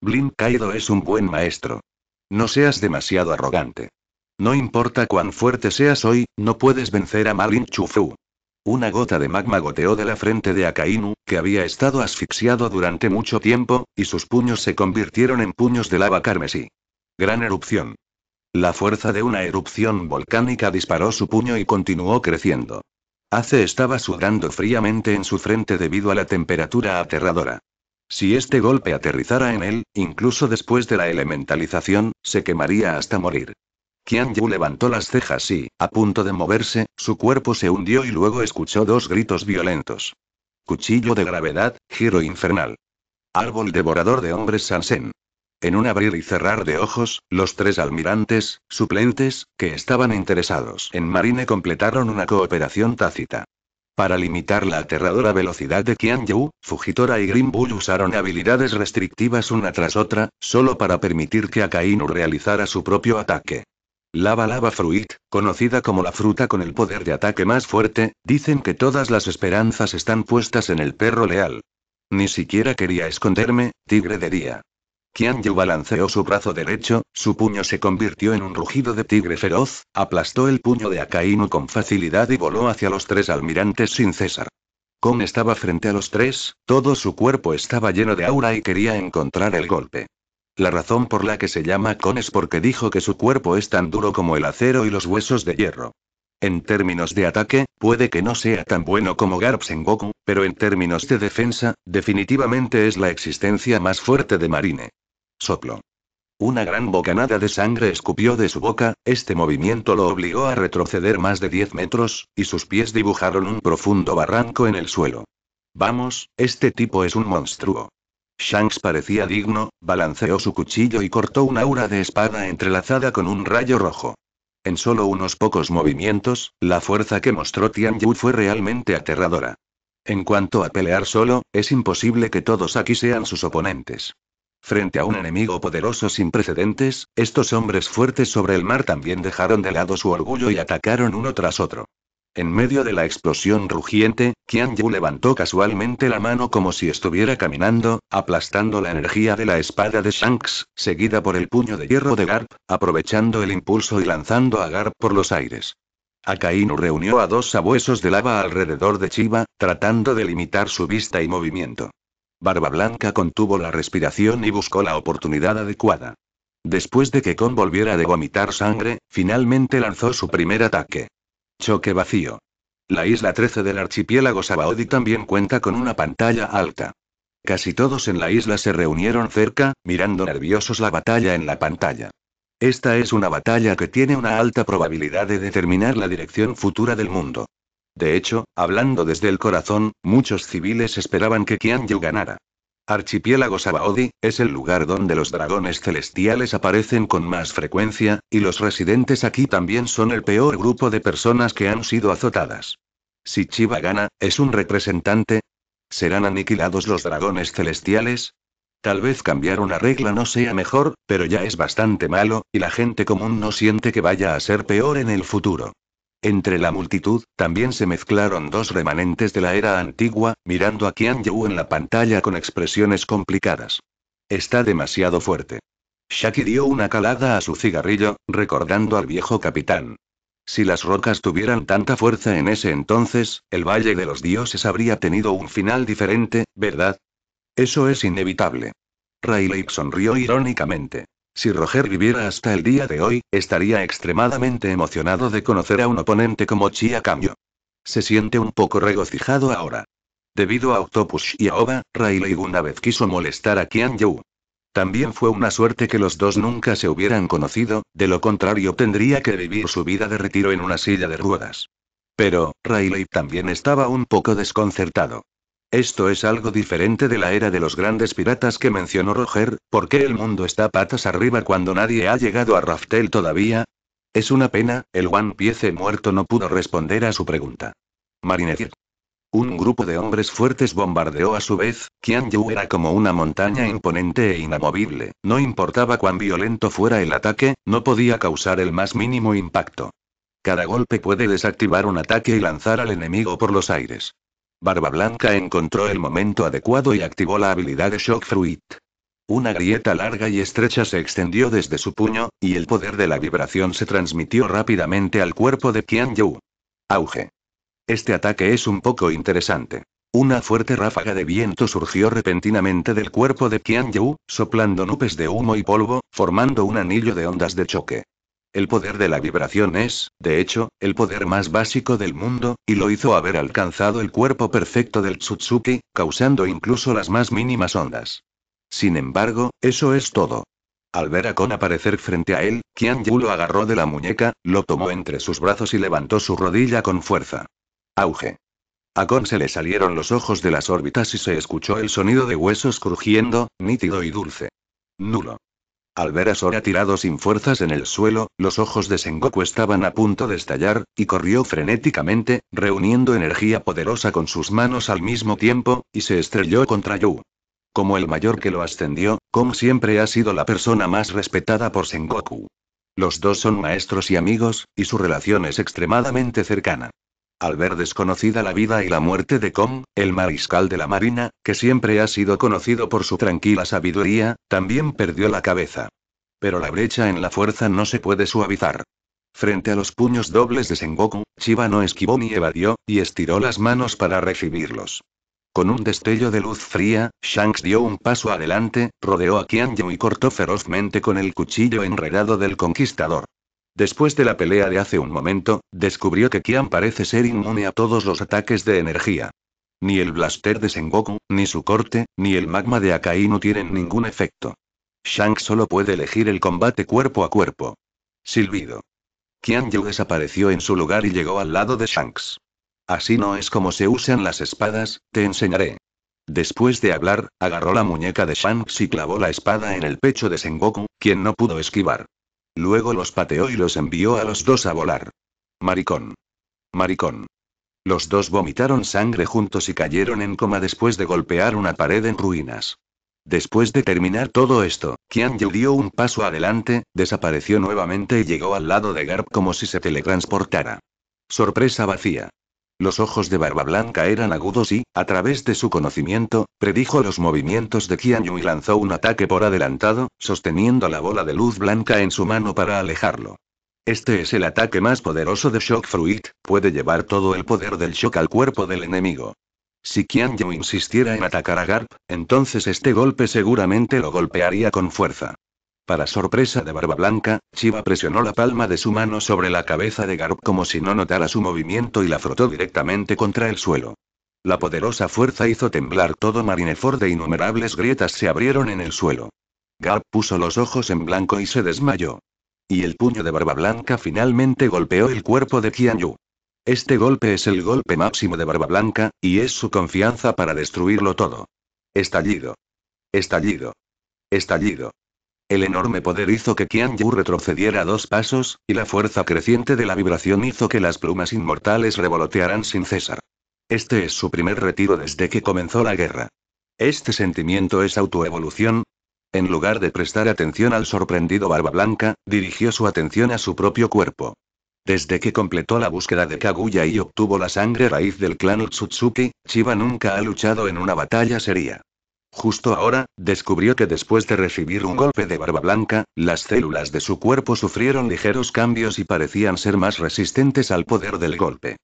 Blin Kaido es un buen maestro. No seas demasiado arrogante. No importa cuán fuerte seas hoy, no puedes vencer a Malin Chufu. Una gota de magma goteó de la frente de Akainu, que había estado asfixiado durante mucho tiempo, y sus puños se convirtieron en puños de lava carmesí. Gran erupción. La fuerza de una erupción volcánica disparó su puño y continuó creciendo. Ace estaba sudando fríamente en su frente debido a la temperatura aterradora. Si este golpe aterrizara en él, incluso después de la elementalización, se quemaría hasta morir. Qian Yu levantó las cejas y, a punto de moverse, su cuerpo se hundió y luego escuchó dos gritos violentos. Cuchillo de gravedad, giro infernal. Árbol devorador de hombres Sansen. En un abrir y cerrar de ojos, los tres almirantes, suplentes, que estaban interesados en Marine completaron una cooperación tácita. Para limitar la aterradora velocidad de Qian Fujitora y Green Bull usaron habilidades restrictivas una tras otra, solo para permitir que Akainu realizara su propio ataque. Lava Lava Fruit, conocida como la fruta con el poder de ataque más fuerte, dicen que todas las esperanzas están puestas en el perro leal. Ni siquiera quería esconderme, tigre de día. Qian balanceó su brazo derecho, su puño se convirtió en un rugido de tigre feroz, aplastó el puño de Akainu con facilidad y voló hacia los tres almirantes sin cesar. Kong estaba frente a los tres, todo su cuerpo estaba lleno de aura y quería encontrar el golpe. La razón por la que se llama Kong es porque dijo que su cuerpo es tan duro como el acero y los huesos de hierro. En términos de ataque, puede que no sea tan bueno como Garp Goku, pero en términos de defensa, definitivamente es la existencia más fuerte de Marine. Soplo. Una gran bocanada de sangre escupió de su boca, este movimiento lo obligó a retroceder más de 10 metros, y sus pies dibujaron un profundo barranco en el suelo. Vamos, este tipo es un monstruo. Shanks parecía digno, balanceó su cuchillo y cortó un aura de espada entrelazada con un rayo rojo. En solo unos pocos movimientos, la fuerza que mostró Tian Yu fue realmente aterradora. En cuanto a pelear solo, es imposible que todos aquí sean sus oponentes. Frente a un enemigo poderoso sin precedentes, estos hombres fuertes sobre el mar también dejaron de lado su orgullo y atacaron uno tras otro. En medio de la explosión rugiente, Qian Yu levantó casualmente la mano como si estuviera caminando, aplastando la energía de la espada de Shanks, seguida por el puño de hierro de Garp, aprovechando el impulso y lanzando a Garp por los aires. Akainu reunió a dos sabuesos de lava alrededor de Chiba, tratando de limitar su vista y movimiento. Barba Blanca contuvo la respiración y buscó la oportunidad adecuada. Después de que Kong volviera de vomitar sangre, finalmente lanzó su primer ataque. Choque vacío. La isla 13 del archipiélago Sabaody también cuenta con una pantalla alta. Casi todos en la isla se reunieron cerca, mirando nerviosos la batalla en la pantalla. Esta es una batalla que tiene una alta probabilidad de determinar la dirección futura del mundo. De hecho, hablando desde el corazón, muchos civiles esperaban que Qianyu ganara. Archipiélago Sabaodi, es el lugar donde los dragones celestiales aparecen con más frecuencia, y los residentes aquí también son el peor grupo de personas que han sido azotadas. Si Chiba gana, ¿es un representante? ¿Serán aniquilados los dragones celestiales? Tal vez cambiar una regla no sea mejor, pero ya es bastante malo, y la gente común no siente que vaya a ser peor en el futuro. Entre la multitud, también se mezclaron dos remanentes de la era antigua, mirando a Qian Yu en la pantalla con expresiones complicadas. Está demasiado fuerte. Shaki dio una calada a su cigarrillo, recordando al viejo capitán. Si las rocas tuvieran tanta fuerza en ese entonces, el Valle de los Dioses habría tenido un final diferente, ¿verdad? Eso es inevitable. Rayleigh sonrió irónicamente. Si Roger viviera hasta el día de hoy, estaría extremadamente emocionado de conocer a un oponente como Chia Cambio. Se siente un poco regocijado ahora. Debido a Octopus y a Oba, Rayleigh una vez quiso molestar a Kian Yu. También fue una suerte que los dos nunca se hubieran conocido, de lo contrario tendría que vivir su vida de retiro en una silla de ruedas. Pero, Rayleigh también estaba un poco desconcertado. Esto es algo diferente de la era de los grandes piratas que mencionó Roger, ¿por qué el mundo está patas arriba cuando nadie ha llegado a Raftel todavía? Es una pena, el One Piece muerto no pudo responder a su pregunta. Marinette. Un grupo de hombres fuertes bombardeó a su vez, Yu era como una montaña imponente e inamovible, no importaba cuán violento fuera el ataque, no podía causar el más mínimo impacto. Cada golpe puede desactivar un ataque y lanzar al enemigo por los aires. Barba Blanca encontró el momento adecuado y activó la habilidad de Shock Fruit. Una grieta larga y estrecha se extendió desde su puño, y el poder de la vibración se transmitió rápidamente al cuerpo de Qian Yu. Auge. Este ataque es un poco interesante. Una fuerte ráfaga de viento surgió repentinamente del cuerpo de Qian Yu, soplando nubes de humo y polvo, formando un anillo de ondas de choque. El poder de la vibración es, de hecho, el poder más básico del mundo, y lo hizo haber alcanzado el cuerpo perfecto del Tsutsuki, causando incluso las más mínimas ondas. Sin embargo, eso es todo. Al ver a Kon aparecer frente a él, Qian Yu lo agarró de la muñeca, lo tomó entre sus brazos y levantó su rodilla con fuerza. Auge. A Kon se le salieron los ojos de las órbitas y se escuchó el sonido de huesos crujiendo, nítido y dulce. Nulo. Al ver a Sora tirado sin fuerzas en el suelo, los ojos de Sengoku estaban a punto de estallar, y corrió frenéticamente, reuniendo energía poderosa con sus manos al mismo tiempo, y se estrelló contra Yu. Como el mayor que lo ascendió, Kong siempre ha sido la persona más respetada por Sengoku. Los dos son maestros y amigos, y su relación es extremadamente cercana. Al ver desconocida la vida y la muerte de Kong, el mariscal de la Marina, que siempre ha sido conocido por su tranquila sabiduría, también perdió la cabeza. Pero la brecha en la fuerza no se puede suavizar. Frente a los puños dobles de Sengoku, Chiba no esquivó ni evadió, y estiró las manos para recibirlos. Con un destello de luz fría, Shanks dio un paso adelante, rodeó a Qianyu y cortó ferozmente con el cuchillo enredado del conquistador. Después de la pelea de hace un momento, descubrió que Kian parece ser inmune a todos los ataques de energía. Ni el blaster de Sengoku, ni su corte, ni el magma de Akainu tienen ningún efecto. Shanks solo puede elegir el combate cuerpo a cuerpo. Silbido. Qian Yu desapareció en su lugar y llegó al lado de Shanks. Así no es como se usan las espadas, te enseñaré. Después de hablar, agarró la muñeca de Shanks y clavó la espada en el pecho de Sengoku, quien no pudo esquivar. Luego los pateó y los envió a los dos a volar. Maricón. Maricón. Los dos vomitaron sangre juntos y cayeron en coma después de golpear una pared en ruinas. Después de terminar todo esto, Kian Yu dio un paso adelante, desapareció nuevamente y llegó al lado de Garp como si se teletransportara. Sorpresa vacía. Los ojos de Barba Blanca eran agudos y, a través de su conocimiento, predijo los movimientos de Qian y lanzó un ataque por adelantado, sosteniendo la bola de luz blanca en su mano para alejarlo. Este es el ataque más poderoso de Shock Fruit, puede llevar todo el poder del shock al cuerpo del enemigo. Si Qian insistiera en atacar a Garp, entonces este golpe seguramente lo golpearía con fuerza. Para sorpresa de Barba Blanca, Chiva presionó la palma de su mano sobre la cabeza de Garp como si no notara su movimiento y la frotó directamente contra el suelo. La poderosa fuerza hizo temblar todo Marineford e innumerables grietas se abrieron en el suelo. Garp puso los ojos en blanco y se desmayó. Y el puño de Barba Blanca finalmente golpeó el cuerpo de Yu. Este golpe es el golpe máximo de Barba Blanca, y es su confianza para destruirlo todo. Estallido. Estallido. Estallido. El enorme poder hizo que Qian Yu retrocediera dos pasos, y la fuerza creciente de la vibración hizo que las plumas inmortales revolotearan sin cesar. Este es su primer retiro desde que comenzó la guerra. ¿Este sentimiento es autoevolución? En lugar de prestar atención al sorprendido Barba Blanca, dirigió su atención a su propio cuerpo. Desde que completó la búsqueda de Kaguya y obtuvo la sangre raíz del clan Utsutsuki, Chiba nunca ha luchado en una batalla seria. Justo ahora, descubrió que después de recibir un golpe de barba blanca, las células de su cuerpo sufrieron ligeros cambios y parecían ser más resistentes al poder del golpe.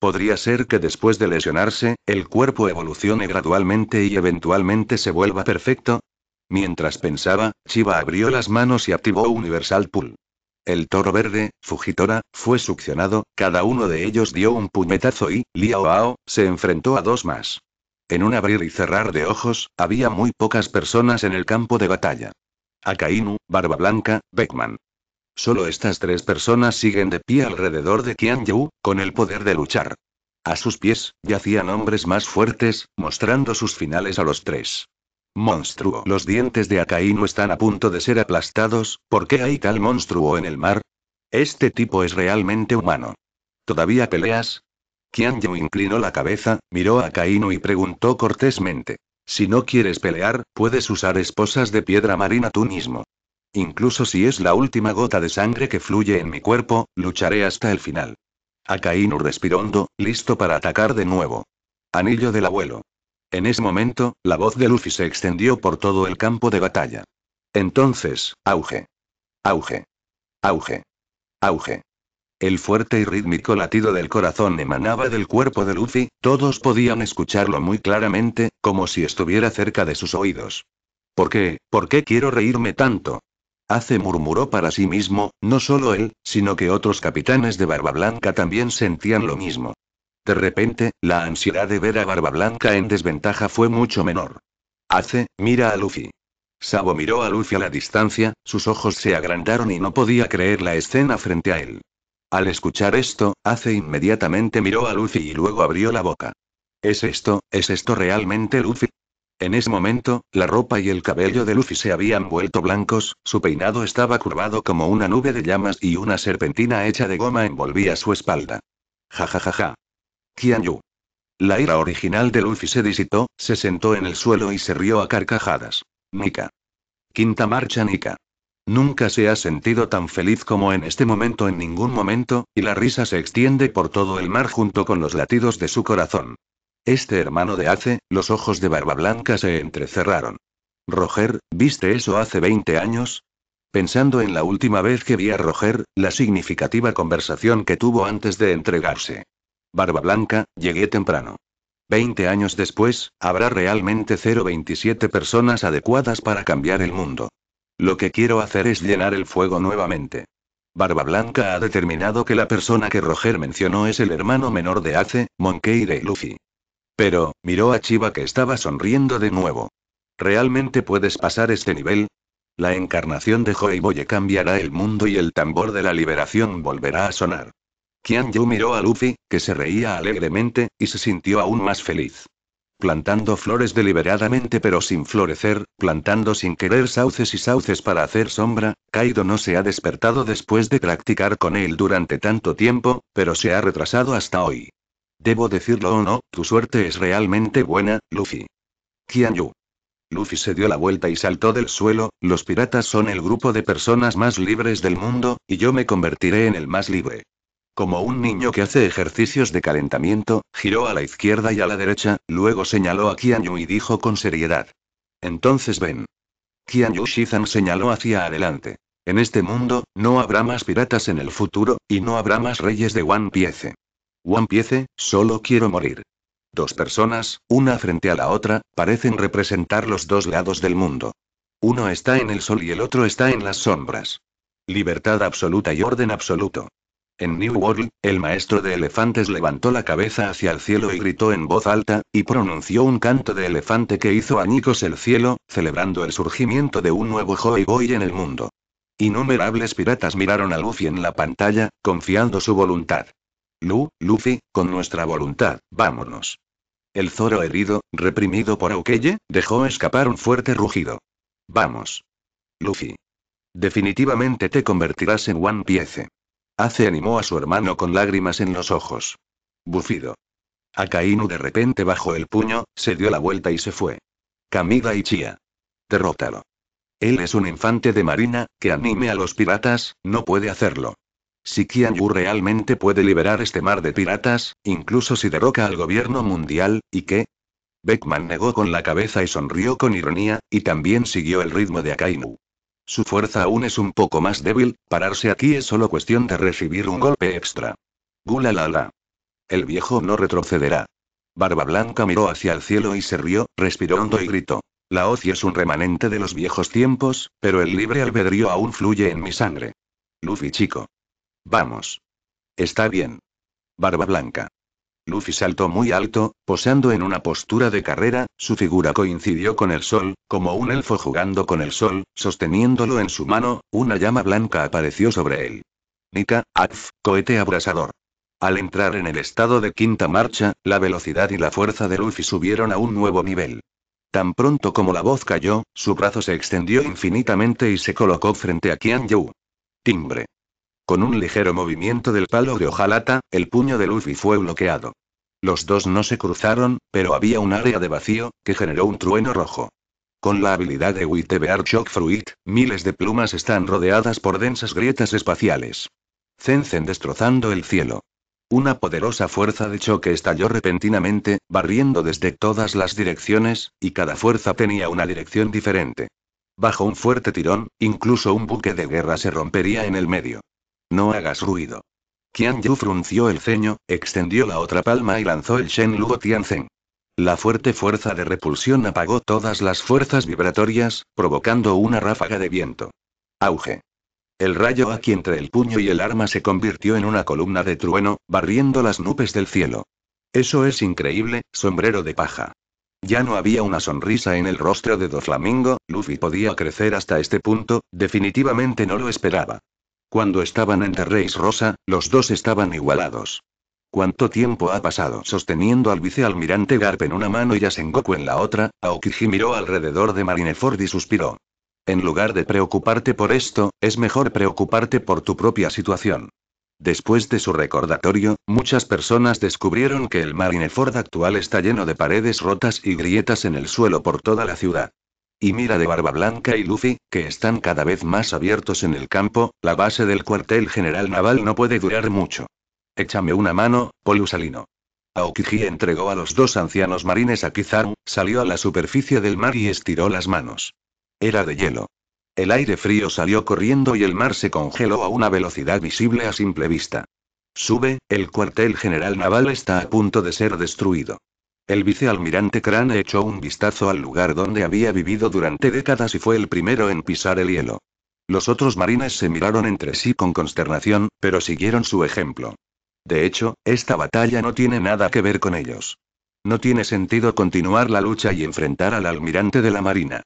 Podría ser que después de lesionarse, el cuerpo evolucione gradualmente y eventualmente se vuelva perfecto. Mientras pensaba, Chiba abrió las manos y activó Universal Pull. El toro verde, Fujitora, fue succionado, cada uno de ellos dio un puñetazo y, Liao Ao, se enfrentó a dos más. En un abrir y cerrar de ojos, había muy pocas personas en el campo de batalla. Akainu, Barba Blanca, Beckman. Solo estas tres personas siguen de pie alrededor de Qian con el poder de luchar. A sus pies, yacían hombres más fuertes, mostrando sus finales a los tres. Monstruo. Los dientes de Akainu están a punto de ser aplastados, ¿por qué hay tal monstruo en el mar? Este tipo es realmente humano. ¿Todavía peleas? Yu inclinó la cabeza, miró a Kaino y preguntó cortésmente. Si no quieres pelear, puedes usar esposas de piedra marina tú mismo. Incluso si es la última gota de sangre que fluye en mi cuerpo, lucharé hasta el final. Akainu respiró hondo, listo para atacar de nuevo. Anillo del abuelo. En ese momento, la voz de Luffy se extendió por todo el campo de batalla. Entonces, auge. Auge. Auge. Auge. El fuerte y rítmico latido del corazón emanaba del cuerpo de Luffy, todos podían escucharlo muy claramente, como si estuviera cerca de sus oídos. ¿Por qué? ¿Por qué quiero reírme tanto? Hace murmuró para sí mismo, no solo él, sino que otros capitanes de Barba Blanca también sentían lo mismo. De repente, la ansiedad de ver a Barba Blanca en desventaja fue mucho menor. Hace, mira a Luffy. Sabo miró a Luffy a la distancia, sus ojos se agrandaron y no podía creer la escena frente a él. Al escuchar esto, Ace inmediatamente miró a Luffy y luego abrió la boca. ¿Es esto, es esto realmente Luffy? En ese momento, la ropa y el cabello de Luffy se habían vuelto blancos, su peinado estaba curvado como una nube de llamas y una serpentina hecha de goma envolvía su espalda. Ja ja Yu. La ira original de Luffy se disitó, se sentó en el suelo y se rió a carcajadas. Nika. Quinta marcha Nika. Nunca se ha sentido tan feliz como en este momento en ningún momento, y la risa se extiende por todo el mar junto con los latidos de su corazón. Este hermano de hace, los ojos de barba blanca se entrecerraron. Roger, ¿viste eso hace 20 años? Pensando en la última vez que vi a Roger, la significativa conversación que tuvo antes de entregarse. Barba blanca, llegué temprano. 20 años después, habrá realmente 027 personas adecuadas para cambiar el mundo. Lo que quiero hacer es llenar el fuego nuevamente. Barba Blanca ha determinado que la persona que Roger mencionó es el hermano menor de Ace, Monkey y Luffy. Pero, miró a Chiba que estaba sonriendo de nuevo. ¿Realmente puedes pasar este nivel? La encarnación de Joy Boye cambiará el mundo y el tambor de la liberación volverá a sonar. Qian Yu miró a Luffy, que se reía alegremente, y se sintió aún más feliz plantando flores deliberadamente pero sin florecer, plantando sin querer sauces y sauces para hacer sombra, Kaido no se ha despertado después de practicar con él durante tanto tiempo, pero se ha retrasado hasta hoy. Debo decirlo o no, tu suerte es realmente buena, Luffy. Yu. Luffy se dio la vuelta y saltó del suelo, los piratas son el grupo de personas más libres del mundo, y yo me convertiré en el más libre. Como un niño que hace ejercicios de calentamiento, giró a la izquierda y a la derecha, luego señaló a Qianyu y dijo con seriedad. Entonces ven. Qianyu Shizan señaló hacia adelante. En este mundo, no habrá más piratas en el futuro, y no habrá más reyes de One Piece. One Piece, solo quiero morir. Dos personas, una frente a la otra, parecen representar los dos lados del mundo. Uno está en el sol y el otro está en las sombras. Libertad absoluta y orden absoluto. En New World, el maestro de elefantes levantó la cabeza hacia el cielo y gritó en voz alta, y pronunció un canto de elefante que hizo añicos el cielo, celebrando el surgimiento de un nuevo Joy Boy en el mundo. Innumerables piratas miraron a Luffy en la pantalla, confiando su voluntad. Lu, Luffy, con nuestra voluntad, vámonos. El Zoro herido, reprimido por Aukeye, dejó escapar un fuerte rugido. Vamos. Luffy. Definitivamente te convertirás en One Piece. Hace animó a su hermano con lágrimas en los ojos. Bufido. Akainu de repente bajó el puño, se dio la vuelta y se fue. Kamida y Chia. Derrótalo. Él es un infante de marina, que anime a los piratas, no puede hacerlo. Si Kianyu realmente puede liberar este mar de piratas, incluso si derroca al gobierno mundial, ¿y qué? Beckman negó con la cabeza y sonrió con ironía, y también siguió el ritmo de Akainu. Su fuerza aún es un poco más débil, pararse aquí es solo cuestión de recibir un golpe extra. Gulalala. El viejo no retrocederá. Barba Blanca miró hacia el cielo y se rió, respiró hondo y gritó. La ocio es un remanente de los viejos tiempos, pero el libre albedrío aún fluye en mi sangre. Luffy chico. Vamos. Está bien. Barba Blanca. Luffy saltó muy alto, posando en una postura de carrera, su figura coincidió con el sol, como un elfo jugando con el sol, sosteniéndolo en su mano, una llama blanca apareció sobre él. Nika, Akf, cohete abrasador. Al entrar en el estado de quinta marcha, la velocidad y la fuerza de Luffy subieron a un nuevo nivel. Tan pronto como la voz cayó, su brazo se extendió infinitamente y se colocó frente a Qian Yu. Timbre. Con un ligero movimiento del palo de hojalata, el puño de Luffy fue bloqueado. Los dos no se cruzaron, pero había un área de vacío, que generó un trueno rojo. Con la habilidad de Wittebear Shock Fruit, miles de plumas están rodeadas por densas grietas espaciales. Cencen destrozando el cielo. Una poderosa fuerza de choque estalló repentinamente, barriendo desde todas las direcciones, y cada fuerza tenía una dirección diferente. Bajo un fuerte tirón, incluso un buque de guerra se rompería en el medio. No hagas ruido. Qian Yu frunció el ceño, extendió la otra palma y lanzó el Shen Luo La fuerte fuerza de repulsión apagó todas las fuerzas vibratorias, provocando una ráfaga de viento. Auge. El rayo aquí entre el puño y el arma se convirtió en una columna de trueno, barriendo las nubes del cielo. Eso es increíble, sombrero de paja. Ya no había una sonrisa en el rostro de Doflamingo, Luffy podía crecer hasta este punto, definitivamente no lo esperaba. Cuando estaban entre reis Rosa, los dos estaban igualados. ¿Cuánto tiempo ha pasado? Sosteniendo al vicealmirante Garp en una mano y a Sengoku en la otra, Aokiji miró alrededor de Marineford y suspiró. En lugar de preocuparte por esto, es mejor preocuparte por tu propia situación. Después de su recordatorio, muchas personas descubrieron que el Marineford actual está lleno de paredes rotas y grietas en el suelo por toda la ciudad. Y mira de Barba Blanca y Luffy, que están cada vez más abiertos en el campo, la base del cuartel general naval no puede durar mucho. Échame una mano, Polusalino. Aokiji entregó a los dos ancianos marines a Kizaru, salió a la superficie del mar y estiró las manos. Era de hielo. El aire frío salió corriendo y el mar se congeló a una velocidad visible a simple vista. Sube, el cuartel general naval está a punto de ser destruido. El vicealmirante Crane echó un vistazo al lugar donde había vivido durante décadas y fue el primero en pisar el hielo. Los otros marines se miraron entre sí con consternación, pero siguieron su ejemplo. De hecho, esta batalla no tiene nada que ver con ellos. No tiene sentido continuar la lucha y enfrentar al almirante de la Marina.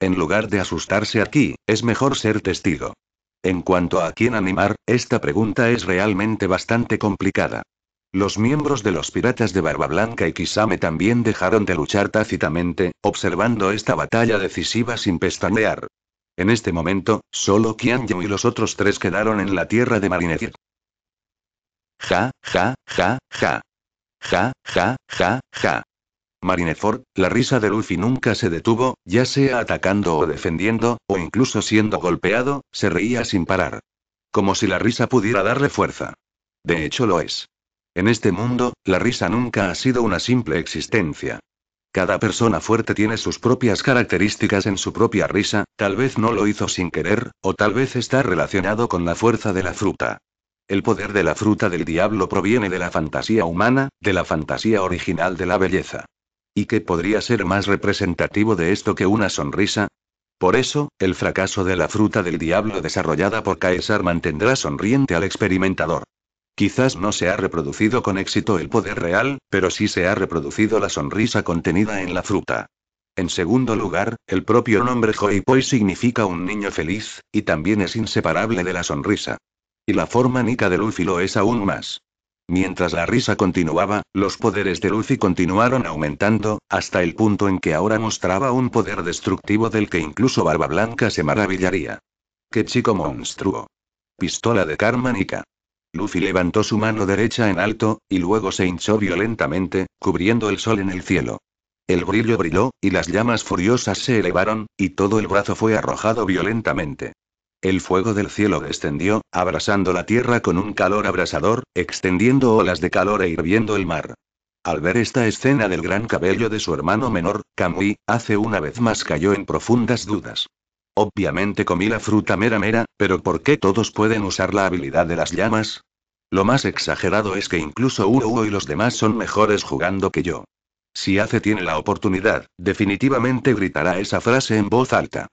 En lugar de asustarse aquí, es mejor ser testigo. En cuanto a quién animar, esta pregunta es realmente bastante complicada. Los miembros de los piratas de Barba Blanca y Kisame también dejaron de luchar tácitamente, observando esta batalla decisiva sin pestañear. En este momento, solo Qianyu y los otros tres quedaron en la tierra de Marineford. Ja, ja, ja, ja. Ja, ja, ja, ja. Marineford, la risa de Luffy nunca se detuvo, ya sea atacando o defendiendo, o incluso siendo golpeado, se reía sin parar. Como si la risa pudiera darle fuerza. De hecho lo es. En este mundo, la risa nunca ha sido una simple existencia. Cada persona fuerte tiene sus propias características en su propia risa, tal vez no lo hizo sin querer, o tal vez está relacionado con la fuerza de la fruta. El poder de la fruta del diablo proviene de la fantasía humana, de la fantasía original de la belleza. ¿Y qué podría ser más representativo de esto que una sonrisa? Por eso, el fracaso de la fruta del diablo desarrollada por Caesar mantendrá sonriente al experimentador. Quizás no se ha reproducido con éxito el poder real, pero sí se ha reproducido la sonrisa contenida en la fruta. En segundo lugar, el propio nombre Joy Poi significa un niño feliz, y también es inseparable de la sonrisa. Y la forma nica de Luffy lo es aún más. Mientras la risa continuaba, los poderes de Luffy continuaron aumentando, hasta el punto en que ahora mostraba un poder destructivo del que incluso Barba Blanca se maravillaría. ¡Qué chico monstruo! Pistola de Karma Nika. Luffy levantó su mano derecha en alto, y luego se hinchó violentamente, cubriendo el sol en el cielo. El brillo brilló, y las llamas furiosas se elevaron, y todo el brazo fue arrojado violentamente. El fuego del cielo descendió, abrasando la tierra con un calor abrasador, extendiendo olas de calor e hirviendo el mar. Al ver esta escena del gran cabello de su hermano menor, Kamui, hace una vez más cayó en profundas dudas. Obviamente comí la fruta mera mera, pero ¿por qué todos pueden usar la habilidad de las llamas? Lo más exagerado es que incluso Uro y los demás son mejores jugando que yo. Si hace tiene la oportunidad, definitivamente gritará esa frase en voz alta.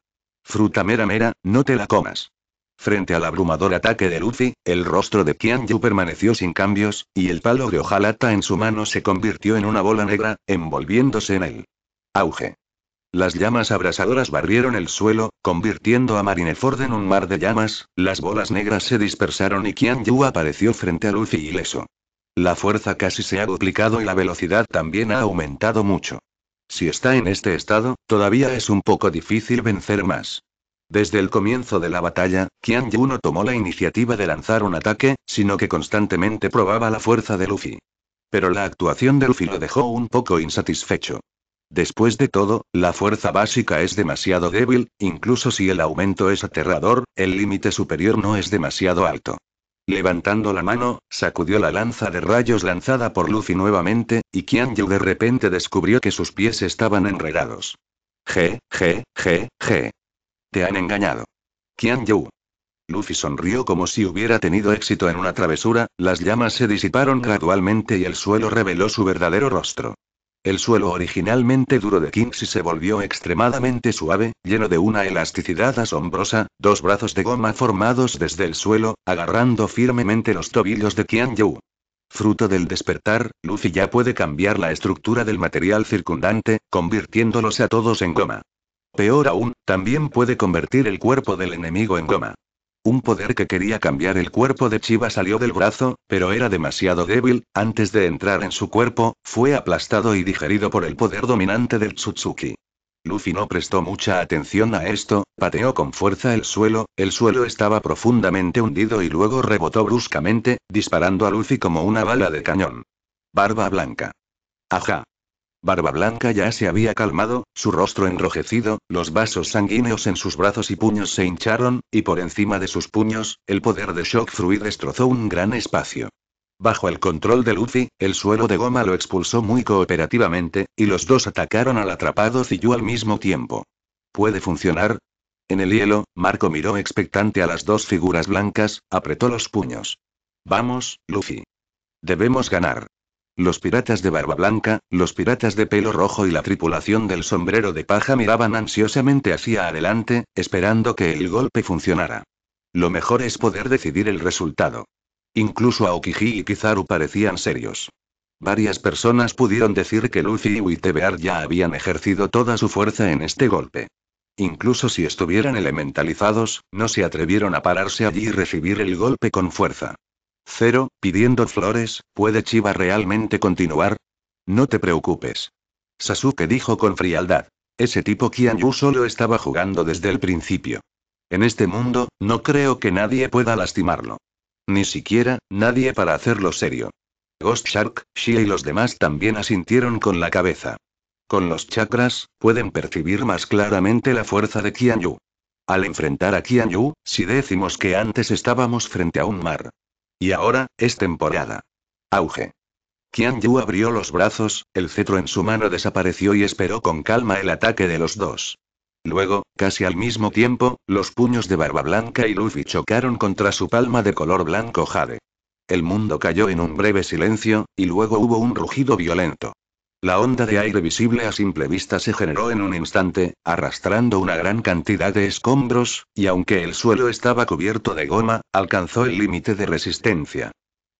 Fruta mera mera, no te la comas. Frente al abrumador ataque de Luffy, el rostro de Yu permaneció sin cambios, y el palo de hojalata en su mano se convirtió en una bola negra, envolviéndose en él. Auge. Las llamas abrasadoras barrieron el suelo, convirtiendo a Marineford en un mar de llamas, las bolas negras se dispersaron y Qian Yu apareció frente a Luffy ileso. La fuerza casi se ha duplicado y la velocidad también ha aumentado mucho. Si está en este estado, todavía es un poco difícil vencer más. Desde el comienzo de la batalla, Qian Yu no tomó la iniciativa de lanzar un ataque, sino que constantemente probaba la fuerza de Luffy. Pero la actuación de Luffy lo dejó un poco insatisfecho. Después de todo, la fuerza básica es demasiado débil, incluso si el aumento es aterrador, el límite superior no es demasiado alto. Levantando la mano, sacudió la lanza de rayos lanzada por Luffy nuevamente, y Yu de repente descubrió que sus pies estaban enredados. Je, G, G, G. Te han engañado. Yu. Luffy sonrió como si hubiera tenido éxito en una travesura, las llamas se disiparon gradualmente y el suelo reveló su verdadero rostro. El suelo originalmente duro de Kinsey se volvió extremadamente suave, lleno de una elasticidad asombrosa, dos brazos de goma formados desde el suelo, agarrando firmemente los tobillos de Qian Yu. Fruto del despertar, Lucy ya puede cambiar la estructura del material circundante, convirtiéndolos a todos en goma. Peor aún, también puede convertir el cuerpo del enemigo en goma. Un poder que quería cambiar el cuerpo de Chiva salió del brazo, pero era demasiado débil, antes de entrar en su cuerpo, fue aplastado y digerido por el poder dominante del Tsutsuki. Luffy no prestó mucha atención a esto, pateó con fuerza el suelo, el suelo estaba profundamente hundido y luego rebotó bruscamente, disparando a Luffy como una bala de cañón. Barba blanca. Ajá. Barba Blanca ya se había calmado, su rostro enrojecido, los vasos sanguíneos en sus brazos y puños se hincharon, y por encima de sus puños, el poder de Shock Fruit destrozó un gran espacio. Bajo el control de Luffy, el suelo de goma lo expulsó muy cooperativamente, y los dos atacaron al atrapado Ziyu al mismo tiempo. ¿Puede funcionar? En el hielo, Marco miró expectante a las dos figuras blancas, apretó los puños. Vamos, Luffy. Debemos ganar. Los piratas de barba blanca, los piratas de pelo rojo y la tripulación del sombrero de paja miraban ansiosamente hacia adelante, esperando que el golpe funcionara. Lo mejor es poder decidir el resultado. Incluso Aokiji y Kizaru parecían serios. Varias personas pudieron decir que Luffy y Witebear ya habían ejercido toda su fuerza en este golpe. Incluso si estuvieran elementalizados, no se atrevieron a pararse allí y recibir el golpe con fuerza. Cero, pidiendo flores, ¿puede Chiba realmente continuar? No te preocupes. Sasuke dijo con frialdad. Ese tipo Yu solo estaba jugando desde el principio. En este mundo, no creo que nadie pueda lastimarlo. Ni siquiera, nadie para hacerlo serio. Ghost Shark, Shia y los demás también asintieron con la cabeza. Con los chakras, pueden percibir más claramente la fuerza de Qian Yu. Al enfrentar a Qian Yu, si decimos que antes estábamos frente a un mar, y ahora, es temporada. Auge. Qian Yu abrió los brazos, el cetro en su mano desapareció y esperó con calma el ataque de los dos. Luego, casi al mismo tiempo, los puños de Barba Blanca y Luffy chocaron contra su palma de color blanco jade. El mundo cayó en un breve silencio, y luego hubo un rugido violento. La onda de aire visible a simple vista se generó en un instante, arrastrando una gran cantidad de escombros, y aunque el suelo estaba cubierto de goma, alcanzó el límite de resistencia.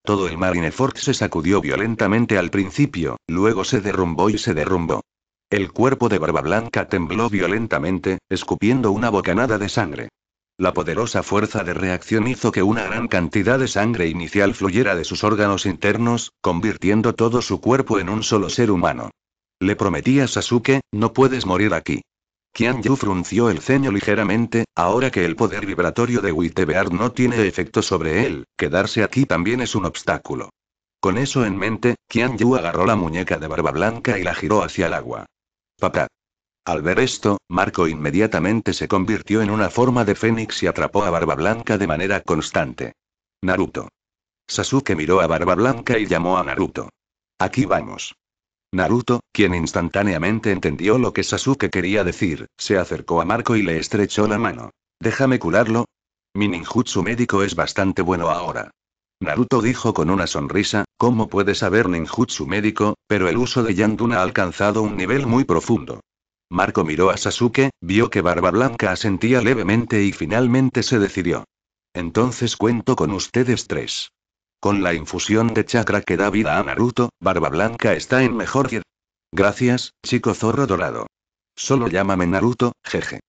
Todo el Marineford se sacudió violentamente al principio, luego se derrumbó y se derrumbó. El cuerpo de Barba Blanca tembló violentamente, escupiendo una bocanada de sangre. La poderosa fuerza de reacción hizo que una gran cantidad de sangre inicial fluyera de sus órganos internos, convirtiendo todo su cuerpo en un solo ser humano. Le prometí a Sasuke, no puedes morir aquí. Qian Yu frunció el ceño ligeramente, ahora que el poder vibratorio de Wittebeard no tiene efecto sobre él, quedarse aquí también es un obstáculo. Con eso en mente, Qian Yu agarró la muñeca de Barba Blanca y la giró hacia el agua. Papá. Al ver esto, Marco inmediatamente se convirtió en una forma de fénix y atrapó a Barba Blanca de manera constante. Naruto. Sasuke miró a Barba Blanca y llamó a Naruto. Aquí vamos. Naruto, quien instantáneamente entendió lo que Sasuke quería decir, se acercó a Marco y le estrechó la mano. Déjame curarlo. Mi ninjutsu médico es bastante bueno ahora. Naruto dijo con una sonrisa, ¿cómo puede saber ninjutsu médico? Pero el uso de Yandun ha alcanzado un nivel muy profundo. Marco miró a Sasuke, vio que Barba Blanca asentía levemente y finalmente se decidió. Entonces cuento con ustedes tres. Con la infusión de chakra que da vida a Naruto, Barba Blanca está en mejor Gracias, chico zorro dorado. Solo llámame Naruto, jeje.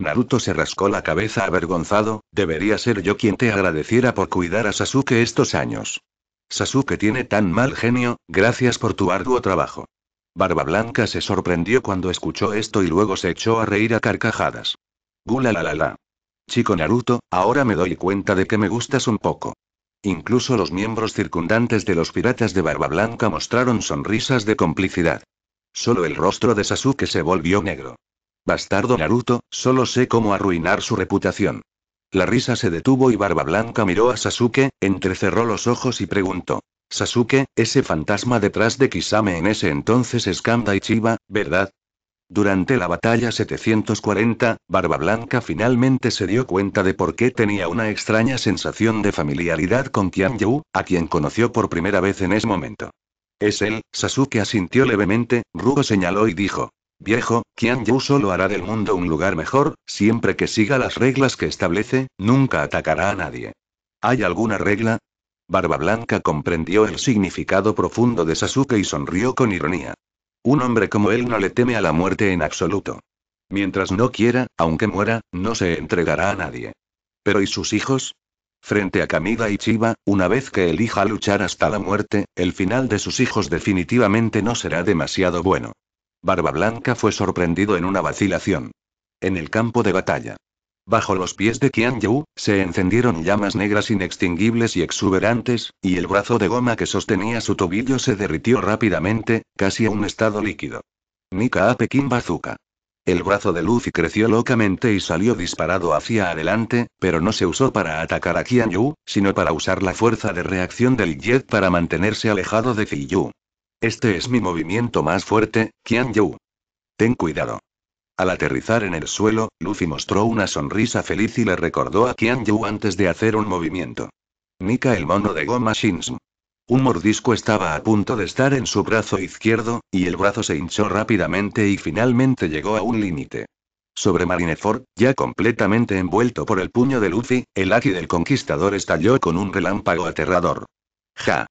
Naruto se rascó la cabeza avergonzado, debería ser yo quien te agradeciera por cuidar a Sasuke estos años. Sasuke tiene tan mal genio, gracias por tu arduo trabajo. Barba Blanca se sorprendió cuando escuchó esto y luego se echó a reír a carcajadas. Gula la Chico Naruto, ahora me doy cuenta de que me gustas un poco. Incluso los miembros circundantes de los piratas de Barba Blanca mostraron sonrisas de complicidad. Solo el rostro de Sasuke se volvió negro. Bastardo Naruto, solo sé cómo arruinar su reputación. La risa se detuvo y Barba Blanca miró a Sasuke, entrecerró los ojos y preguntó. Sasuke, ese fantasma detrás de Kisame en ese entonces es Kanda Chiba, ¿verdad? Durante la batalla 740, Barba Blanca finalmente se dio cuenta de por qué tenía una extraña sensación de familiaridad con Qian a quien conoció por primera vez en ese momento. Es él, Sasuke asintió levemente, Rugo señaló y dijo. Viejo, Qian solo hará del mundo un lugar mejor, siempre que siga las reglas que establece, nunca atacará a nadie. ¿Hay alguna regla? Barba Blanca comprendió el significado profundo de Sasuke y sonrió con ironía. Un hombre como él no le teme a la muerte en absoluto. Mientras no quiera, aunque muera, no se entregará a nadie. Pero ¿y sus hijos? Frente a Kamida y Chiba, una vez que elija luchar hasta la muerte, el final de sus hijos definitivamente no será demasiado bueno. Barba Blanca fue sorprendido en una vacilación. En el campo de batalla. Bajo los pies de Qian Yu, se encendieron llamas negras inextinguibles y exuberantes, y el brazo de goma que sostenía su tobillo se derritió rápidamente, casi a un estado líquido. Nika a Pekín Bazuka. El brazo de Lucy creció locamente y salió disparado hacia adelante, pero no se usó para atacar a Qian Yu, sino para usar la fuerza de reacción del jet para mantenerse alejado de Yu. Este es mi movimiento más fuerte, Qian Yu. Ten cuidado. Al aterrizar en el suelo, Luffy mostró una sonrisa feliz y le recordó a Qian Yu antes de hacer un movimiento. Nika el mono de goma Shinsm. Un mordisco estaba a punto de estar en su brazo izquierdo, y el brazo se hinchó rápidamente y finalmente llegó a un límite. Sobre Marineford, ya completamente envuelto por el puño de Luffy, el Aki del Conquistador estalló con un relámpago aterrador. ¡Ja!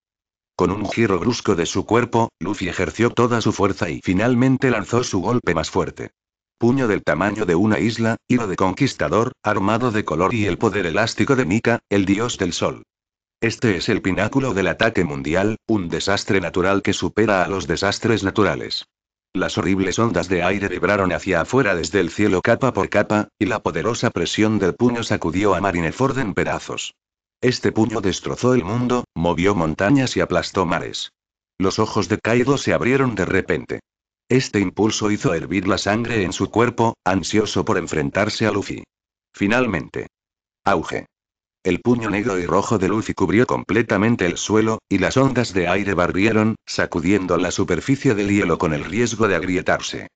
Con un giro brusco de su cuerpo, Luffy ejerció toda su fuerza y finalmente lanzó su golpe más fuerte puño del tamaño de una isla, hilo de conquistador, armado de color y el poder elástico de Mika, el dios del sol. Este es el pináculo del ataque mundial, un desastre natural que supera a los desastres naturales. Las horribles ondas de aire vibraron hacia afuera desde el cielo capa por capa, y la poderosa presión del puño sacudió a Marineford en pedazos. Este puño destrozó el mundo, movió montañas y aplastó mares. Los ojos de Kaido se abrieron de repente. Este impulso hizo hervir la sangre en su cuerpo, ansioso por enfrentarse a Luffy. Finalmente. Auge. El puño negro y rojo de Luffy cubrió completamente el suelo, y las ondas de aire barrieron, sacudiendo la superficie del hielo con el riesgo de agrietarse.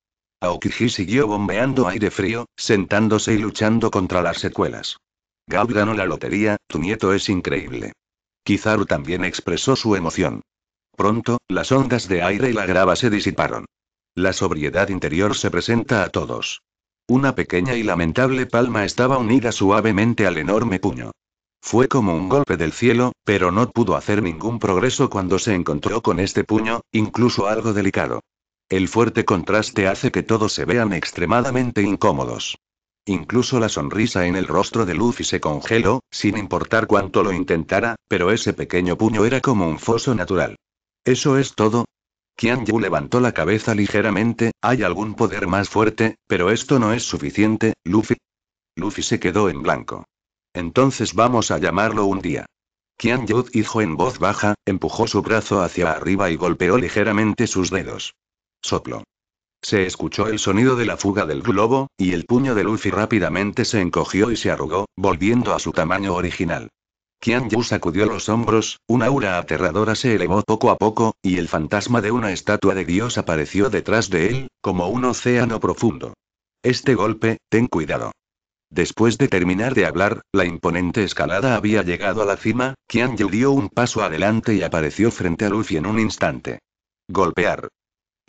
Aokiji siguió bombeando aire frío, sentándose y luchando contra las secuelas. gau ganó la lotería, tu nieto es increíble. Kizaru también expresó su emoción. Pronto, las ondas de aire y la grava se disiparon. La sobriedad interior se presenta a todos. Una pequeña y lamentable palma estaba unida suavemente al enorme puño. Fue como un golpe del cielo, pero no pudo hacer ningún progreso cuando se encontró con este puño, incluso algo delicado. El fuerte contraste hace que todos se vean extremadamente incómodos. Incluso la sonrisa en el rostro de Luffy se congeló, sin importar cuánto lo intentara, pero ese pequeño puño era como un foso natural. Eso es todo, Kian Yu levantó la cabeza ligeramente, hay algún poder más fuerte, pero esto no es suficiente, Luffy. Luffy se quedó en blanco. Entonces vamos a llamarlo un día. Kian Yu dijo en voz baja, empujó su brazo hacia arriba y golpeó ligeramente sus dedos. Soplo. Se escuchó el sonido de la fuga del globo, y el puño de Luffy rápidamente se encogió y se arrugó, volviendo a su tamaño original. Qian Yu sacudió los hombros, una aura aterradora se elevó poco a poco, y el fantasma de una estatua de Dios apareció detrás de él, como un océano profundo. Este golpe, ten cuidado. Después de terminar de hablar, la imponente escalada había llegado a la cima, Qian Yu dio un paso adelante y apareció frente a Luffy en un instante. Golpear.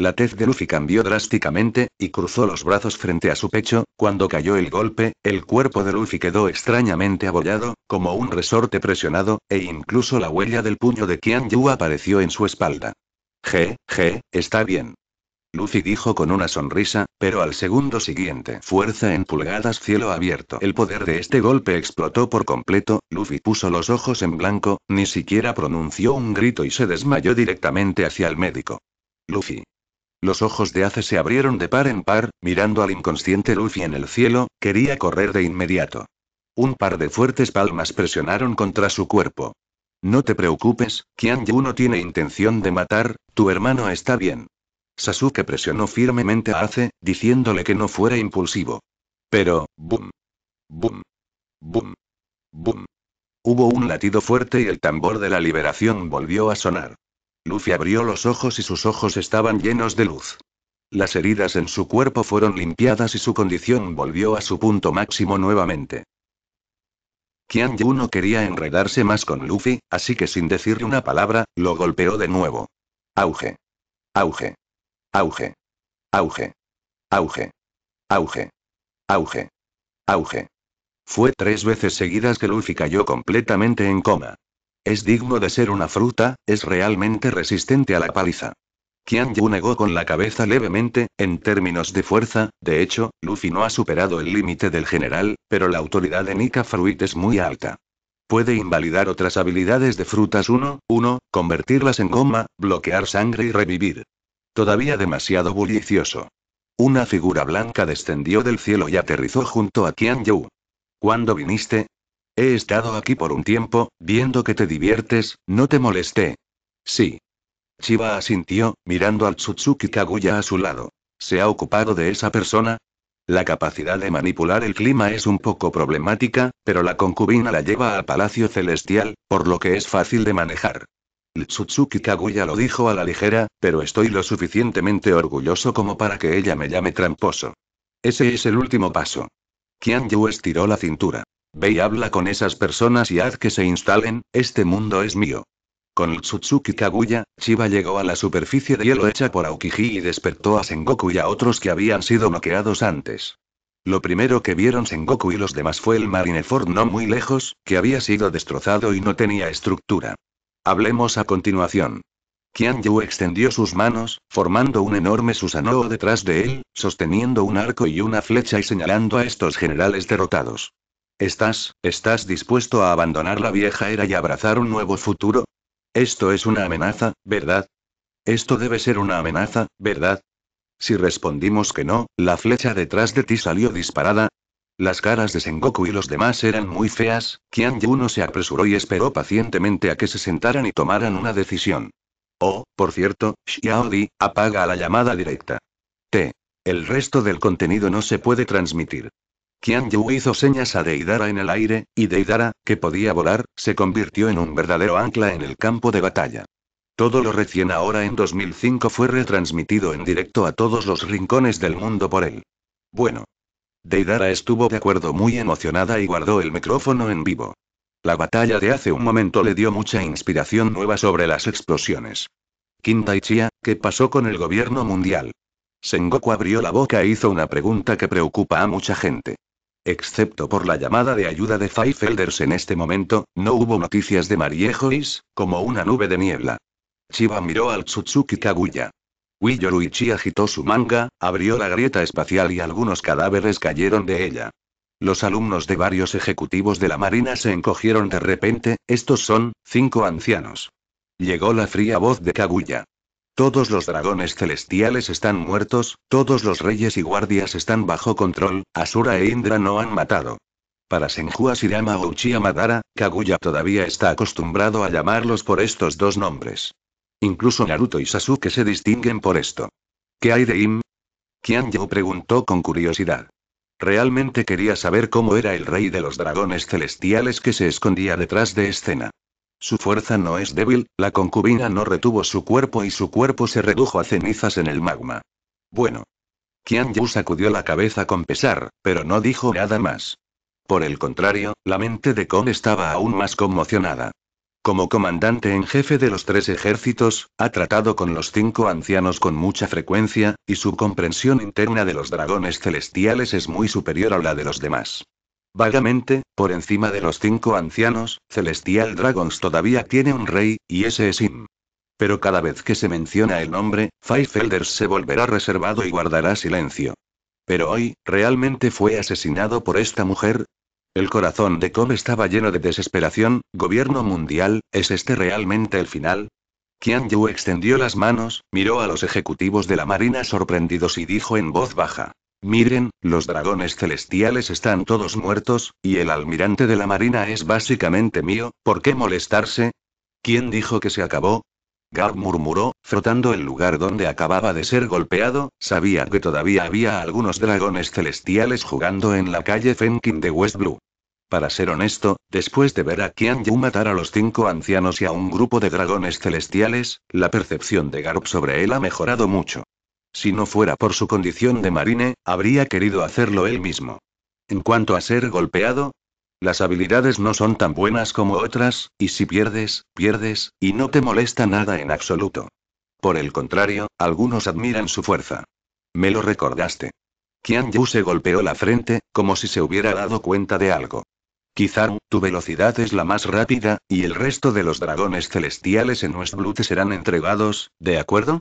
La tez de Luffy cambió drásticamente, y cruzó los brazos frente a su pecho, cuando cayó el golpe, el cuerpo de Luffy quedó extrañamente abollado, como un resorte presionado, e incluso la huella del puño de Qian Yu apareció en su espalda. Je, je, está bien. Luffy dijo con una sonrisa, pero al segundo siguiente, fuerza en pulgadas cielo abierto. El poder de este golpe explotó por completo, Luffy puso los ojos en blanco, ni siquiera pronunció un grito y se desmayó directamente hacia el médico. Luffy, los ojos de Ace se abrieron de par en par, mirando al inconsciente Luffy en el cielo, quería correr de inmediato. Un par de fuertes palmas presionaron contra su cuerpo. No te preocupes, Kian Yu no tiene intención de matar, tu hermano está bien. Sasuke presionó firmemente a Ace, diciéndole que no fuera impulsivo. Pero, boom. Boom. Boom. Boom. Hubo un latido fuerte y el tambor de la liberación volvió a sonar. Luffy abrió los ojos y sus ojos estaban llenos de luz. Las heridas en su cuerpo fueron limpiadas y su condición volvió a su punto máximo nuevamente. Kian Yu no quería enredarse más con Luffy, así que sin decirle una palabra, lo golpeó de nuevo. Auge. Auge. Auge. Auge. Auge. Auge. Auge. Auge. Fue tres veces seguidas que Luffy cayó completamente en coma. Es digno de ser una fruta, es realmente resistente a la paliza. Qian Yu negó con la cabeza levemente, en términos de fuerza, de hecho, Luffy no ha superado el límite del general, pero la autoridad de Nika Fruit es muy alta. Puede invalidar otras habilidades de frutas 1, 1, convertirlas en goma, bloquear sangre y revivir. Todavía demasiado bullicioso. Una figura blanca descendió del cielo y aterrizó junto a Qian Yu. Cuando viniste? He estado aquí por un tiempo, viendo que te diviertes, no te molesté. Sí. Chiba asintió, mirando al Tsutsuki Kaguya a su lado. ¿Se ha ocupado de esa persona? La capacidad de manipular el clima es un poco problemática, pero la concubina la lleva al Palacio Celestial, por lo que es fácil de manejar. El Tsutsuki Kaguya lo dijo a la ligera, pero estoy lo suficientemente orgulloso como para que ella me llame tramposo. Ese es el último paso. Kian Yu estiró la cintura. Ve y habla con esas personas y haz que se instalen, este mundo es mío. Con el Tsutsuki Kaguya, Chiba llegó a la superficie de hielo hecha por Aokiji y despertó a Sengoku y a otros que habían sido bloqueados antes. Lo primero que vieron Sengoku y los demás fue el Marineford no muy lejos, que había sido destrozado y no tenía estructura. Hablemos a continuación. Qian extendió sus manos, formando un enorme Susanoo detrás de él, sosteniendo un arco y una flecha y señalando a estos generales derrotados. ¿Estás, estás dispuesto a abandonar la vieja era y abrazar un nuevo futuro? Esto es una amenaza, ¿verdad? Esto debe ser una amenaza, ¿verdad? Si respondimos que no, la flecha detrás de ti salió disparada. Las caras de Sengoku y los demás eran muy feas, Qian Yuno se apresuró y esperó pacientemente a que se sentaran y tomaran una decisión. Oh, por cierto, Xiaodi, apaga la llamada directa. T. El resto del contenido no se puede transmitir. Kian Yu hizo señas a Deidara en el aire, y Deidara, que podía volar, se convirtió en un verdadero ancla en el campo de batalla. Todo lo recién ahora en 2005 fue retransmitido en directo a todos los rincones del mundo por él. Bueno. Deidara estuvo de acuerdo muy emocionada y guardó el micrófono en vivo. La batalla de hace un momento le dio mucha inspiración nueva sobre las explosiones. Quinta Chia, ¿qué pasó con el gobierno mundial? Sengoku abrió la boca e hizo una pregunta que preocupa a mucha gente. Excepto por la llamada de ayuda de Elders en este momento, no hubo noticias de Marie Joyce, como una nube de niebla. Chiba miró al Tsutsuki Kaguya. Wiyoruichi agitó su manga, abrió la grieta espacial y algunos cadáveres cayeron de ella. Los alumnos de varios ejecutivos de la Marina se encogieron de repente, estos son, cinco ancianos. Llegó la fría voz de Kaguya. Todos los dragones celestiales están muertos, todos los reyes y guardias están bajo control, Asura e Indra no han matado. Para Senju Asirama o Uchiha Madara, Kaguya todavía está acostumbrado a llamarlos por estos dos nombres. Incluso Naruto y Sasuke se distinguen por esto. ¿Qué hay de Im? yo preguntó con curiosidad. Realmente quería saber cómo era el rey de los dragones celestiales que se escondía detrás de escena. Su fuerza no es débil, la concubina no retuvo su cuerpo y su cuerpo se redujo a cenizas en el magma. Bueno. Qian Yu sacudió la cabeza con pesar, pero no dijo nada más. Por el contrario, la mente de Kong estaba aún más conmocionada. Como comandante en jefe de los tres ejércitos, ha tratado con los cinco ancianos con mucha frecuencia, y su comprensión interna de los dragones celestiales es muy superior a la de los demás. Vagamente, por encima de los cinco ancianos, Celestial Dragons todavía tiene un rey, y ese es Im. Pero cada vez que se menciona el nombre, Elders se volverá reservado y guardará silencio. Pero hoy, ¿realmente fue asesinado por esta mujer? El corazón de Kong estaba lleno de desesperación, gobierno mundial, ¿es este realmente el final? Qian Yu extendió las manos, miró a los ejecutivos de la marina sorprendidos y dijo en voz baja. Miren, los dragones celestiales están todos muertos, y el almirante de la Marina es básicamente mío, ¿por qué molestarse? ¿Quién dijo que se acabó? Garb murmuró, frotando el lugar donde acababa de ser golpeado, sabía que todavía había algunos dragones celestiales jugando en la calle Fenkin de West Blue. Para ser honesto, después de ver a Qian Yu matar a los cinco ancianos y a un grupo de dragones celestiales, la percepción de Garp sobre él ha mejorado mucho. Si no fuera por su condición de marine, habría querido hacerlo él mismo. En cuanto a ser golpeado, las habilidades no son tan buenas como otras, y si pierdes, pierdes, y no te molesta nada en absoluto. Por el contrario, algunos admiran su fuerza. Me lo recordaste. Qian Yu se golpeó la frente, como si se hubiera dado cuenta de algo. Quizá tu velocidad es la más rápida, y el resto de los dragones celestiales en te serán entregados, ¿de acuerdo?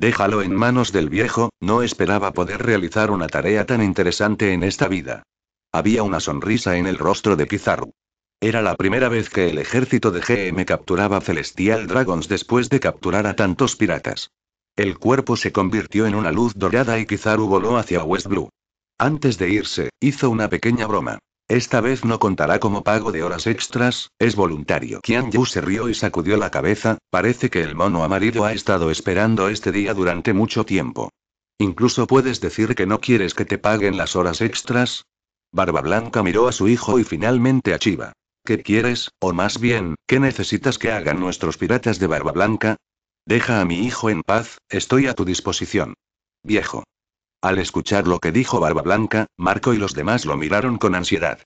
Déjalo en manos del viejo, no esperaba poder realizar una tarea tan interesante en esta vida. Había una sonrisa en el rostro de Pizarro. Era la primera vez que el ejército de GM capturaba Celestial Dragons después de capturar a tantos piratas. El cuerpo se convirtió en una luz dorada y Kizaru voló hacia West Blue. Antes de irse, hizo una pequeña broma. Esta vez no contará como pago de horas extras, es voluntario. Qian Yu se rió y sacudió la cabeza, parece que el mono amarillo ha estado esperando este día durante mucho tiempo. Incluso puedes decir que no quieres que te paguen las horas extras. Barba Blanca miró a su hijo y finalmente a Chiva. ¿Qué quieres, o más bien, qué necesitas que hagan nuestros piratas de Barba Blanca? Deja a mi hijo en paz, estoy a tu disposición. Viejo. Al escuchar lo que dijo Barba Blanca, Marco y los demás lo miraron con ansiedad.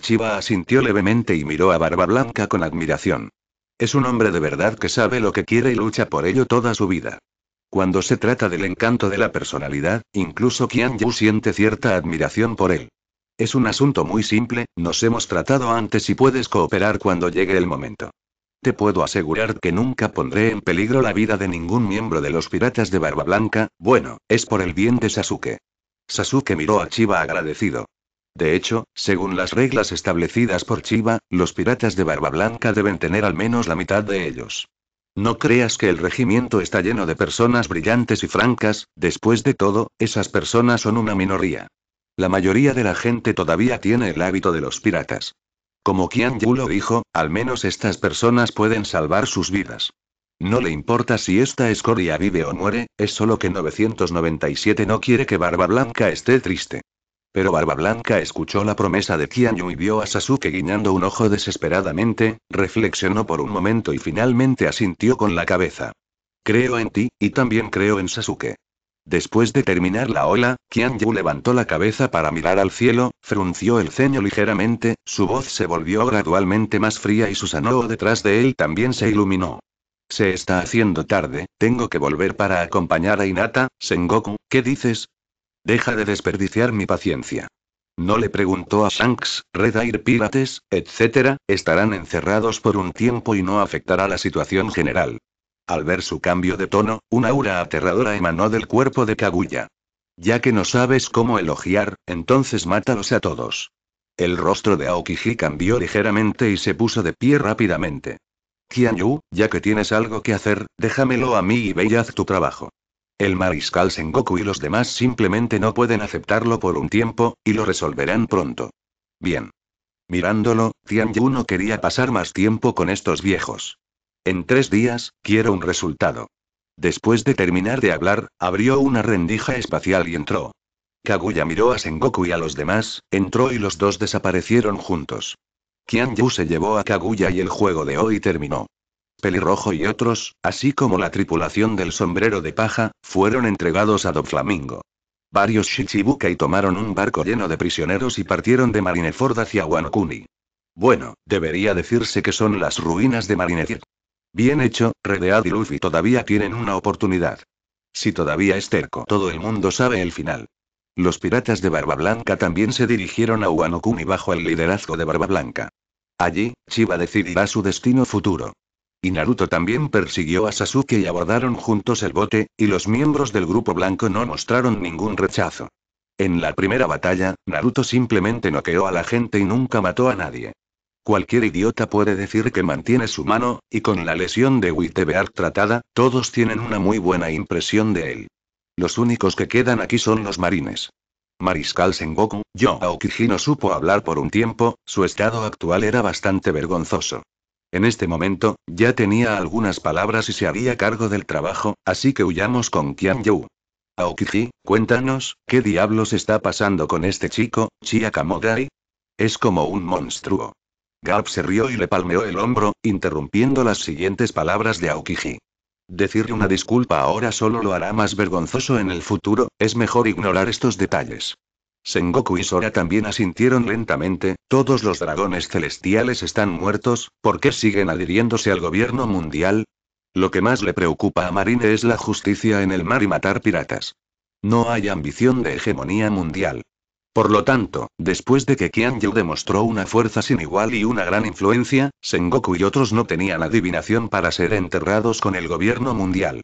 Chiva asintió levemente y miró a Barba Blanca con admiración. Es un hombre de verdad que sabe lo que quiere y lucha por ello toda su vida. Cuando se trata del encanto de la personalidad, incluso Qian Yu siente cierta admiración por él. Es un asunto muy simple, nos hemos tratado antes y puedes cooperar cuando llegue el momento. Te puedo asegurar que nunca pondré en peligro la vida de ningún miembro de los piratas de Barba Blanca, bueno, es por el bien de Sasuke. Sasuke miró a Chiba agradecido. De hecho, según las reglas establecidas por Chiba, los piratas de Barba Blanca deben tener al menos la mitad de ellos. No creas que el regimiento está lleno de personas brillantes y francas, después de todo, esas personas son una minoría. La mayoría de la gente todavía tiene el hábito de los piratas. Como Qian Yu lo dijo, al menos estas personas pueden salvar sus vidas. No le importa si esta escoria vive o muere, es solo que 997 no quiere que Barba Blanca esté triste. Pero Barba Blanca escuchó la promesa de Yu y vio a Sasuke guiñando un ojo desesperadamente, reflexionó por un momento y finalmente asintió con la cabeza. Creo en ti, y también creo en Sasuke. Después de terminar la ola, Qian Yu levantó la cabeza para mirar al cielo, frunció el ceño ligeramente, su voz se volvió gradualmente más fría y su Susanoo detrás de él también se iluminó. Se está haciendo tarde, tengo que volver para acompañar a Inata, Sengoku, ¿qué dices? Deja de desperdiciar mi paciencia. No le preguntó a Shanks, Red Air Pirates, etc., estarán encerrados por un tiempo y no afectará la situación general. Al ver su cambio de tono, una aura aterradora emanó del cuerpo de Kaguya. Ya que no sabes cómo elogiar, entonces mátalos a todos. El rostro de Aokiji cambió ligeramente y se puso de pie rápidamente. Yu, ya que tienes algo que hacer, déjamelo a mí y ve y haz tu trabajo. El mariscal Sengoku y los demás simplemente no pueden aceptarlo por un tiempo, y lo resolverán pronto. Bien. Mirándolo, Tianyu no quería pasar más tiempo con estos viejos. En tres días, quiero un resultado. Después de terminar de hablar, abrió una rendija espacial y entró. Kaguya miró a Sengoku y a los demás, entró y los dos desaparecieron juntos. Kianju se llevó a Kaguya y el juego de hoy terminó. Pelirrojo y otros, así como la tripulación del sombrero de paja, fueron entregados a Doflamingo. Varios Shichibukai tomaron un barco lleno de prisioneros y partieron de Marineford hacia Wanokuni. Bueno, debería decirse que son las ruinas de Marineford. Bien hecho, Redead y Luffy todavía tienen una oportunidad. Si todavía es terco, todo el mundo sabe el final. Los piratas de Barba Blanca también se dirigieron a Kuni bajo el liderazgo de Barba Blanca. Allí, Chiba decidirá su destino futuro. Y Naruto también persiguió a Sasuke y abordaron juntos el bote, y los miembros del grupo blanco no mostraron ningún rechazo. En la primera batalla, Naruto simplemente noqueó a la gente y nunca mató a nadie. Cualquier idiota puede decir que mantiene su mano, y con la lesión de Wittebeard tratada, todos tienen una muy buena impresión de él. Los únicos que quedan aquí son los marines. Mariscal Sengoku, yo Aokiji no supo hablar por un tiempo, su estado actual era bastante vergonzoso. En este momento, ya tenía algunas palabras y se haría cargo del trabajo, así que huyamos con Qian Yu. Aokiji, cuéntanos, ¿qué diablos está pasando con este chico, Chiakamodai? Es como un monstruo. Garp se rió y le palmeó el hombro, interrumpiendo las siguientes palabras de Aokiji. Decirle una disculpa ahora solo lo hará más vergonzoso en el futuro, es mejor ignorar estos detalles. Sengoku y Sora también asintieron lentamente, todos los dragones celestiales están muertos, ¿por qué siguen adhiriéndose al gobierno mundial? Lo que más le preocupa a Marine es la justicia en el mar y matar piratas. No hay ambición de hegemonía mundial. Por lo tanto, después de que Yu demostró una fuerza sin igual y una gran influencia, Sengoku y otros no tenían adivinación para ser enterrados con el gobierno mundial.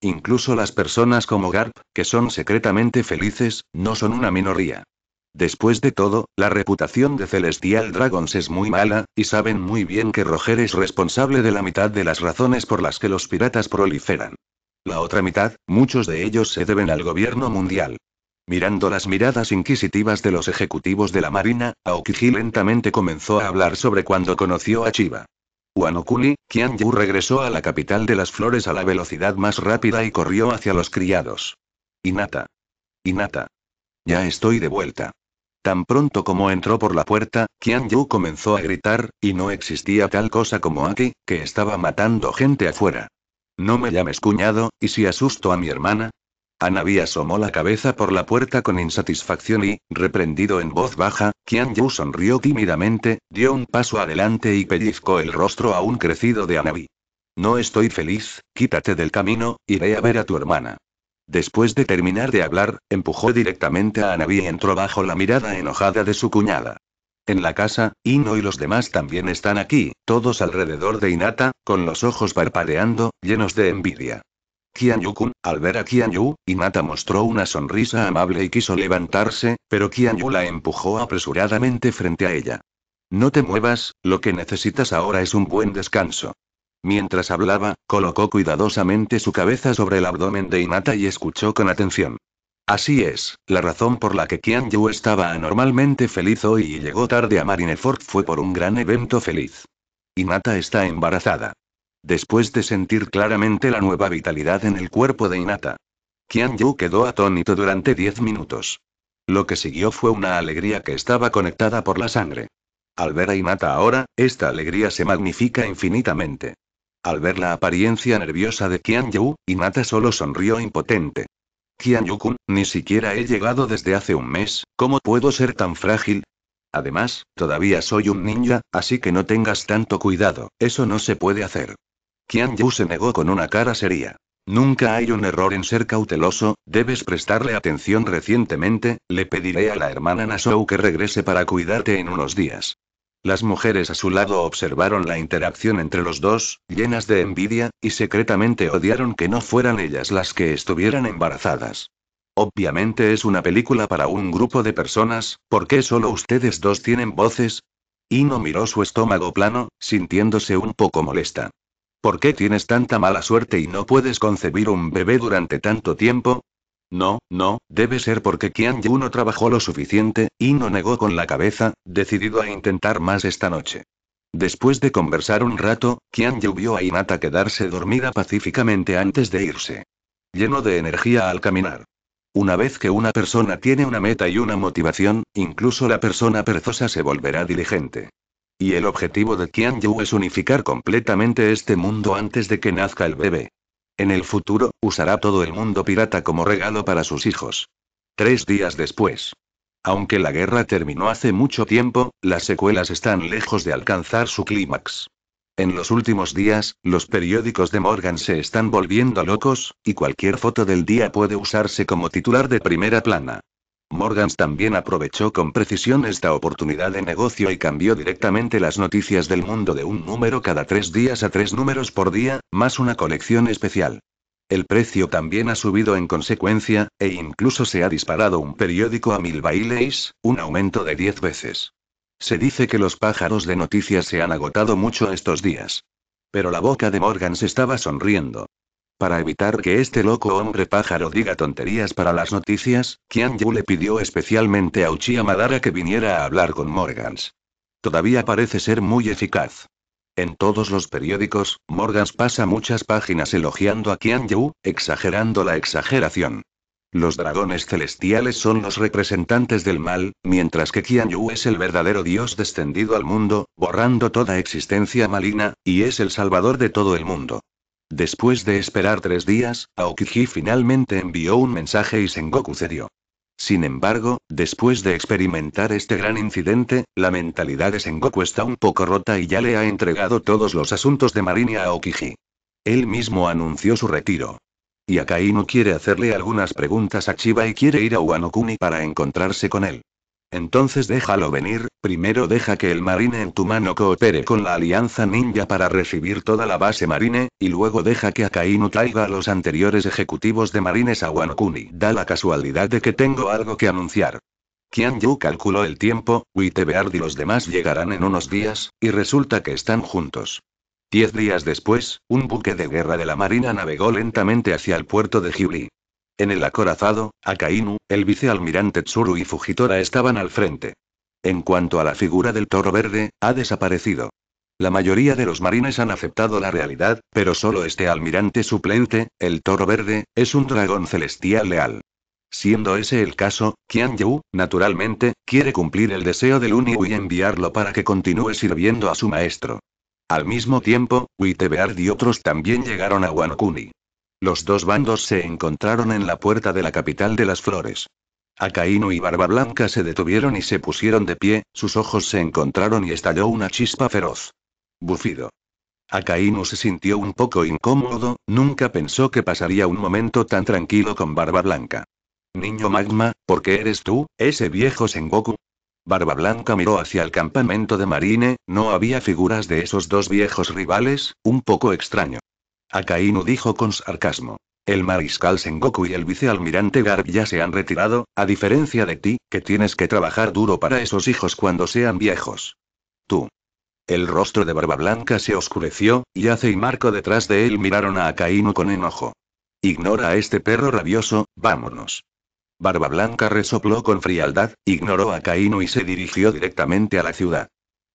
Incluso las personas como Garp, que son secretamente felices, no son una minoría. Después de todo, la reputación de Celestial Dragons es muy mala, y saben muy bien que Roger es responsable de la mitad de las razones por las que los piratas proliferan. La otra mitad, muchos de ellos se deben al gobierno mundial. Mirando las miradas inquisitivas de los ejecutivos de la Marina, Aokiji lentamente comenzó a hablar sobre cuando conoció a Chiba. Wanokuli, Kianju regresó a la capital de las flores a la velocidad más rápida y corrió hacia los criados. Inata. Inata. Ya estoy de vuelta. Tan pronto como entró por la puerta, Kianju comenzó a gritar, y no existía tal cosa como Aki, que estaba matando gente afuera. No me llames cuñado, y si asusto a mi hermana, Anabi asomó la cabeza por la puerta con insatisfacción y, reprendido en voz baja, Qian Yu sonrió tímidamente, dio un paso adelante y pellizcó el rostro aún crecido de Anabi. No estoy feliz, quítate del camino, iré a ver a tu hermana. Después de terminar de hablar, empujó directamente a Anabi y entró bajo la mirada enojada de su cuñada. En la casa, Ino y los demás también están aquí, todos alrededor de Inata, con los ojos parpadeando, llenos de envidia. Kian yu al ver a Kian yu Inata mostró una sonrisa amable y quiso levantarse, pero Kian yu la empujó apresuradamente frente a ella. No te muevas, lo que necesitas ahora es un buen descanso. Mientras hablaba, colocó cuidadosamente su cabeza sobre el abdomen de Inata y escuchó con atención. Así es, la razón por la que Kian Yu estaba anormalmente feliz hoy y llegó tarde a Marineford fue por un gran evento feliz. Inata está embarazada después de sentir claramente la nueva vitalidad en el cuerpo de Inata. Kian Yu quedó atónito durante diez minutos. Lo que siguió fue una alegría que estaba conectada por la sangre. Al ver a Inata ahora, esta alegría se magnifica infinitamente. Al ver la apariencia nerviosa de Kian Yu, Inata solo sonrió impotente. Kian Yu-kun, ni siquiera he llegado desde hace un mes, ¿cómo puedo ser tan frágil? Además, todavía soy un ninja, así que no tengas tanto cuidado, eso no se puede hacer. Qian Yu se negó con una cara seria. Nunca hay un error en ser cauteloso, debes prestarle atención recientemente, le pediré a la hermana Nasou que regrese para cuidarte en unos días. Las mujeres a su lado observaron la interacción entre los dos, llenas de envidia, y secretamente odiaron que no fueran ellas las que estuvieran embarazadas. Obviamente es una película para un grupo de personas, ¿por qué solo ustedes dos tienen voces? Ino miró su estómago plano, sintiéndose un poco molesta. ¿Por qué tienes tanta mala suerte y no puedes concebir un bebé durante tanto tiempo? No, no, debe ser porque Qian Yu no trabajó lo suficiente, y no negó con la cabeza, decidido a intentar más esta noche. Después de conversar un rato, Qian Yu vio a Inata quedarse dormida pacíficamente antes de irse. Lleno de energía al caminar. Una vez que una persona tiene una meta y una motivación, incluso la persona perezosa se volverá diligente. Y el objetivo de Qian Yu es unificar completamente este mundo antes de que nazca el bebé. En el futuro, usará todo el mundo pirata como regalo para sus hijos. Tres días después. Aunque la guerra terminó hace mucho tiempo, las secuelas están lejos de alcanzar su clímax. En los últimos días, los periódicos de Morgan se están volviendo locos, y cualquier foto del día puede usarse como titular de primera plana. Morgans también aprovechó con precisión esta oportunidad de negocio y cambió directamente las noticias del mundo de un número cada tres días a tres números por día, más una colección especial. El precio también ha subido en consecuencia, e incluso se ha disparado un periódico a mil bailes, un aumento de diez veces. Se dice que los pájaros de noticias se han agotado mucho estos días. Pero la boca de Morgans estaba sonriendo. Para evitar que este loco hombre pájaro diga tonterías para las noticias, Qian Yu le pidió especialmente a Uchiha Madara que viniera a hablar con Morgans. Todavía parece ser muy eficaz. En todos los periódicos, Morgans pasa muchas páginas elogiando a Qian Yu, exagerando la exageración. Los dragones celestiales son los representantes del mal, mientras que Qian Yu es el verdadero dios descendido al mundo, borrando toda existencia maligna, y es el salvador de todo el mundo. Después de esperar tres días, Aokiji finalmente envió un mensaje y Sengoku cedió. Sin embargo, después de experimentar este gran incidente, la mentalidad de Sengoku está un poco rota y ya le ha entregado todos los asuntos de Marina a Aokiji. Él mismo anunció su retiro. Y Akainu quiere hacerle algunas preguntas a Chiba y quiere ir a Wanokuni para encontrarse con él. Entonces déjalo venir, primero deja que el marine en tu mano coopere con la alianza ninja para recibir toda la base marine, y luego deja que Akainu traiga a los anteriores ejecutivos de marines a Wano Kuni. Da la casualidad de que tengo algo que anunciar. Qian Yu calculó el tiempo, Witebeard y los demás llegarán en unos días, y resulta que están juntos. Diez días después, un buque de guerra de la marina navegó lentamente hacia el puerto de Hyuli. En el acorazado, Akainu, el vicealmirante Tsuru y Fujitora estaban al frente. En cuanto a la figura del toro verde, ha desaparecido. La mayoría de los marines han aceptado la realidad, pero solo este almirante suplente, el toro verde, es un dragón celestial leal. Siendo ese el caso, Qian naturalmente, quiere cumplir el deseo del Luni y enviarlo para que continúe sirviendo a su maestro. Al mismo tiempo, Witebeard y otros también llegaron a Wanokuni. Los dos bandos se encontraron en la puerta de la capital de las flores. Akainu y Barba Blanca se detuvieron y se pusieron de pie, sus ojos se encontraron y estalló una chispa feroz. Bufido. Akainu se sintió un poco incómodo, nunca pensó que pasaría un momento tan tranquilo con Barba Blanca. Niño Magma, ¿por qué eres tú, ese viejo Sengoku? Barba Blanca miró hacia el campamento de Marine, no había figuras de esos dos viejos rivales, un poco extraño. Akainu dijo con sarcasmo. El mariscal Sengoku y el vicealmirante Garb ya se han retirado, a diferencia de ti, que tienes que trabajar duro para esos hijos cuando sean viejos. Tú. El rostro de Barba Blanca se oscureció, y Ace y Marco detrás de él miraron a Akainu con enojo. Ignora a este perro rabioso, vámonos. Barba Blanca resopló con frialdad, ignoró a Akainu y se dirigió directamente a la ciudad.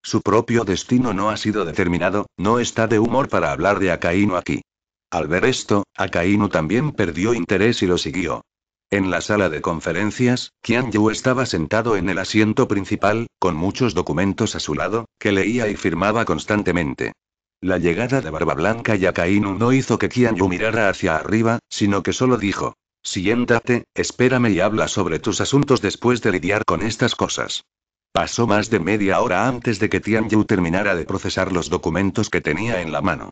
Su propio destino no ha sido determinado, no está de humor para hablar de Akainu aquí. Al ver esto, Akainu también perdió interés y lo siguió. En la sala de conferencias, Qian Yu estaba sentado en el asiento principal, con muchos documentos a su lado, que leía y firmaba constantemente. La llegada de Barba Blanca y Akainu no hizo que Qian Yu mirara hacia arriba, sino que solo dijo: Siéntate, espérame y habla sobre tus asuntos después de lidiar con estas cosas. Pasó más de media hora antes de que Tian Yu terminara de procesar los documentos que tenía en la mano.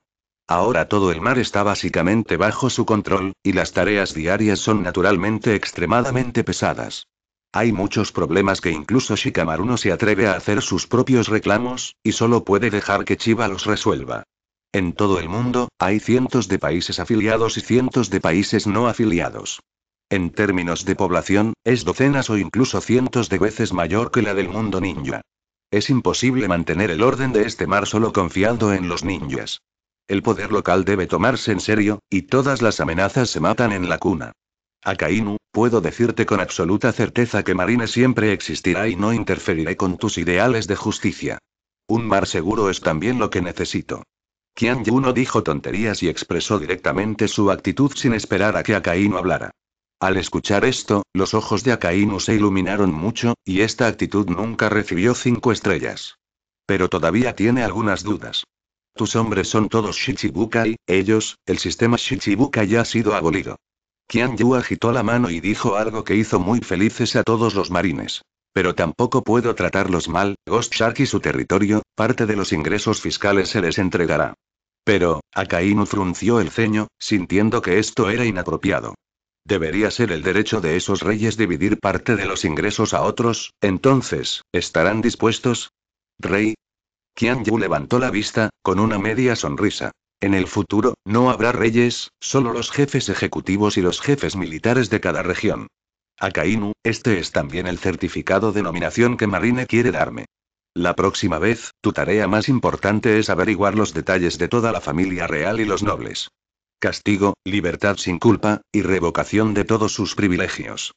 Ahora todo el mar está básicamente bajo su control, y las tareas diarias son naturalmente extremadamente pesadas. Hay muchos problemas que incluso Shikamaru no se atreve a hacer sus propios reclamos, y solo puede dejar que Chiba los resuelva. En todo el mundo, hay cientos de países afiliados y cientos de países no afiliados. En términos de población, es docenas o incluso cientos de veces mayor que la del mundo ninja. Es imposible mantener el orden de este mar solo confiando en los ninjas. El poder local debe tomarse en serio, y todas las amenazas se matan en la cuna. Akainu, puedo decirte con absoluta certeza que Marine siempre existirá y no interferiré con tus ideales de justicia. Un mar seguro es también lo que necesito. Qian Yu no dijo tonterías y expresó directamente su actitud sin esperar a que Akainu hablara. Al escuchar esto, los ojos de Akainu se iluminaron mucho, y esta actitud nunca recibió cinco estrellas. Pero todavía tiene algunas dudas. Tus hombres son todos Shichibukai, ellos, el sistema Shichibukai ya ha sido abolido. Qian Yu agitó la mano y dijo algo que hizo muy felices a todos los marines. Pero tampoco puedo tratarlos mal, Ghost Shark y su territorio, parte de los ingresos fiscales se les entregará. Pero, Akainu frunció el ceño, sintiendo que esto era inapropiado. Debería ser el derecho de esos reyes dividir parte de los ingresos a otros, entonces, ¿estarán dispuestos? Rey, Kian Yu levantó la vista, con una media sonrisa. En el futuro, no habrá reyes, solo los jefes ejecutivos y los jefes militares de cada región. Akainu, este es también el certificado de nominación que Marine quiere darme. La próxima vez, tu tarea más importante es averiguar los detalles de toda la familia real y los nobles. Castigo, libertad sin culpa, y revocación de todos sus privilegios.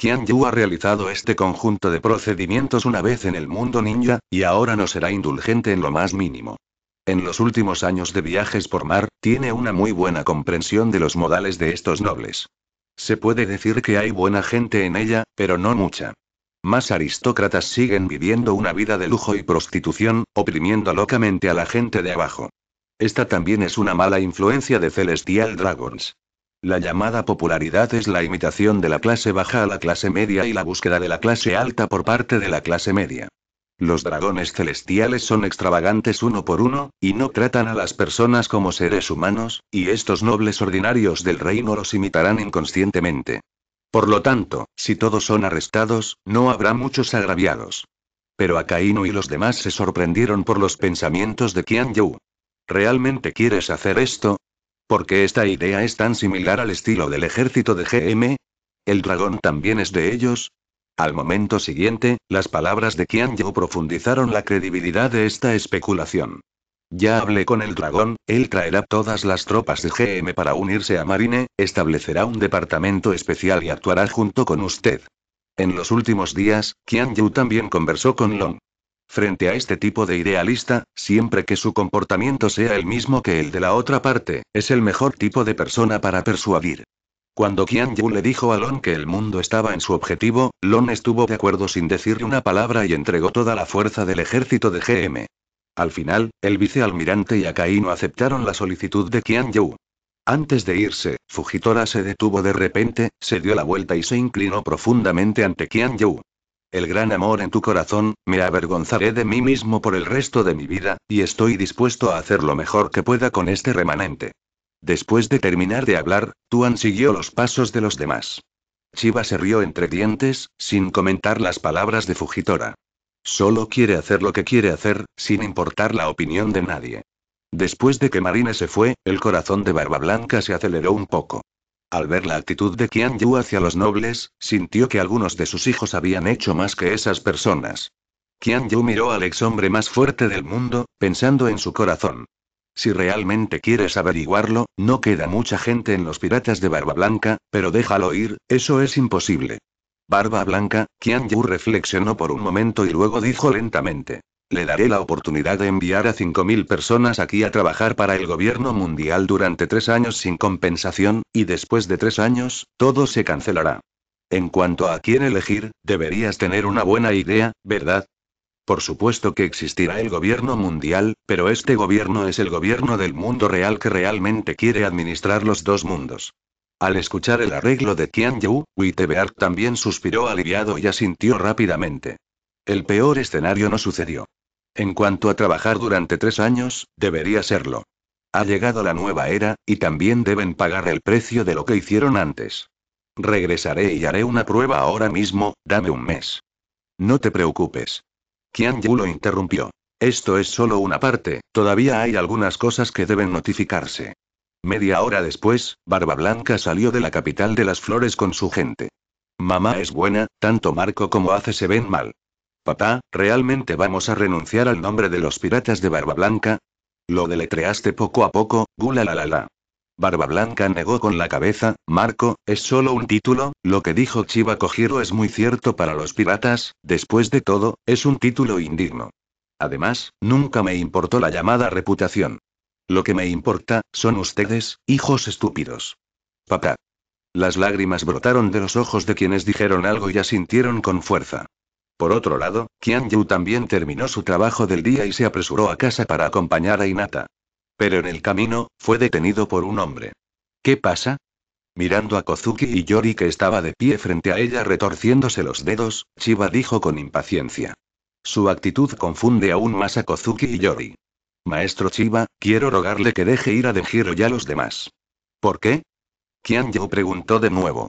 Qian Yu ha realizado este conjunto de procedimientos una vez en el mundo ninja, y ahora no será indulgente en lo más mínimo. En los últimos años de viajes por mar, tiene una muy buena comprensión de los modales de estos nobles. Se puede decir que hay buena gente en ella, pero no mucha. Más aristócratas siguen viviendo una vida de lujo y prostitución, oprimiendo locamente a la gente de abajo. Esta también es una mala influencia de Celestial Dragons. La llamada popularidad es la imitación de la clase baja a la clase media y la búsqueda de la clase alta por parte de la clase media. Los dragones celestiales son extravagantes uno por uno, y no tratan a las personas como seres humanos, y estos nobles ordinarios del reino los imitarán inconscientemente. Por lo tanto, si todos son arrestados, no habrá muchos agraviados. Pero Akainu y los demás se sorprendieron por los pensamientos de Qian Yu. ¿Realmente quieres hacer esto? ¿Por qué esta idea es tan similar al estilo del ejército de GM. El dragón también es de ellos. Al momento siguiente, las palabras de Yu profundizaron la credibilidad de esta especulación. Ya hablé con el dragón, él traerá todas las tropas de GM para unirse a Marine, establecerá un departamento especial y actuará junto con usted. En los últimos días, Qian Yu también conversó con Long. Frente a este tipo de idealista, siempre que su comportamiento sea el mismo que el de la otra parte, es el mejor tipo de persona para persuadir. Cuando Qian Yu le dijo a Lon que el mundo estaba en su objetivo, Lon estuvo de acuerdo sin decirle una palabra y entregó toda la fuerza del ejército de GM. Al final, el vicealmirante y no aceptaron la solicitud de Qian Yu. Antes de irse, Fujitora se detuvo de repente, se dio la vuelta y se inclinó profundamente ante Qian Yu el gran amor en tu corazón, me avergonzaré de mí mismo por el resto de mi vida, y estoy dispuesto a hacer lo mejor que pueda con este remanente. Después de terminar de hablar, Tuan siguió los pasos de los demás. Chiva se rió entre dientes, sin comentar las palabras de Fujitora. Solo quiere hacer lo que quiere hacer, sin importar la opinión de nadie. Después de que Marina se fue, el corazón de Barba Blanca se aceleró un poco. Al ver la actitud de Qian Yu hacia los nobles, sintió que algunos de sus hijos habían hecho más que esas personas. Qian Yu miró al ex hombre más fuerte del mundo, pensando en su corazón. Si realmente quieres averiguarlo, no queda mucha gente en los piratas de Barba Blanca, pero déjalo ir, eso es imposible. Barba Blanca, Qian Yu reflexionó por un momento y luego dijo lentamente. Le daré la oportunidad de enviar a 5.000 personas aquí a trabajar para el gobierno mundial durante tres años sin compensación, y después de tres años, todo se cancelará. En cuanto a quién elegir, deberías tener una buena idea, ¿verdad? Por supuesto que existirá el gobierno mundial, pero este gobierno es el gobierno del mundo real que realmente quiere administrar los dos mundos. Al escuchar el arreglo de Qian Yu, también suspiró aliviado y asintió rápidamente. El peor escenario no sucedió. En cuanto a trabajar durante tres años, debería serlo. Ha llegado la nueva era, y también deben pagar el precio de lo que hicieron antes. Regresaré y haré una prueba ahora mismo, dame un mes. No te preocupes. Qian Yu lo interrumpió. Esto es solo una parte, todavía hay algunas cosas que deben notificarse. Media hora después, Barba Blanca salió de la capital de las flores con su gente. Mamá es buena, tanto Marco como hace se ven mal. Papá, ¿realmente vamos a renunciar al nombre de los piratas de Barba Blanca? Lo deletreaste poco a poco, gula la Barba Blanca negó con la cabeza, Marco, es solo un título, lo que dijo Chiva Kojiro es muy cierto para los piratas, después de todo, es un título indigno. Además, nunca me importó la llamada reputación. Lo que me importa, son ustedes, hijos estúpidos. Papá. Las lágrimas brotaron de los ojos de quienes dijeron algo y asintieron con fuerza. Por otro lado, Kian Yu también terminó su trabajo del día y se apresuró a casa para acompañar a Inata. Pero en el camino, fue detenido por un hombre. ¿Qué pasa? Mirando a Kozuki y Yori que estaba de pie frente a ella retorciéndose los dedos, Chiba dijo con impaciencia. Su actitud confunde aún más a Kozuki y Yori. Maestro Chiba, quiero rogarle que deje ir a Dejiro y a los demás. ¿Por qué? Qian preguntó de nuevo.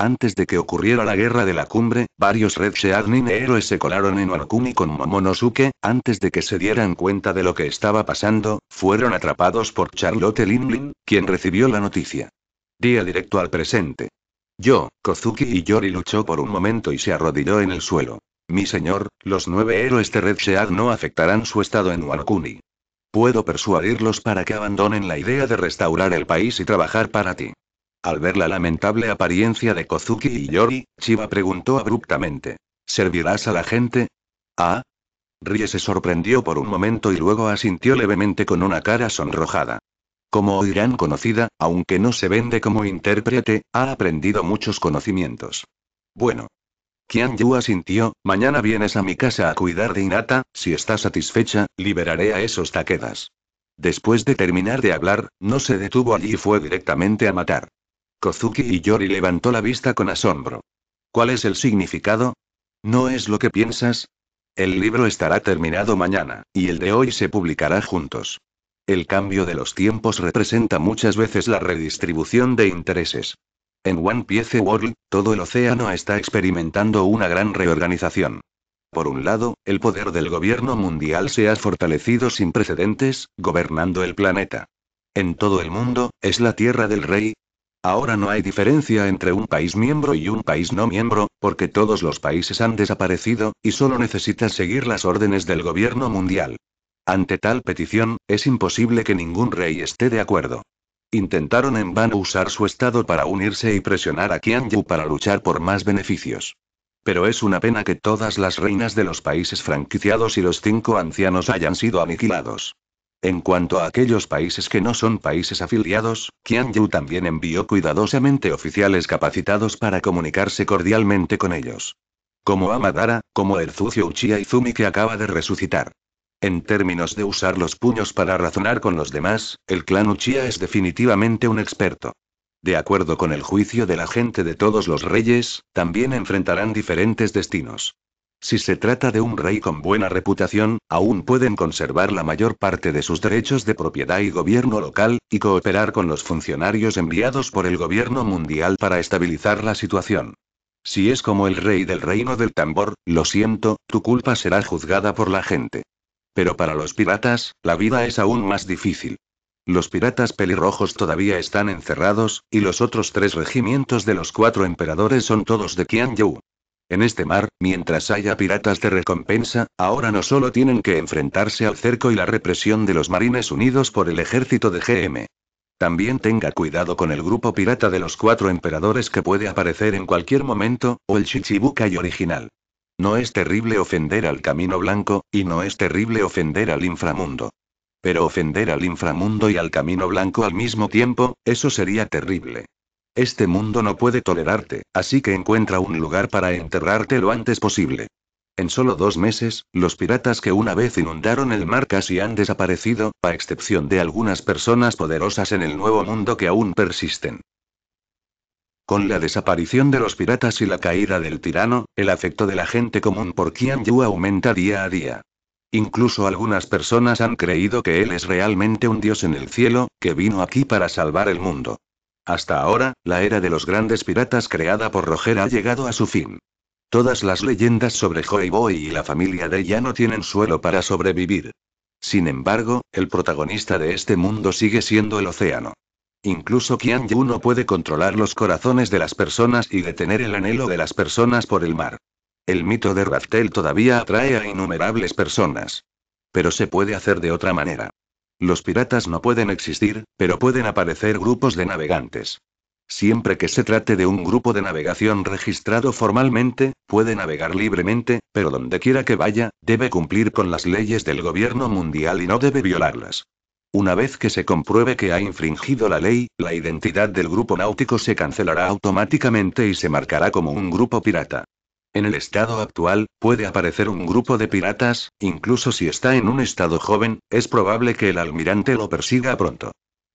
Antes de que ocurriera la guerra de la cumbre, varios Red sea héroes se colaron en Warcuni con Momonosuke, antes de que se dieran cuenta de lo que estaba pasando, fueron atrapados por Charlotte Linlin, quien recibió la noticia. Día directo al presente. Yo, Kozuki y Yori luchó por un momento y se arrodilló en el suelo. Mi señor, los nueve héroes de Red Shead no afectarán su estado en Warkuni. Puedo persuadirlos para que abandonen la idea de restaurar el país y trabajar para ti. Al ver la lamentable apariencia de Kozuki y Yori, Chiba preguntó abruptamente. ¿Servirás a la gente? Ah. Rie se sorprendió por un momento y luego asintió levemente con una cara sonrojada. Como oirán conocida, aunque no se vende como intérprete, ha aprendido muchos conocimientos. Bueno. Qian Yu asintió, mañana vienes a mi casa a cuidar de Inata, si está satisfecha, liberaré a esos taquedas. Después de terminar de hablar, no se detuvo allí y fue directamente a matar. Kozuki y Yori levantó la vista con asombro. ¿Cuál es el significado? ¿No es lo que piensas? El libro estará terminado mañana, y el de hoy se publicará juntos. El cambio de los tiempos representa muchas veces la redistribución de intereses. En One Piece World, todo el océano está experimentando una gran reorganización. Por un lado, el poder del gobierno mundial se ha fortalecido sin precedentes, gobernando el planeta. En todo el mundo, es la tierra del rey, Ahora no hay diferencia entre un país miembro y un país no miembro, porque todos los países han desaparecido, y solo necesitas seguir las órdenes del gobierno mundial. Ante tal petición, es imposible que ningún rey esté de acuerdo. Intentaron en vano usar su estado para unirse y presionar a Qianyu para luchar por más beneficios. Pero es una pena que todas las reinas de los países franquiciados y los cinco ancianos hayan sido aniquilados. En cuanto a aquellos países que no son países afiliados, Qian Yu también envió cuidadosamente oficiales capacitados para comunicarse cordialmente con ellos. Como Amadara, como Erzucio Uchiha Zumi que acaba de resucitar. En términos de usar los puños para razonar con los demás, el clan Uchiha es definitivamente un experto. De acuerdo con el juicio de la gente de todos los reyes, también enfrentarán diferentes destinos. Si se trata de un rey con buena reputación, aún pueden conservar la mayor parte de sus derechos de propiedad y gobierno local, y cooperar con los funcionarios enviados por el gobierno mundial para estabilizar la situación. Si es como el rey del reino del tambor, lo siento, tu culpa será juzgada por la gente. Pero para los piratas, la vida es aún más difícil. Los piratas pelirrojos todavía están encerrados, y los otros tres regimientos de los cuatro emperadores son todos de Qianzhou. En este mar, mientras haya piratas de recompensa, ahora no solo tienen que enfrentarse al cerco y la represión de los marines unidos por el ejército de GM. También tenga cuidado con el grupo pirata de los cuatro emperadores que puede aparecer en cualquier momento, o el y original. No es terrible ofender al camino blanco, y no es terrible ofender al inframundo. Pero ofender al inframundo y al camino blanco al mismo tiempo, eso sería terrible. Este mundo no puede tolerarte, así que encuentra un lugar para enterrarte lo antes posible. En solo dos meses, los piratas que una vez inundaron el mar casi han desaparecido, a excepción de algunas personas poderosas en el Nuevo Mundo que aún persisten. Con la desaparición de los piratas y la caída del tirano, el afecto de la gente común por Qian Yu aumenta día a día. Incluso algunas personas han creído que él es realmente un dios en el cielo, que vino aquí para salvar el mundo. Hasta ahora, la era de los grandes piratas creada por Roger ha llegado a su fin. Todas las leyendas sobre Joy Boy y la familia de ella no tienen suelo para sobrevivir. Sin embargo, el protagonista de este mundo sigue siendo el océano. Incluso Qian Yu no puede controlar los corazones de las personas y detener el anhelo de las personas por el mar. El mito de Raftel todavía atrae a innumerables personas. Pero se puede hacer de otra manera. Los piratas no pueden existir, pero pueden aparecer grupos de navegantes. Siempre que se trate de un grupo de navegación registrado formalmente, puede navegar libremente, pero donde quiera que vaya, debe cumplir con las leyes del gobierno mundial y no debe violarlas. Una vez que se compruebe que ha infringido la ley, la identidad del grupo náutico se cancelará automáticamente y se marcará como un grupo pirata. En el estado actual, puede aparecer un grupo de piratas, incluso si está en un estado joven, es probable que el almirante lo persiga pronto.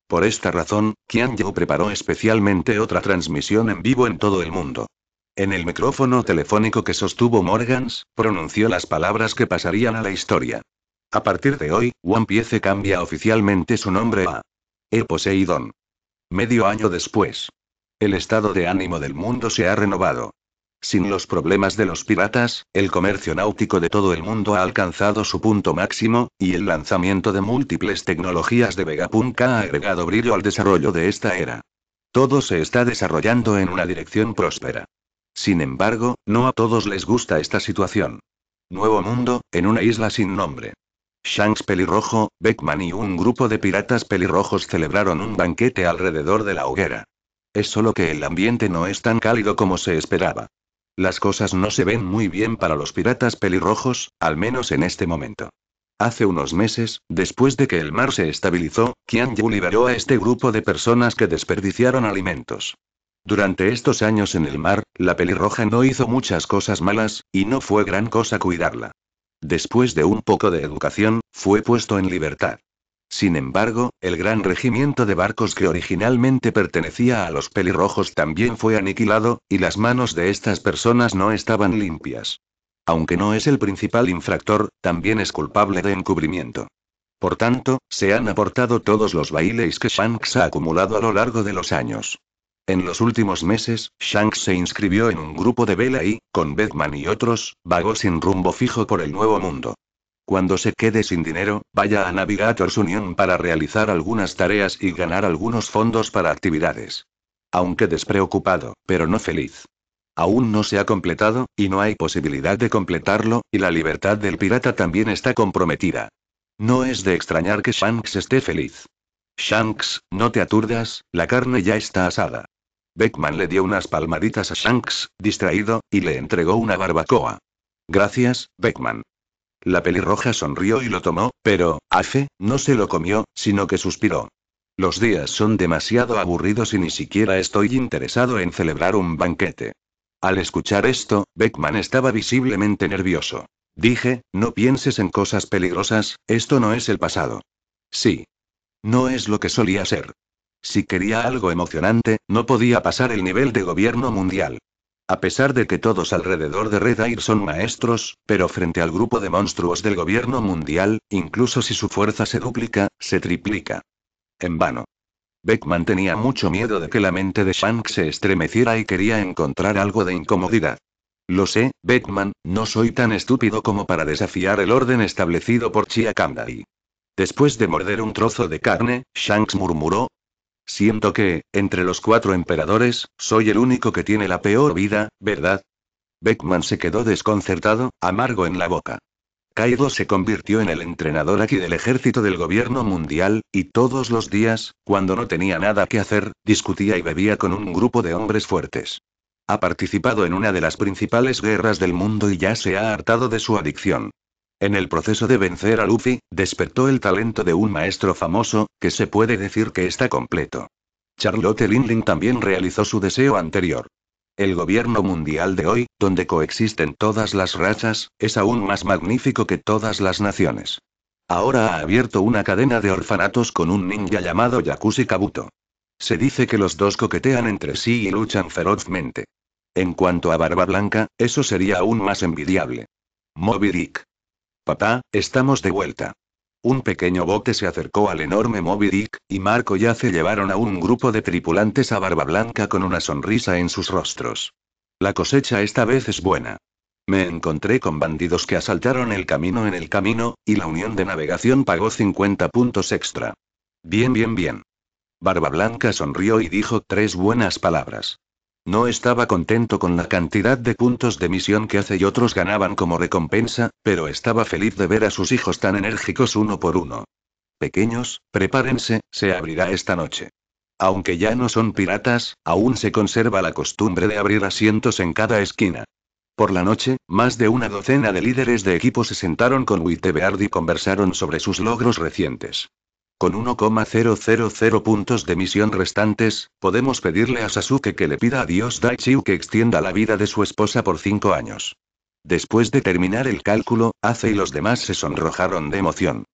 Por esta razón, Yu preparó especialmente otra transmisión en vivo en todo el mundo. En el micrófono telefónico que sostuvo Morgans, pronunció las palabras que pasarían a la historia. A partir de hoy, One Piece cambia oficialmente su nombre a E Poseidon. Medio año después. El estado de ánimo del mundo se ha renovado. Sin los problemas de los piratas, el comercio náutico de todo el mundo ha alcanzado su punto máximo, y el lanzamiento de múltiples tecnologías de Vegapunk ha agregado brillo al desarrollo de esta era. Todo se está desarrollando en una dirección próspera. Sin embargo, no a todos les gusta esta situación. Nuevo mundo, en una isla sin nombre. Shanks pelirrojo, Beckman y un grupo de piratas pelirrojos celebraron un banquete alrededor de la hoguera. Es solo que el ambiente no es tan cálido como se esperaba. Las cosas no se ven muy bien para los piratas pelirrojos, al menos en este momento. Hace unos meses, después de que el mar se estabilizó, Qian liberó a este grupo de personas que desperdiciaron alimentos. Durante estos años en el mar, la pelirroja no hizo muchas cosas malas, y no fue gran cosa cuidarla. Después de un poco de educación, fue puesto en libertad. Sin embargo, el gran regimiento de barcos que originalmente pertenecía a los pelirrojos también fue aniquilado, y las manos de estas personas no estaban limpias. Aunque no es el principal infractor, también es culpable de encubrimiento. Por tanto, se han aportado todos los bailes que Shanks ha acumulado a lo largo de los años. En los últimos meses, Shanks se inscribió en un grupo de vela y, con Bethman y otros, vagó sin rumbo fijo por el Nuevo Mundo. Cuando se quede sin dinero, vaya a Navigators Union para realizar algunas tareas y ganar algunos fondos para actividades. Aunque despreocupado, pero no feliz. Aún no se ha completado, y no hay posibilidad de completarlo, y la libertad del pirata también está comprometida. No es de extrañar que Shanks esté feliz. Shanks, no te aturdas, la carne ya está asada. Beckman le dio unas palmaditas a Shanks, distraído, y le entregó una barbacoa. Gracias, Beckman. La pelirroja sonrió y lo tomó, pero, fe no se lo comió, sino que suspiró. Los días son demasiado aburridos y ni siquiera estoy interesado en celebrar un banquete. Al escuchar esto, Beckman estaba visiblemente nervioso. Dije, no pienses en cosas peligrosas, esto no es el pasado. Sí. No es lo que solía ser. Si quería algo emocionante, no podía pasar el nivel de gobierno mundial. A pesar de que todos alrededor de Red Air son maestros, pero frente al grupo de monstruos del gobierno mundial, incluso si su fuerza se duplica, se triplica. En vano. Beckman tenía mucho miedo de que la mente de Shanks se estremeciera y quería encontrar algo de incomodidad. Lo sé, Beckman, no soy tan estúpido como para desafiar el orden establecido por Chia Kandai. Después de morder un trozo de carne, Shanks murmuró, Siento que, entre los cuatro emperadores, soy el único que tiene la peor vida, ¿verdad? Beckman se quedó desconcertado, amargo en la boca. Kaido se convirtió en el entrenador aquí del ejército del gobierno mundial, y todos los días, cuando no tenía nada que hacer, discutía y bebía con un grupo de hombres fuertes. Ha participado en una de las principales guerras del mundo y ya se ha hartado de su adicción. En el proceso de vencer a Luffy, despertó el talento de un maestro famoso, que se puede decir que está completo. Charlotte Linden también realizó su deseo anterior. El gobierno mundial de hoy, donde coexisten todas las razas, es aún más magnífico que todas las naciones. Ahora ha abierto una cadena de orfanatos con un ninja llamado Yakushi Kabuto. Se dice que los dos coquetean entre sí y luchan ferozmente. En cuanto a Barba Blanca, eso sería aún más envidiable. Moby Dick. Papá, estamos de vuelta. Un pequeño bote se acercó al enorme Moby Dick, y Marco ya se llevaron a un grupo de tripulantes a barba blanca con una sonrisa en sus rostros. La cosecha esta vez es buena. Me encontré con bandidos que asaltaron el camino en el camino, y la Unión de Navegación pagó 50 puntos extra. Bien, bien, bien. Barba Blanca sonrió y dijo tres buenas palabras. No estaba contento con la cantidad de puntos de misión que hace y otros ganaban como recompensa, pero estaba feliz de ver a sus hijos tan enérgicos uno por uno. Pequeños, prepárense, se abrirá esta noche. Aunque ya no son piratas, aún se conserva la costumbre de abrir asientos en cada esquina. Por la noche, más de una docena de líderes de equipo se sentaron con Beard y conversaron sobre sus logros recientes. Con 1,000 puntos de misión restantes, podemos pedirle a Sasuke que le pida a Dios Daichiu que extienda la vida de su esposa por 5 años. Después de terminar el cálculo, Ace y los demás se sonrojaron de emoción.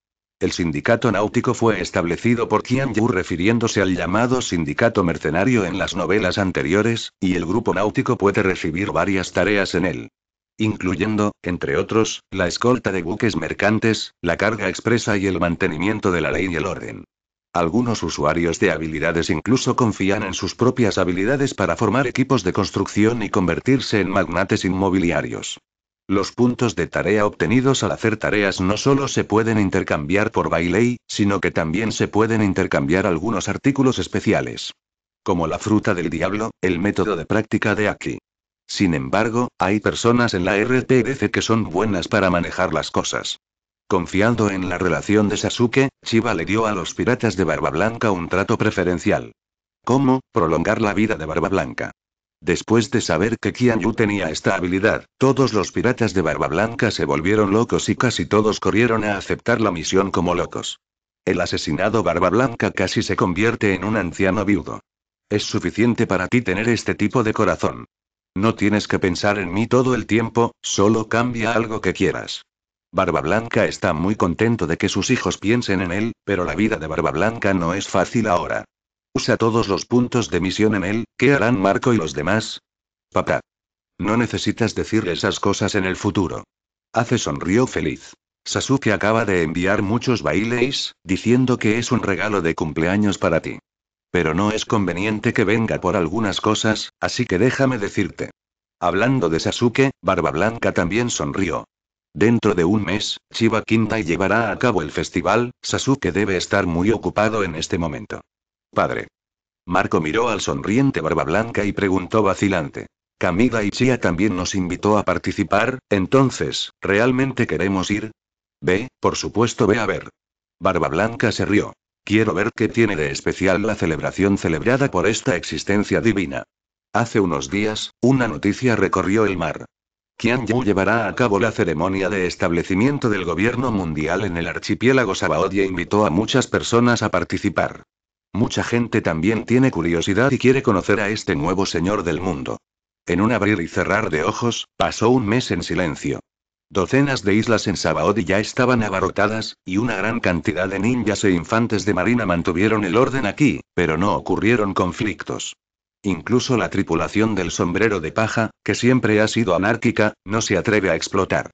El sindicato náutico fue establecido por Qian Yu refiriéndose al llamado sindicato mercenario en las novelas anteriores, y el grupo náutico puede recibir varias tareas en él incluyendo, entre otros, la escolta de buques mercantes, la carga expresa y el mantenimiento de la ley y el orden. Algunos usuarios de habilidades incluso confían en sus propias habilidades para formar equipos de construcción y convertirse en magnates inmobiliarios. Los puntos de tarea obtenidos al hacer tareas no solo se pueden intercambiar por Bailey, sino que también se pueden intercambiar algunos artículos especiales. Como la fruta del diablo, el método de práctica de aquí. Sin embargo, hay personas en la RTDC que son buenas para manejar las cosas. Confiando en la relación de Sasuke, Chiba le dio a los piratas de Barba Blanca un trato preferencial. ¿Cómo? Prolongar la vida de Barba Blanca. Después de saber que Kian Yu tenía esta habilidad, todos los piratas de Barba Blanca se volvieron locos y casi todos corrieron a aceptar la misión como locos. El asesinado Barba Blanca casi se convierte en un anciano viudo. Es suficiente para ti tener este tipo de corazón. No tienes que pensar en mí todo el tiempo, solo cambia algo que quieras. Barba Blanca está muy contento de que sus hijos piensen en él, pero la vida de Barba Blanca no es fácil ahora. Usa todos los puntos de misión en él, ¿qué harán Marco y los demás? Papá. No necesitas decir esas cosas en el futuro. Hace sonrió feliz. Sasuke acaba de enviar muchos bailes, diciendo que es un regalo de cumpleaños para ti. Pero no es conveniente que venga por algunas cosas, así que déjame decirte. Hablando de Sasuke, Barba Blanca también sonrió. Dentro de un mes, Chiba Quinta llevará a cabo el festival, Sasuke debe estar muy ocupado en este momento. Padre. Marco miró al sonriente Barba Blanca y preguntó vacilante. y Chia también nos invitó a participar, entonces, ¿realmente queremos ir? Ve, por supuesto, ve a ver. Barba Blanca se rió. Quiero ver qué tiene de especial la celebración celebrada por esta existencia divina. Hace unos días, una noticia recorrió el mar. Qian Yu llevará a cabo la ceremonia de establecimiento del gobierno mundial en el archipiélago Sabaody e invitó a muchas personas a participar. Mucha gente también tiene curiosidad y quiere conocer a este nuevo señor del mundo. En un abrir y cerrar de ojos, pasó un mes en silencio. Docenas de islas en Sabaody ya estaban abarrotadas, y una gran cantidad de ninjas e infantes de marina mantuvieron el orden aquí, pero no ocurrieron conflictos. Incluso la tripulación del sombrero de paja, que siempre ha sido anárquica, no se atreve a explotar.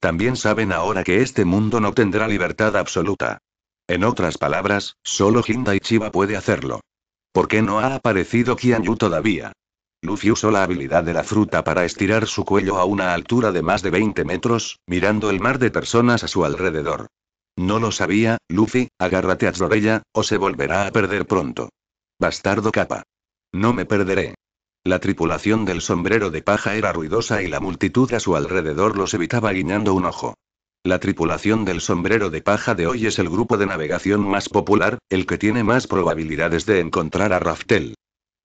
También saben ahora que este mundo no tendrá libertad absoluta. En otras palabras, solo Hinda y Chiba puede hacerlo. ¿Por qué no ha aparecido Kianyu todavía? Luffy usó la habilidad de la fruta para estirar su cuello a una altura de más de 20 metros, mirando el mar de personas a su alrededor. No lo sabía, Luffy, agárrate a Zorella, o se volverá a perder pronto. Bastardo capa. No me perderé. La tripulación del sombrero de paja era ruidosa y la multitud a su alrededor los evitaba guiñando un ojo. La tripulación del sombrero de paja de hoy es el grupo de navegación más popular, el que tiene más probabilidades de encontrar a Raftel.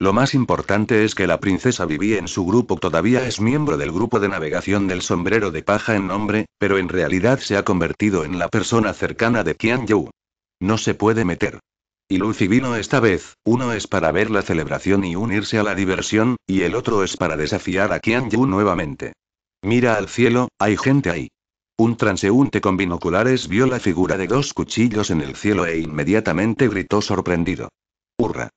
Lo más importante es que la princesa Vivi en su grupo todavía es miembro del grupo de navegación del sombrero de paja en nombre, pero en realidad se ha convertido en la persona cercana de Qian Yu. No se puede meter. Y Lucy vino esta vez, uno es para ver la celebración y unirse a la diversión, y el otro es para desafiar a Qian Yu nuevamente. Mira al cielo, hay gente ahí. Un transeúnte con binoculares vio la figura de dos cuchillos en el cielo e inmediatamente gritó sorprendido. ¡Hurra!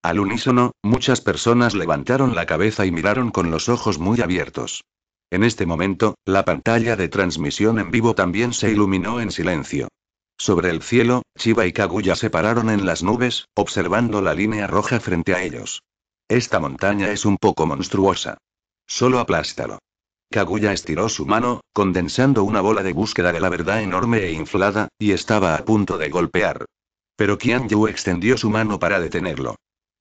Al unísono, muchas personas levantaron la cabeza y miraron con los ojos muy abiertos. En este momento, la pantalla de transmisión en vivo también se iluminó en silencio. Sobre el cielo, Chiba y Kaguya se pararon en las nubes, observando la línea roja frente a ellos. Esta montaña es un poco monstruosa. Solo aplástalo. Kaguya estiró su mano, condensando una bola de búsqueda de la verdad enorme e inflada, y estaba a punto de golpear. Pero Qian extendió su mano para detenerlo.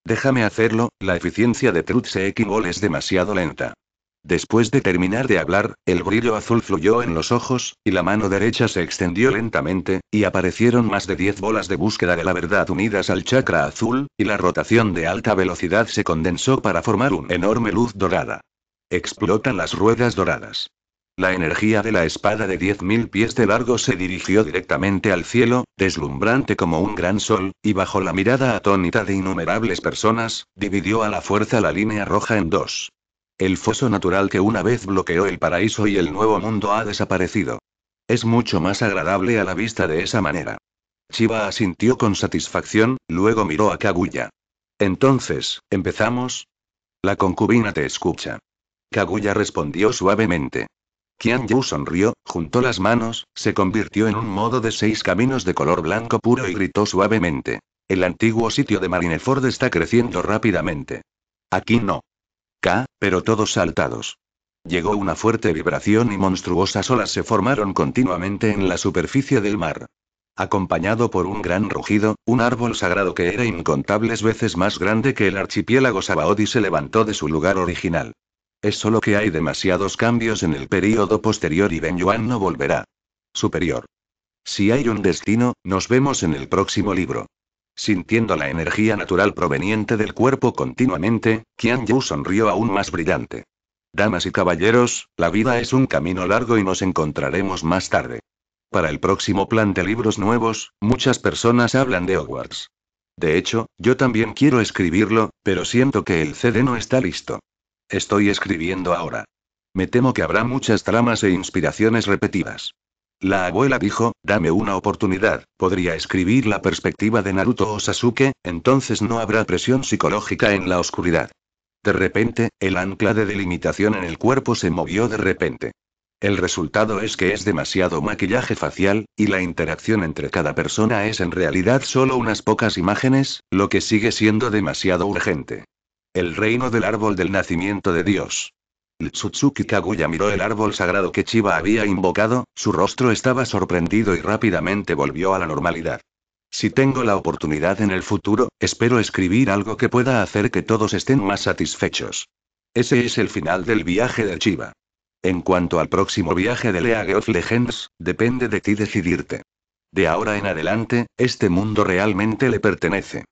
Déjame hacerlo, la eficiencia de Truth Ball es demasiado lenta. Después de terminar de hablar, el brillo azul fluyó en los ojos, y la mano derecha se extendió lentamente, y aparecieron más de 10 bolas de búsqueda de la verdad unidas al chakra azul, y la rotación de alta velocidad se condensó para formar una enorme luz dorada. Explotan las ruedas doradas. La energía de la espada de 10.000 pies de largo se dirigió directamente al cielo, deslumbrante como un gran sol, y bajo la mirada atónita de innumerables personas, dividió a la fuerza la línea roja en dos. El foso natural que una vez bloqueó el paraíso y el nuevo mundo ha desaparecido. Es mucho más agradable a la vista de esa manera. Chiba asintió con satisfacción, luego miró a Kaguya. Entonces, ¿empezamos? La concubina te escucha. Kaguya respondió suavemente. Qian Yu sonrió, juntó las manos, se convirtió en un modo de seis caminos de color blanco puro y gritó suavemente. El antiguo sitio de Marineford está creciendo rápidamente. Aquí no. K, pero todos saltados. Llegó una fuerte vibración y monstruosas olas se formaron continuamente en la superficie del mar. Acompañado por un gran rugido, un árbol sagrado que era incontables veces más grande que el archipiélago Sabaody se levantó de su lugar original. Es solo que hay demasiados cambios en el periodo posterior y Ben Yuan no volverá. Superior. Si hay un destino, nos vemos en el próximo libro. Sintiendo la energía natural proveniente del cuerpo continuamente, Qian Yu sonrió aún más brillante. Damas y caballeros, la vida es un camino largo y nos encontraremos más tarde. Para el próximo plan de libros nuevos, muchas personas hablan de Hogwarts. De hecho, yo también quiero escribirlo, pero siento que el CD no está listo. Estoy escribiendo ahora. Me temo que habrá muchas tramas e inspiraciones repetidas. La abuela dijo, dame una oportunidad, podría escribir la perspectiva de Naruto o Sasuke, entonces no habrá presión psicológica en la oscuridad. De repente, el ancla de delimitación en el cuerpo se movió de repente. El resultado es que es demasiado maquillaje facial, y la interacción entre cada persona es en realidad solo unas pocas imágenes, lo que sigue siendo demasiado urgente. El reino del árbol del nacimiento de Dios. Tsutsuki Kaguya miró el árbol sagrado que Chiba había invocado, su rostro estaba sorprendido y rápidamente volvió a la normalidad. Si tengo la oportunidad en el futuro, espero escribir algo que pueda hacer que todos estén más satisfechos. Ese es el final del viaje de Chiba. En cuanto al próximo viaje de League of Legends, depende de ti decidirte. De ahora en adelante, este mundo realmente le pertenece.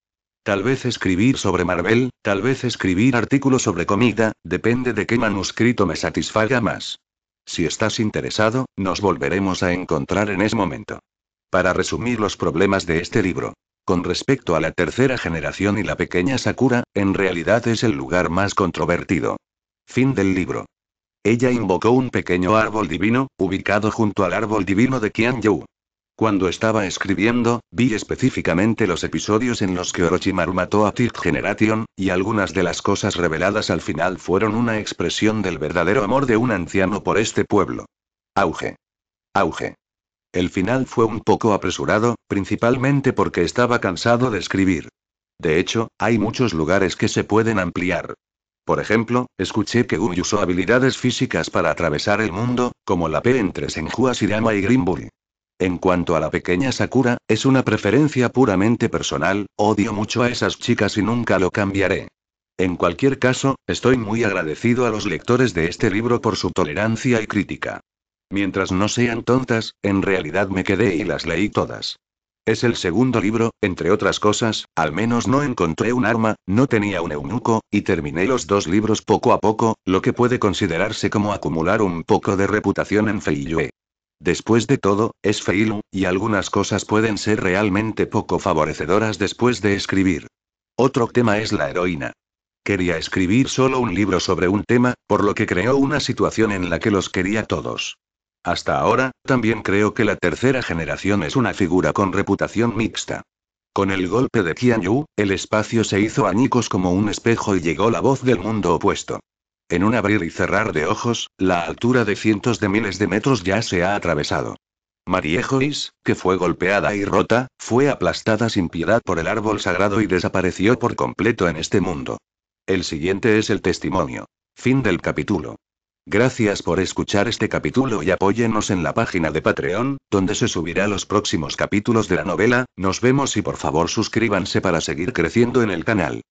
Tal vez escribir sobre Marvel, tal vez escribir artículos sobre comida, depende de qué manuscrito me satisfaga más. Si estás interesado, nos volveremos a encontrar en ese momento. Para resumir los problemas de este libro. Con respecto a la tercera generación y la pequeña Sakura, en realidad es el lugar más controvertido. Fin del libro. Ella invocó un pequeño árbol divino, ubicado junto al árbol divino de Qian Yu. Cuando estaba escribiendo, vi específicamente los episodios en los que Orochimaru mató a Third Generation, y algunas de las cosas reveladas al final fueron una expresión del verdadero amor de un anciano por este pueblo. Auge. Auge. El final fue un poco apresurado, principalmente porque estaba cansado de escribir. De hecho, hay muchos lugares que se pueden ampliar. Por ejemplo, escuché que Umi usó habilidades físicas para atravesar el mundo, como la P entre Senju Sirama y Greenbury. En cuanto a la pequeña Sakura, es una preferencia puramente personal, odio mucho a esas chicas y nunca lo cambiaré. En cualquier caso, estoy muy agradecido a los lectores de este libro por su tolerancia y crítica. Mientras no sean tontas, en realidad me quedé y las leí todas. Es el segundo libro, entre otras cosas, al menos no encontré un arma, no tenía un eunuco, y terminé los dos libros poco a poco, lo que puede considerarse como acumular un poco de reputación en Feiyue. Después de todo, es Feilu, y algunas cosas pueden ser realmente poco favorecedoras después de escribir. Otro tema es la heroína. Quería escribir solo un libro sobre un tema, por lo que creó una situación en la que los quería todos. Hasta ahora, también creo que la tercera generación es una figura con reputación mixta. Con el golpe de Qian Yu, el espacio se hizo añicos como un espejo y llegó la voz del mundo opuesto. En un abrir y cerrar de ojos, la altura de cientos de miles de metros ya se ha atravesado. Marie Joyce, que fue golpeada y rota, fue aplastada sin piedad por el árbol sagrado y desapareció por completo en este mundo. El siguiente es el testimonio. Fin del capítulo. Gracias por escuchar este capítulo y apóyenos en la página de Patreon, donde se subirá los próximos capítulos de la novela. Nos vemos y por favor suscríbanse para seguir creciendo en el canal.